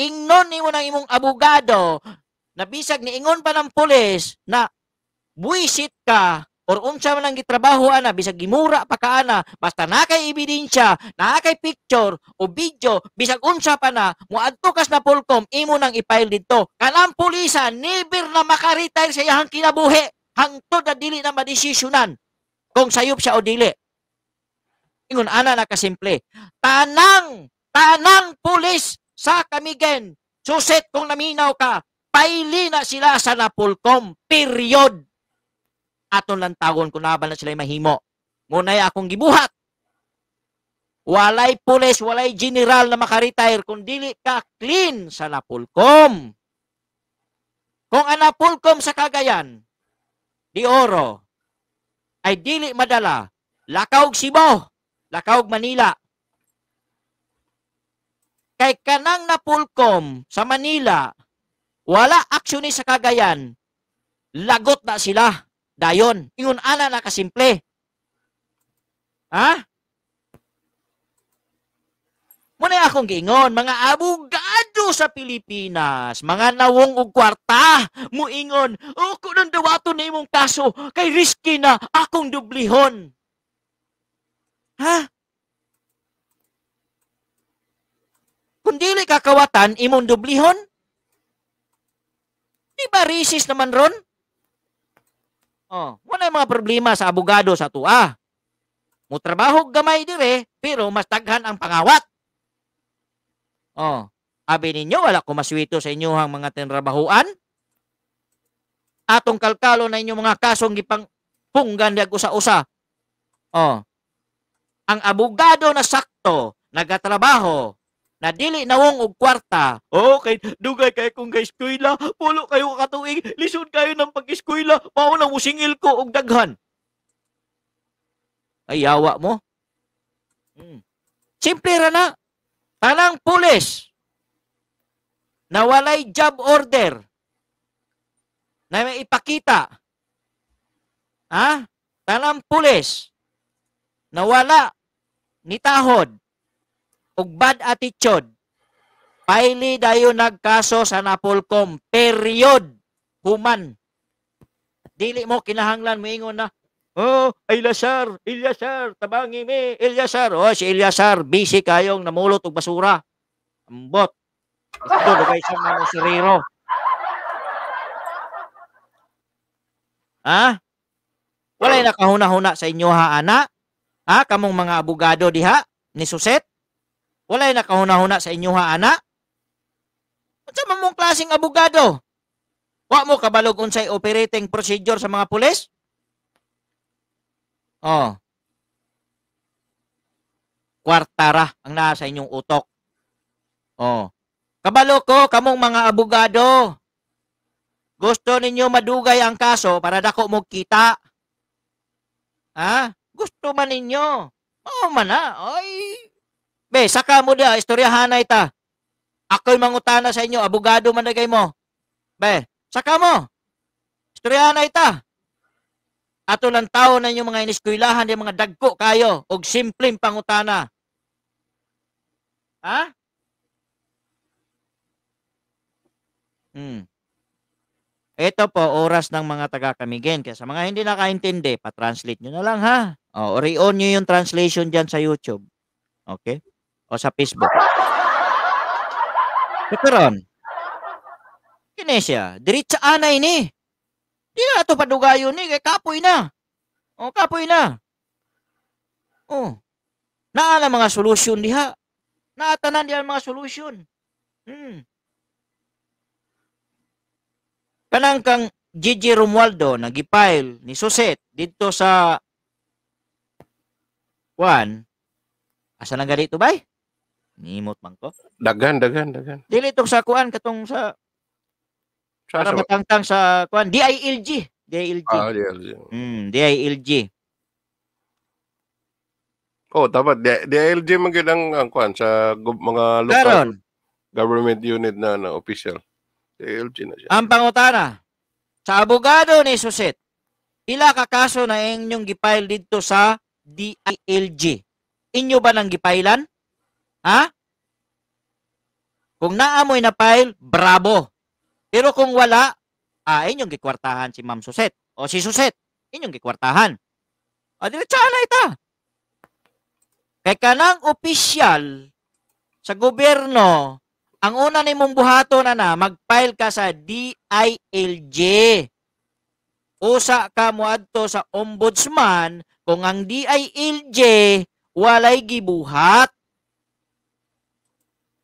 Ingnon ni mo ng imong abogado, nabisag ni ingon pa ng pulis na buisit ka, or unsa man ang gitrabaho ana bisag gimura pa ka basta na kay ebidensya na kay picture o video bisag unsa pa na moadto kas na Polcom imo nang i dito didto kanang pulisa never na makaretire sa iyang kinabuhi hangtod na dili na madesisyonan kung sayop siya o dili ingon ana na kasimple tanang tanang pulis sa kamigen suset kung naminaw ka paili na sila sa Napolcom period aton lang tawon kung laban na sila mahimo. Muna Ngunay akong gibuhat. Walay pulis, walay general na makaretire kung dili ka clean sa Napulcom. Kung ang Napulcom sa Cagayan, di oro, ay dili madala, lakaw Sibo, lakaw Manila. Kay kanang Napulcom sa Manila, wala aksyon sa Cagayan, lagot na sila dayon. Ingon ana na kasimple. Ha? Muna akong giingon, mga abogado sa Pilipinas, mga nawong og kwarta, muingon, o oh, kunang dawato na imong kaso, kay risky na akong dublihon. Ha? Kung dili kakawatan, imong dublihon? Di ba risis naman ron? Oh, wala mga problema sa abogado sa tua. Mutrabaho gamay dire, pero mas daghan ang pangawat. Oh, abi ninyo wala ko maswito sa inyohang mga tinrabahuan. Atong kalkalo na inyo mga kasong gipang punggan diag usa-usa. Oh. Ang abogado na sakto nagatrabaho na dili na wong og kwarta. Okay, oh, dugay kay kung guys eskwela, pulo kayo katuig, lisod kayo ng pag-eskwela, mao na musingil ko og daghan. Ay yawa mo. Hmm. Simple ra na. Tanang pulis na walay job order na may ipakita. Ha? Tanang pulis na wala ni nitahod og bad attitude paili dayo nagkaso sa Napolcom period human dili mo kinahanglan mo ingon na Oh, Ilyasar, Ilyasar, tabangi mi, Ilyasar. Oh, si Ilyasar, busy kayong namulot og basura. Ambot. Ito, bagay sa mga siriro. Ha? Walay nakahuna-huna sa inyo ha, ana? Ha? Kamong mga abogado diha? Ni Suset? Walay nakahuna-huna sa inyo ha, ana? Unsa man mong klaseng abogado? Wa mo kabalog unsay operating procedure sa mga pulis? Oh. Kwartara ang naa sa inyong utok. Oh. Kabalo ko kamong mga abogado. Gusto ninyo madugay ang kaso para dako mo kita. Ha? Gusto man ninyo. Oo man ha. Ay, Be, saka mo dia, istoryahan na ita. Ako'y mangutana sa inyo, abogado man nagay mo. Be, saka mo. Istoryahan na ita. Ato lang tao na inyong mga iniskwilahan, yung mga dagko kayo, og simpleng pangutana. Ha? Hmm. Ito po, oras ng mga taga-kamigin. Kaya sa mga hindi nakaintindi, pa-translate nyo na lang ha. O, re-on nyo yung translation dyan sa YouTube. Okay? o sa Facebook. Karon. Kini siya, ana ini. Di na to padugayo ni kay kapoy na. O kapoy na. Oh. Naa na mga solusyon diha. Naatanan diha mga solusyon. Hmm. Kanang kang Gigi Romualdo nagipile ni Suset dito sa Juan. Asa nang ganito ba? Nimot man ko. Dagan, dagan, dagan. Dili to sa kuan katong sa sa para matangtang sa kuan DILG, DILG. Ah, DILG. Mm, DILG. Oh, dapat DILG man ang, ang kuan sa mga local Karon. government unit na na official. DILG na siya. Ang pangutana sa abogado ni Susit, Ila ka kaso na inyong gipile didto sa DILG. Inyo ba nang gipailan? Ha? Kung naamoy na file, bravo. Pero kung wala, ah, inyong gikwartahan si Ma'am Suset o si Suset, inyong gikwartahan. O, diretsaan na ita. Kay kanang opisyal sa gobyerno, ang una ni mong buhato na na, mag-file ka sa DILJ. Usa ka mo adto sa ombudsman kung ang DILJ walay gibuhat.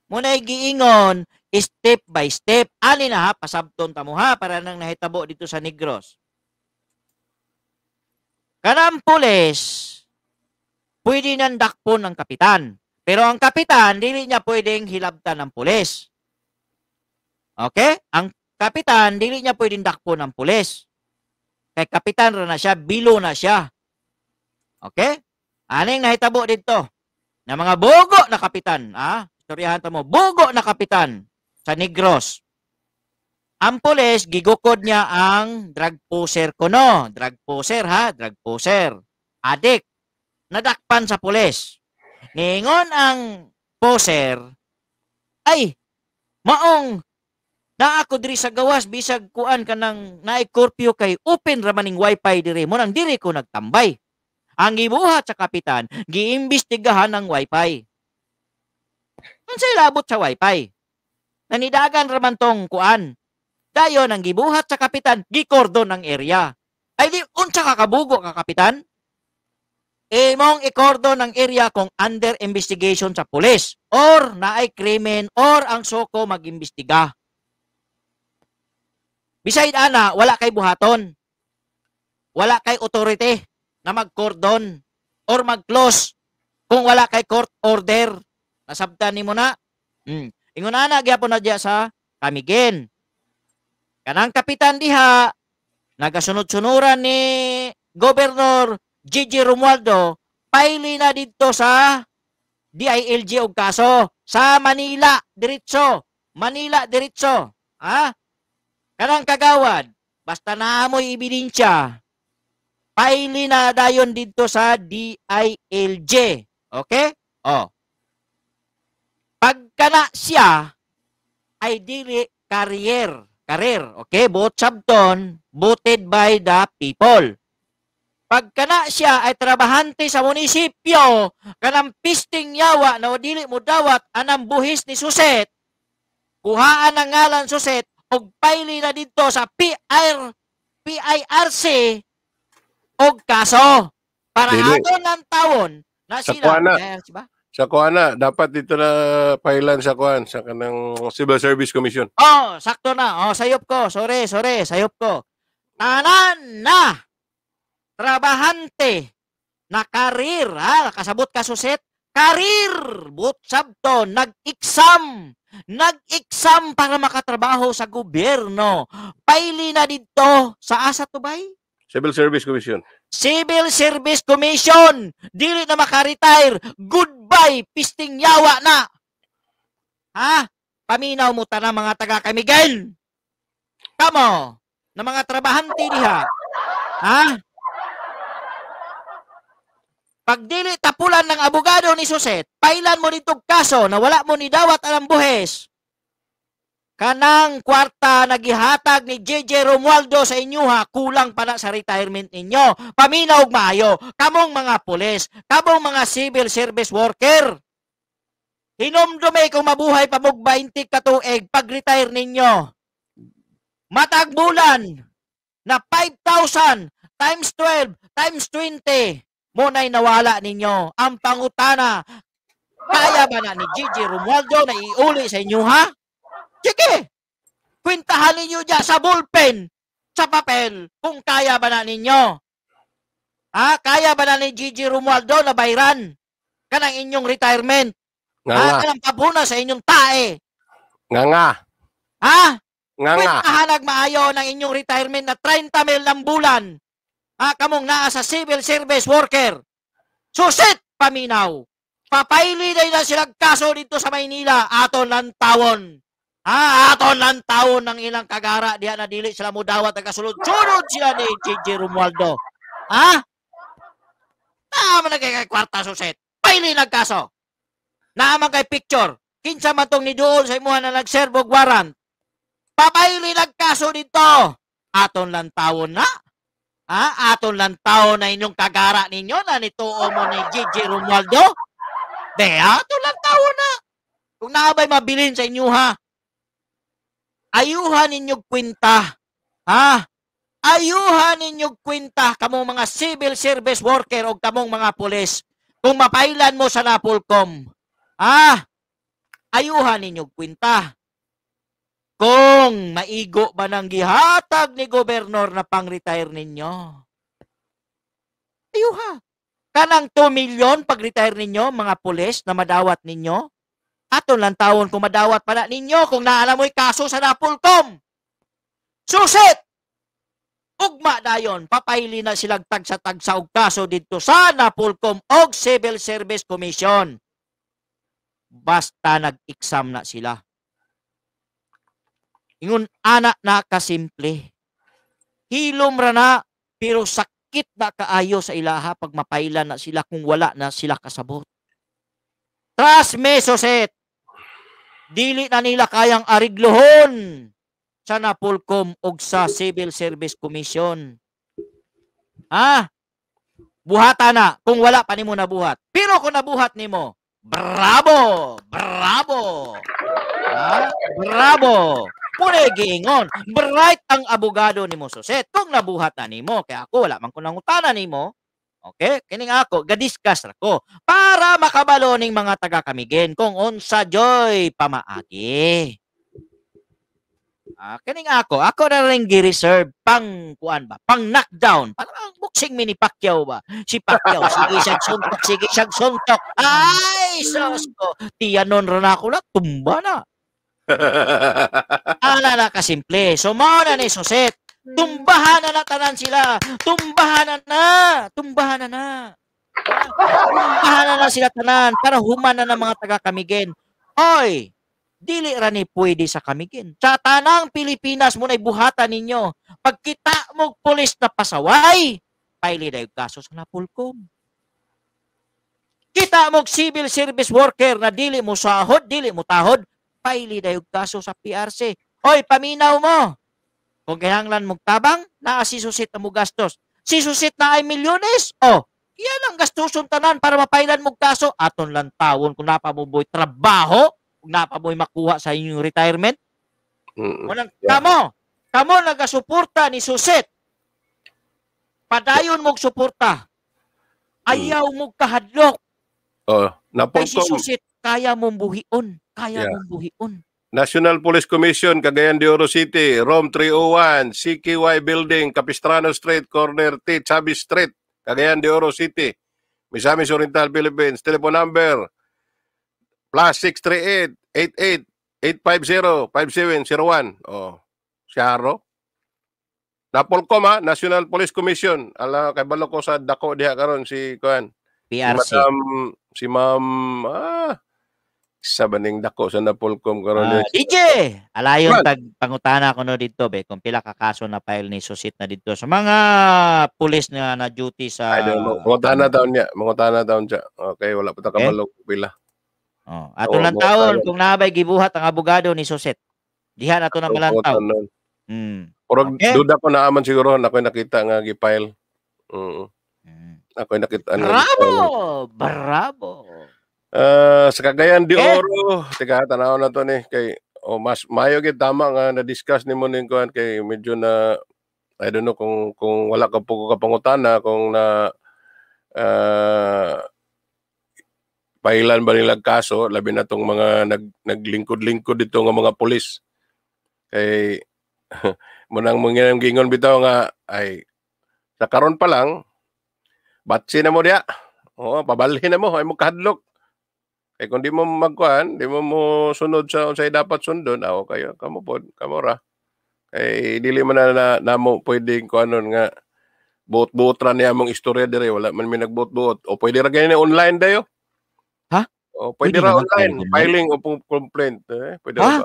Muna giingon, step by step. Ani na ha, pasabton ta mo ha, para nang nahitabo dito sa Negros. Kanang pulis, pwede nang dakpon ng kapitan. Pero ang kapitan, dili niya pwedeng hilabtan ng pulis. Okay? Ang kapitan, dili niya pwedeng dakpon ng pulis. Kay kapitan ra na siya, bilo na siya. Okay? Aning nahitabo dito? Na mga bogo na kapitan, ah? Soryahan mo, bugo na kapitan sa Negros. Ang pulis, gigukod niya ang drug poser ko no. Drug poser ha, drug poser. Adik. Nadakpan sa pulis. Ningon ang poser, ay, maong na ako diri sa gawas bisag kuan kanang naay curfew kay open ra maning wifi diri mo nang diri ko nagtambay ang gibuhat sa kapitan giimbestigahan ang wifi unsay labot sa wifi. Nanidagan raman tong kuan. Dayo nang gibuhat sa kapitan, gikordon ang area. Ay di unsa ka kabugo ka kapitan? Imong e, ikordon ang area kung under investigation sa pulis or naay krimen or ang soko magimbestiga. Bisayid ana, wala kay buhaton. Wala kay authority na magkordon or mag-close kung wala kay court order Nasabtan nimo na. Mm. Ingon ana gyapon na diya sa Kamigen. Kanang kapitan diha nagasunod-sunuran ni Governor Gigi Romualdo paili na didto sa DILG og kaso sa Manila diretso. Manila diretso. Ha? Kanang kagawad basta naamoy ebidensya paili na dayon didto sa DILG. Okay? Oh. Pagkana siya ay dili career, career, okay? Both sabton, voted by the people. Pagkana siya ay trabahante sa munisipyo, kanang pisting yawa na dili mo dawat anang buhis ni Suset, kuhaan ang ngalan Suset, og paili na dito sa PIR, PIRC og kaso para Dili. nang ng taon na sila. Sa kuana, eh, sa na dapat dito na pailan sa kuan sa kanang Civil Service Commission. Oh, sakto na. Oh, sayop ko. Sorry, sorry, sayop ko. Tanan na trabahante na karir ha ah, kasabot ka suset karir but sabto nag-exam nag-exam para makatrabaho sa gobyerno paili na dito sa asa tubay Civil Service Commission Civil Service Commission, dili na makaretire. Goodbye, pisting yawa na. Ha? Paminaw mo ta na mga taga kay Kamo, na mga trabahante diha. Ha? Pag dili tapulan ng abogado ni Suset, pailan mo nitong kaso na wala mo ni dawat alam buhes kanang kwarta na gihatag ni JJ Romualdo sa inyo ha, kulang para sa retirement ninyo. Paminaw og maayo, kamong mga pulis, kamong mga civil service worker. Hinumdumi kung mabuhay pa mog 20 katuig pag-retire ninyo. Matag bulan na 5,000 times 12 times 20 munay nawala ninyo ang pangutana. Kaya ba na ni Gigi Romualdo na iuli sa inyo ha? Sige, kwintahan ninyo dyan sa bullpen, sa papel, kung kaya ba na ninyo. Ha? Kaya ba na ni Gigi Romualdo na bayran kanang inyong retirement? Nga ha? Nga. Kanang pabuna sa inyong tae? Nga nga. Ha? Nga nga. Pwede maayo ng inyong retirement na 30 mil ng bulan. Ha? Kamong naa sa civil service worker. Susit, paminaw. Papaili na na silang kaso dito sa Maynila. Ato lang tawon. Aton lang taon ng ilang kagara diha na dili sila mudawat ang kasulod. Sunod sila ni Gigi Romualdo. Ha? Naman na kay kay kwarta suset. Paili nagkaso. Naaman kay picture. Kinsa man tong niduol sa imuha na nagserve og warrant. Papaili nagkaso dito. Aton lang taon na. Ha? Aton lang taon na inyong kagara ninyo na nituo mo ni Gigi Romualdo. De, aton lang taon na. Kung naabay mabilin sa inyo ha, Ayuhan ninyo kwinta. Ha? Ayuhan ninyo kwinta kamong mga civil service worker o kamong mga pulis kung mapailan mo sa Napolcom. Ha? Ayuhan ninyo kwinta. Kung maigo ba ng gihatag ni gobernador na pang-retire ninyo. Ayuha. Kanang 2 milyon pag-retire ninyo, mga pulis na madawat ninyo, Aton lang tawon kung madawat pa na ninyo kung naalam mo'y kaso sa Napolcom. Susit! Ugma dayon, papaili na silang tagsa-tagsa og kaso dito sa Napolcom og Civil Service Commission. Basta nag-exam na sila. Ingon ana na kasimple. Hilom ra na pero sakit na kaayo sa ilaha pag mapailan na sila kung wala na sila kasabot. Trust me, Soset. Dili na nila kayang ariglohon sa Napolcom o sa Civil Service Commission. Ha? Buhata na. Kung wala pa nimo nabuhat. Pero kung nabuhat nimo, bravo! Bravo! Ha? Bravo! Pure giingon. Bright ang abogado ni mo, Soset. Kung nabuhat na nimo, kaya ako wala man ko nangutana nimo, Okay? Kining ako, gadiskas ko para makabalo ning mga taga kamigen kung unsa joy pamaagi. Ah, kining ako, ako na rin gi-reserve pang kuan ba, pang knockdown. Parang boxing mini Pacquiao ba? Si Pacquiao, sige siyang suntok, sige siyang suntok. Ay, sos ko. Tiyanon na ako na, tumba na. Ala na kasimple. So, mauna ni Suset. Tumbahan na na tanan sila. Tumbahan na na. Tumbahan na na. Tumbahan na na sila tanan para humana na mga taga Kamigen. Oy, dili ra ni pwede sa Kamigen. Sa tanang Pilipinas mo na buhatan ninyo. Pagkita mog pulis na pasaway, paili dayo kaso sa napulkom. Kita mog civil service worker na dili mo sahod, dili mo tahod, paili dayo kaso sa PRC. Oy, paminaw mo. Kung kinahanglan mong tabang, naa si na mo gastos. Si susit na ay milyones, o, oh, yan ang gastuson tanan para mapailan mong kaso. Aton lang tawon kung napa trabaho, kung napa makuha sa inyong retirement. Mm, Walang, yeah. Kamo, kamo nagasuporta ni susit. Padayon mong suporta. Ayaw mong kahadlok. Oh, napong Ay si susit, kaya mong buhion. Kaya yeah. mong buhion. National Police Commission, Cagayan de Oro City, Rome 301, CKY Building, Capistrano Street, Corner T, Chavez Street, Cagayan de Oro City, Misamis Oriental, Philippines. Telephone number, plus 638 88 850 Oh, si Haro. ha, National Police Commission. Ala, kay balo ko sa dako diha karon si Kuan. PRC. Si Ma'am, si Ma'am, ah, sa baning dako sa napulkom karon. Uh, ah, DJ, alayon tag pangutana ko no dito be kung pila ka kaso na file ni Susit na dito sa mga pulis na na duty sa I don't know. Mangutana daw niya, mangutana daw niya. Okay, wala pa ta kabalog okay. pila. Oh, ato lang taon kung nabay gibuhat ang abogado ni Susit. Dihan ato na malantaw. Mm. Pero okay. duda ko na aman siguro na ko nakita nga gi-file. Mm. Ako'y Ako nakita ano. Bravo! Bravo! Uh, sa Cagayan de yeah. Oro, teka tanaw na to ni kay o oh, mas mayo gid tama nga na discuss nimo ning kuan kay medyo na I don't know kung kung wala ka po kapangutana kung na uh, pailan ba nila kaso labi na tong mga nag, naglingkod-lingkod dito nga mga pulis kay munang mangyayang gingon bitaw nga ay sa karon pa lang batsi na mo dia oo pabalhin na mo ay mo kadlok Kay eh, kung di mo magkuhan, di mo mo sunod sa unsay dapat sundon, ako kayo kamo pod, kamo Kay eh, dili man na, na, mo pwedeng kuanon nga buot-buot ra niya mong istorya dire, wala man may nagbuot-buot. O pwede ra gani online dayo. Ha? O pwede, pwede ra online pwede filing o complaint, eh? Pwede ha? ra.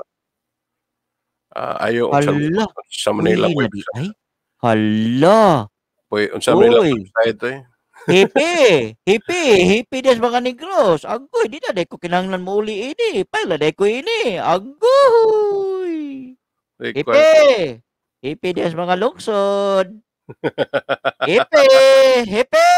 Uh, ah, ayo sa, sa Manila website. Hala. Pwede, unsa Manila website, eh hipi, hipi, hipi des mga negros. Agoy, di na ko kinanglan mo uli ini. Pala na ko ini. Agoy. Hipi, hipi des mga lungsod. hipi, hipi.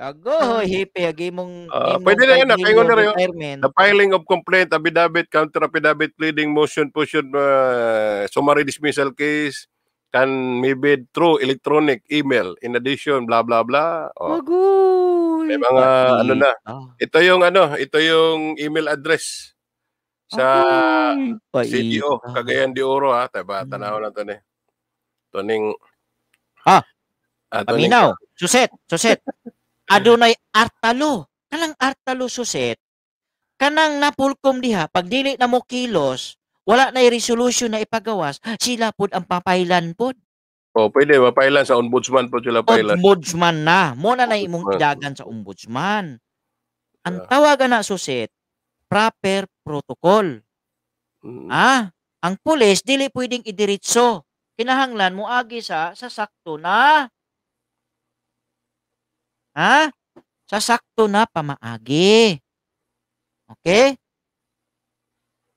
Agoy, hipi. Agi mong... pwede na yan. Kayo na rin. The filing of complaint, abidabit, counter abidabit, pleading motion, motion, uh, summary dismissal case, can maybe through electronic email in addition blah blah blah oh. Magoy. may mga Magoy. ano na oh. ito yung ano ito yung email address sa okay. CDO Cagayan de Oro ha taba hmm. tanaw na to ni tuning ah Ah, Paminaw, suset, suset. Adunay artalo. Kanang artalo suset. Kanang napulkom diha pag dili na mo kilos, wala na resolution na ipagawas, sila pod ang papailan pod. Oh, pwede papailan sa ombudsman po sila pailan. Ombudsman na. Muna na imong idagan sa ombudsman. Ang yeah. tawagan na susit, proper protocol. Mm. Ah, ang pulis dili pwedeng idiretso. Kinahanglan mo agi sa sasakto na Ha? Sasakto na pamaagi. Okay?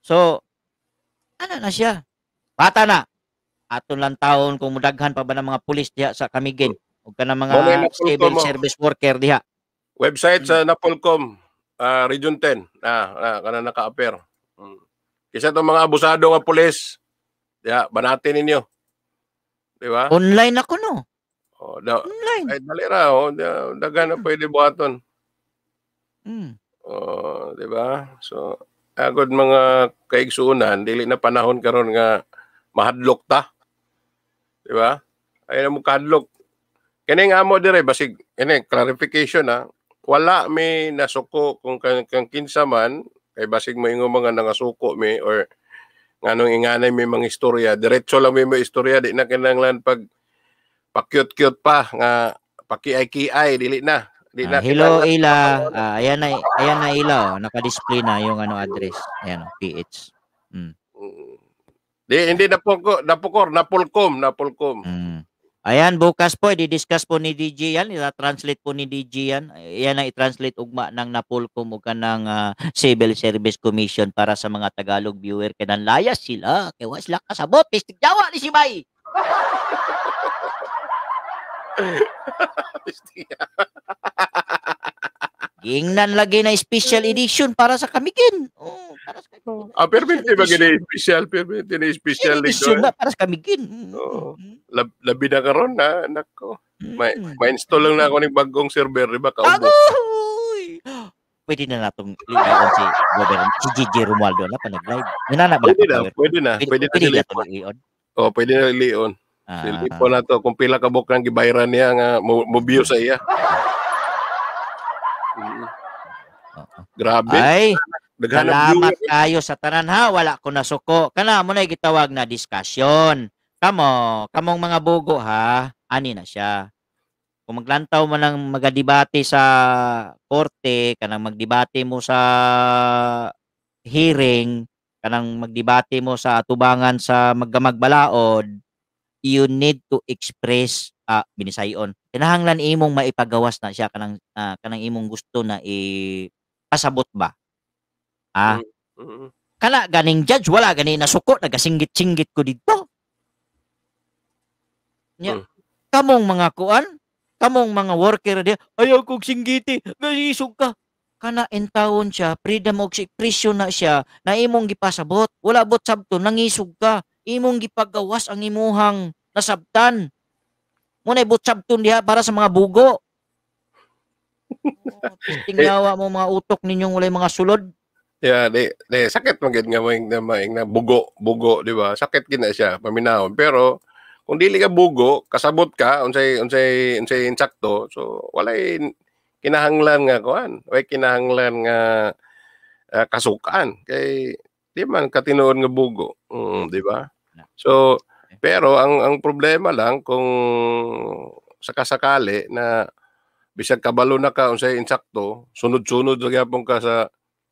So, ano na siya? Bata na. Aton lang taon kung mudaghan pa ba ng mga pulis diha sa Kamigin o ka ng mga Bale, civil oh. service worker diha. Website hmm. sa Napolcom, uh, ah, Region 10, ah, ah kana naka-appear. Hmm. Kisa itong mga abusado nga pulis, diha, banatin ninyo. Di ba? Online ako no. Oh, da, Online. Ay, dali ra, oh, da, dagan na hmm. pwede buhaton. Mm. Oh, di ba? So, agad mga kaigsuunan, dili na panahon karon nga mahadlok ta. Di ba? Ay na mo kahadlok. Kini nga amo dire basig ini clarification ha. Wala may nasuko kung kang, kang kinsa man kay basig mo ingo mga nangasuko mi or nganong inganay may mga istorya, diretso lang may mga istorya di na kinahanglan pag pakyut-kyut pa nga paki pakiay-kiay dili na Uh, hello Ila. Uh, ah, ayan na ayan na Ila, oh. naka-display na yung ano address. Ayan PH. Oh, hmm. Mm. Di, hindi na po ko, na pukor, na pulkom, na pulkom. Mm. Ayan, bukas po, i-discuss po ni DJ yan. I-translate po ni DJ yan. Yan ang i-translate ugma ng Napolcom o ng uh, ah, Civil Service Commission para sa mga Tagalog viewer. Kaya layas sila. Kaya wasla kasabot. Pistig jawa ni si May. Gingnan lagi na special mm. edition para sa kamigin. Oh, para sa kamigin. Ah, oh, permit ba gani special? permit na special edition. Eh. na para sa kamigin. Mm, Oo. Oh, lab, labi na karon na, ah, anak May, mm. may install lang na ako ng bagong server, di ba? Kaubo. Pwede na natong ligawan si Governor, si GG Romualdo na panag-live. Nanana, ba? pwede na. Pwede, na, pwede na, pwede na, pwede na, pwede na, pwede Ah. Silipon na to. Kung pila ka bukang gibayran niya nga mubiyo sa iya. Grabe. Ay, Daghan salamat kayo sa tanan ha. Wala ko na suko. Kana mo na gitawag na discussion. Kamo, kamong mga bugo ha. Ani na siya. Kung maglantaw mo ng magadebate sa korte, kanang magdebate mo sa hearing, kanang magdebate mo sa tubangan sa magamagbalaod, you need to express uh, ah, binisayon. Kinahanglan imong maipagawas na siya kanang uh, kanang imong gusto na ipasabot pasabot ba. Ah. mm Kala ganing judge wala gani nasuko nagasinggit-singgit ko dito. Nya. Mm. Kamong mga kuan, kamong mga worker di ayaw kog singgiti, ganisog ka. Kana entawon siya, freedom of expression na siya, na imong gipasabot, wala bot sabto, nangisog ka imong gipagawas ang imuhang nasabtan. Muna ibutsabton diha para sa mga bugo. Oh, Tingyawa mo mga utok ninyong walay mga sulod. Yeah, di, de sakit magid nga maing na maing na bugo, bugo, di ba? Sakit na siya paminahon. Pero kung dili ka bugo, kasabot ka unsay unsay unsay insakto, so walay kinahanglan nga kuan, walay kinahanglan nga uh, kasukan kay di man katinuod nga bugo. Mm, di ba? So, eh. pero ang ang problema lang kung sakasakali na bisag kabalo na ka unsay insakto, sunod-sunod ra gyapon ka sa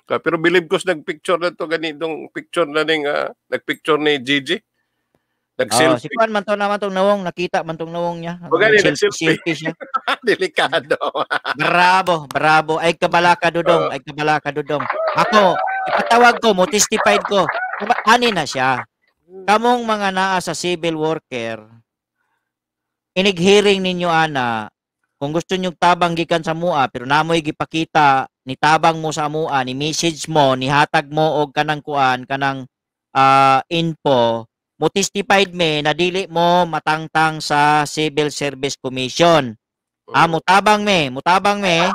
ka. Pero believe ko nagpicture na to ganitong picture na ning uh, nagpicture ni Gigi. Nag-selfie. Oh, si Juan man to naman tong nawong, nakita man tong nawong niya. O gani, nag-selfie. siya. Delikado. bravo, bravo. Ay kabala ka dudong, uh, ay ka dudong. Ako, ipatawag ko, mo testified ko. Ani na siya. Mm. Kamong mga naa sa civil worker, inighiring ninyo ana, kung gusto nyo tabang gikan sa mua, pero namoy gipakita, ni tabang mo sa mua, ni message mo, ni hatag mo og kanang kuan, kanang uh, info, mo testified me na dili mo matangtang sa Civil Service Commission. Ah, oh. mutabang me, mutabang me.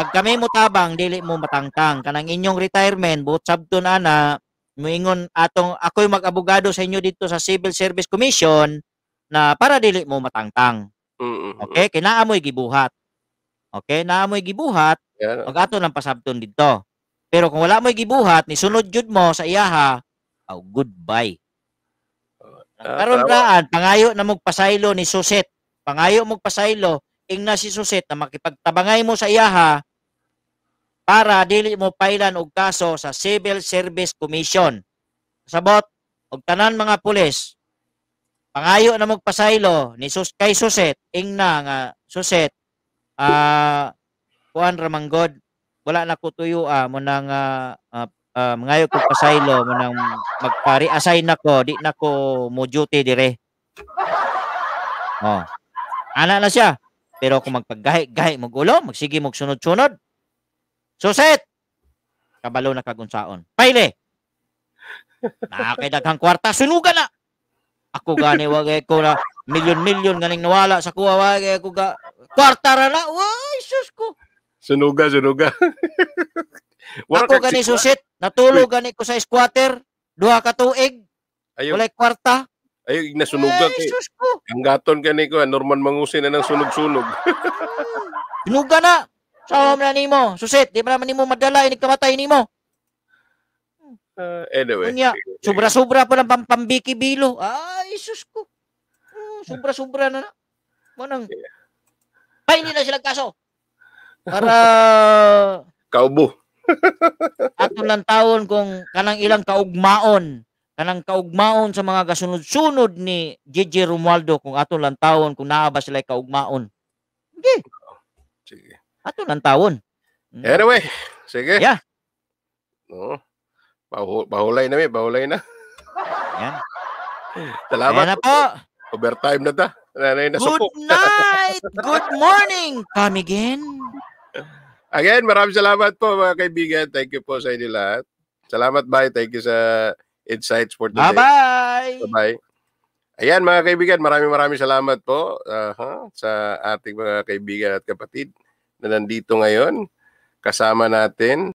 Pag kami mutabang, dili mo matangtang. Kanang inyong retirement, buot sabto na na, Mingon atong ako'y mag-abogado sa inyo dito sa Civil Service Commission na para dili mo matangtang. Okay, kinaa mo'y gibuhat. Okay, naamoy gibuhat, yeah. mag ato ng pasabton dito. Pero kung wala mo gibuhat, ni sunod jud mo sa iyaha, oh, goodbye. Uh, Karon raan, pangayo na pasaylo ni Suset. Pangayo pasaylo, ing na si Suset na makipagtabangay mo sa iyaha, para dili mo pailan og kaso sa Civil Service Commission. Sabot og tanan mga pulis pangayo na magpasaylo ni Sus kay Suset ingna nga Suset ah uh, kuan ramanggod wala na ko tuyo ah mo nang uh, uh, uh, mangayo ko pasaylo mo nang magpare assign na ko di na ko mo duty dire. Oh. Ana na siya. Pero kung magpaggahi-gahi mag ulo, magsige magsunod-sunod, Suset! Kabalo na kagunsaon. Paile! Nakakidaghang kwarta, sunugan na! Ako gani wag eh, ko na milyon-milyon ganing nawala sa kuha wag eh, ko ga kwarta ra na. Why, sus ko. Sunuga, sunuga. ako gani susit, natulog gani ko sa squatter, duha ka tuig. Ayaw. Walay kwarta. Ay, nasunuga kay. Ang gaton gani ko, Norman Mangusin na nang sunog-sunog. Sunuga na. Sa so, na nimo, susit, di ba naman nimo madala inig eh, kamatay nimo. Uh, anyway. Kunya, sobra-sobra pa lang pampambiki bilo. Ay, sus ko. Hmm, sobra-sobra na na. Manang. Yeah. Painin na sila kaso. Para kaubo. ato lang taon kung kanang ilang kaugmaon, kanang kaugmaon sa mga kasunod-sunod ni JJ Romualdo kung ato lang taon kung naa ba sila kaugmaon. Sige. Okay. Sige. Ato lang tawon. Mm. Anyway, sige. Yeah. No. Oh, bahulay na mi, bahulay na. Yan. Salamat. Ayan na po. Overtime na ta. Nanay na Good night! Good morning! Come again. Again, maraming salamat po mga kaibigan. Thank you po sa inyo lahat. Salamat, bye. Thank you sa insights for today. Bye-bye! Bye-bye. Ayan mga kaibigan, maraming maraming salamat po uh, sa ating mga kaibigan at kapatid na nandito ngayon. Kasama natin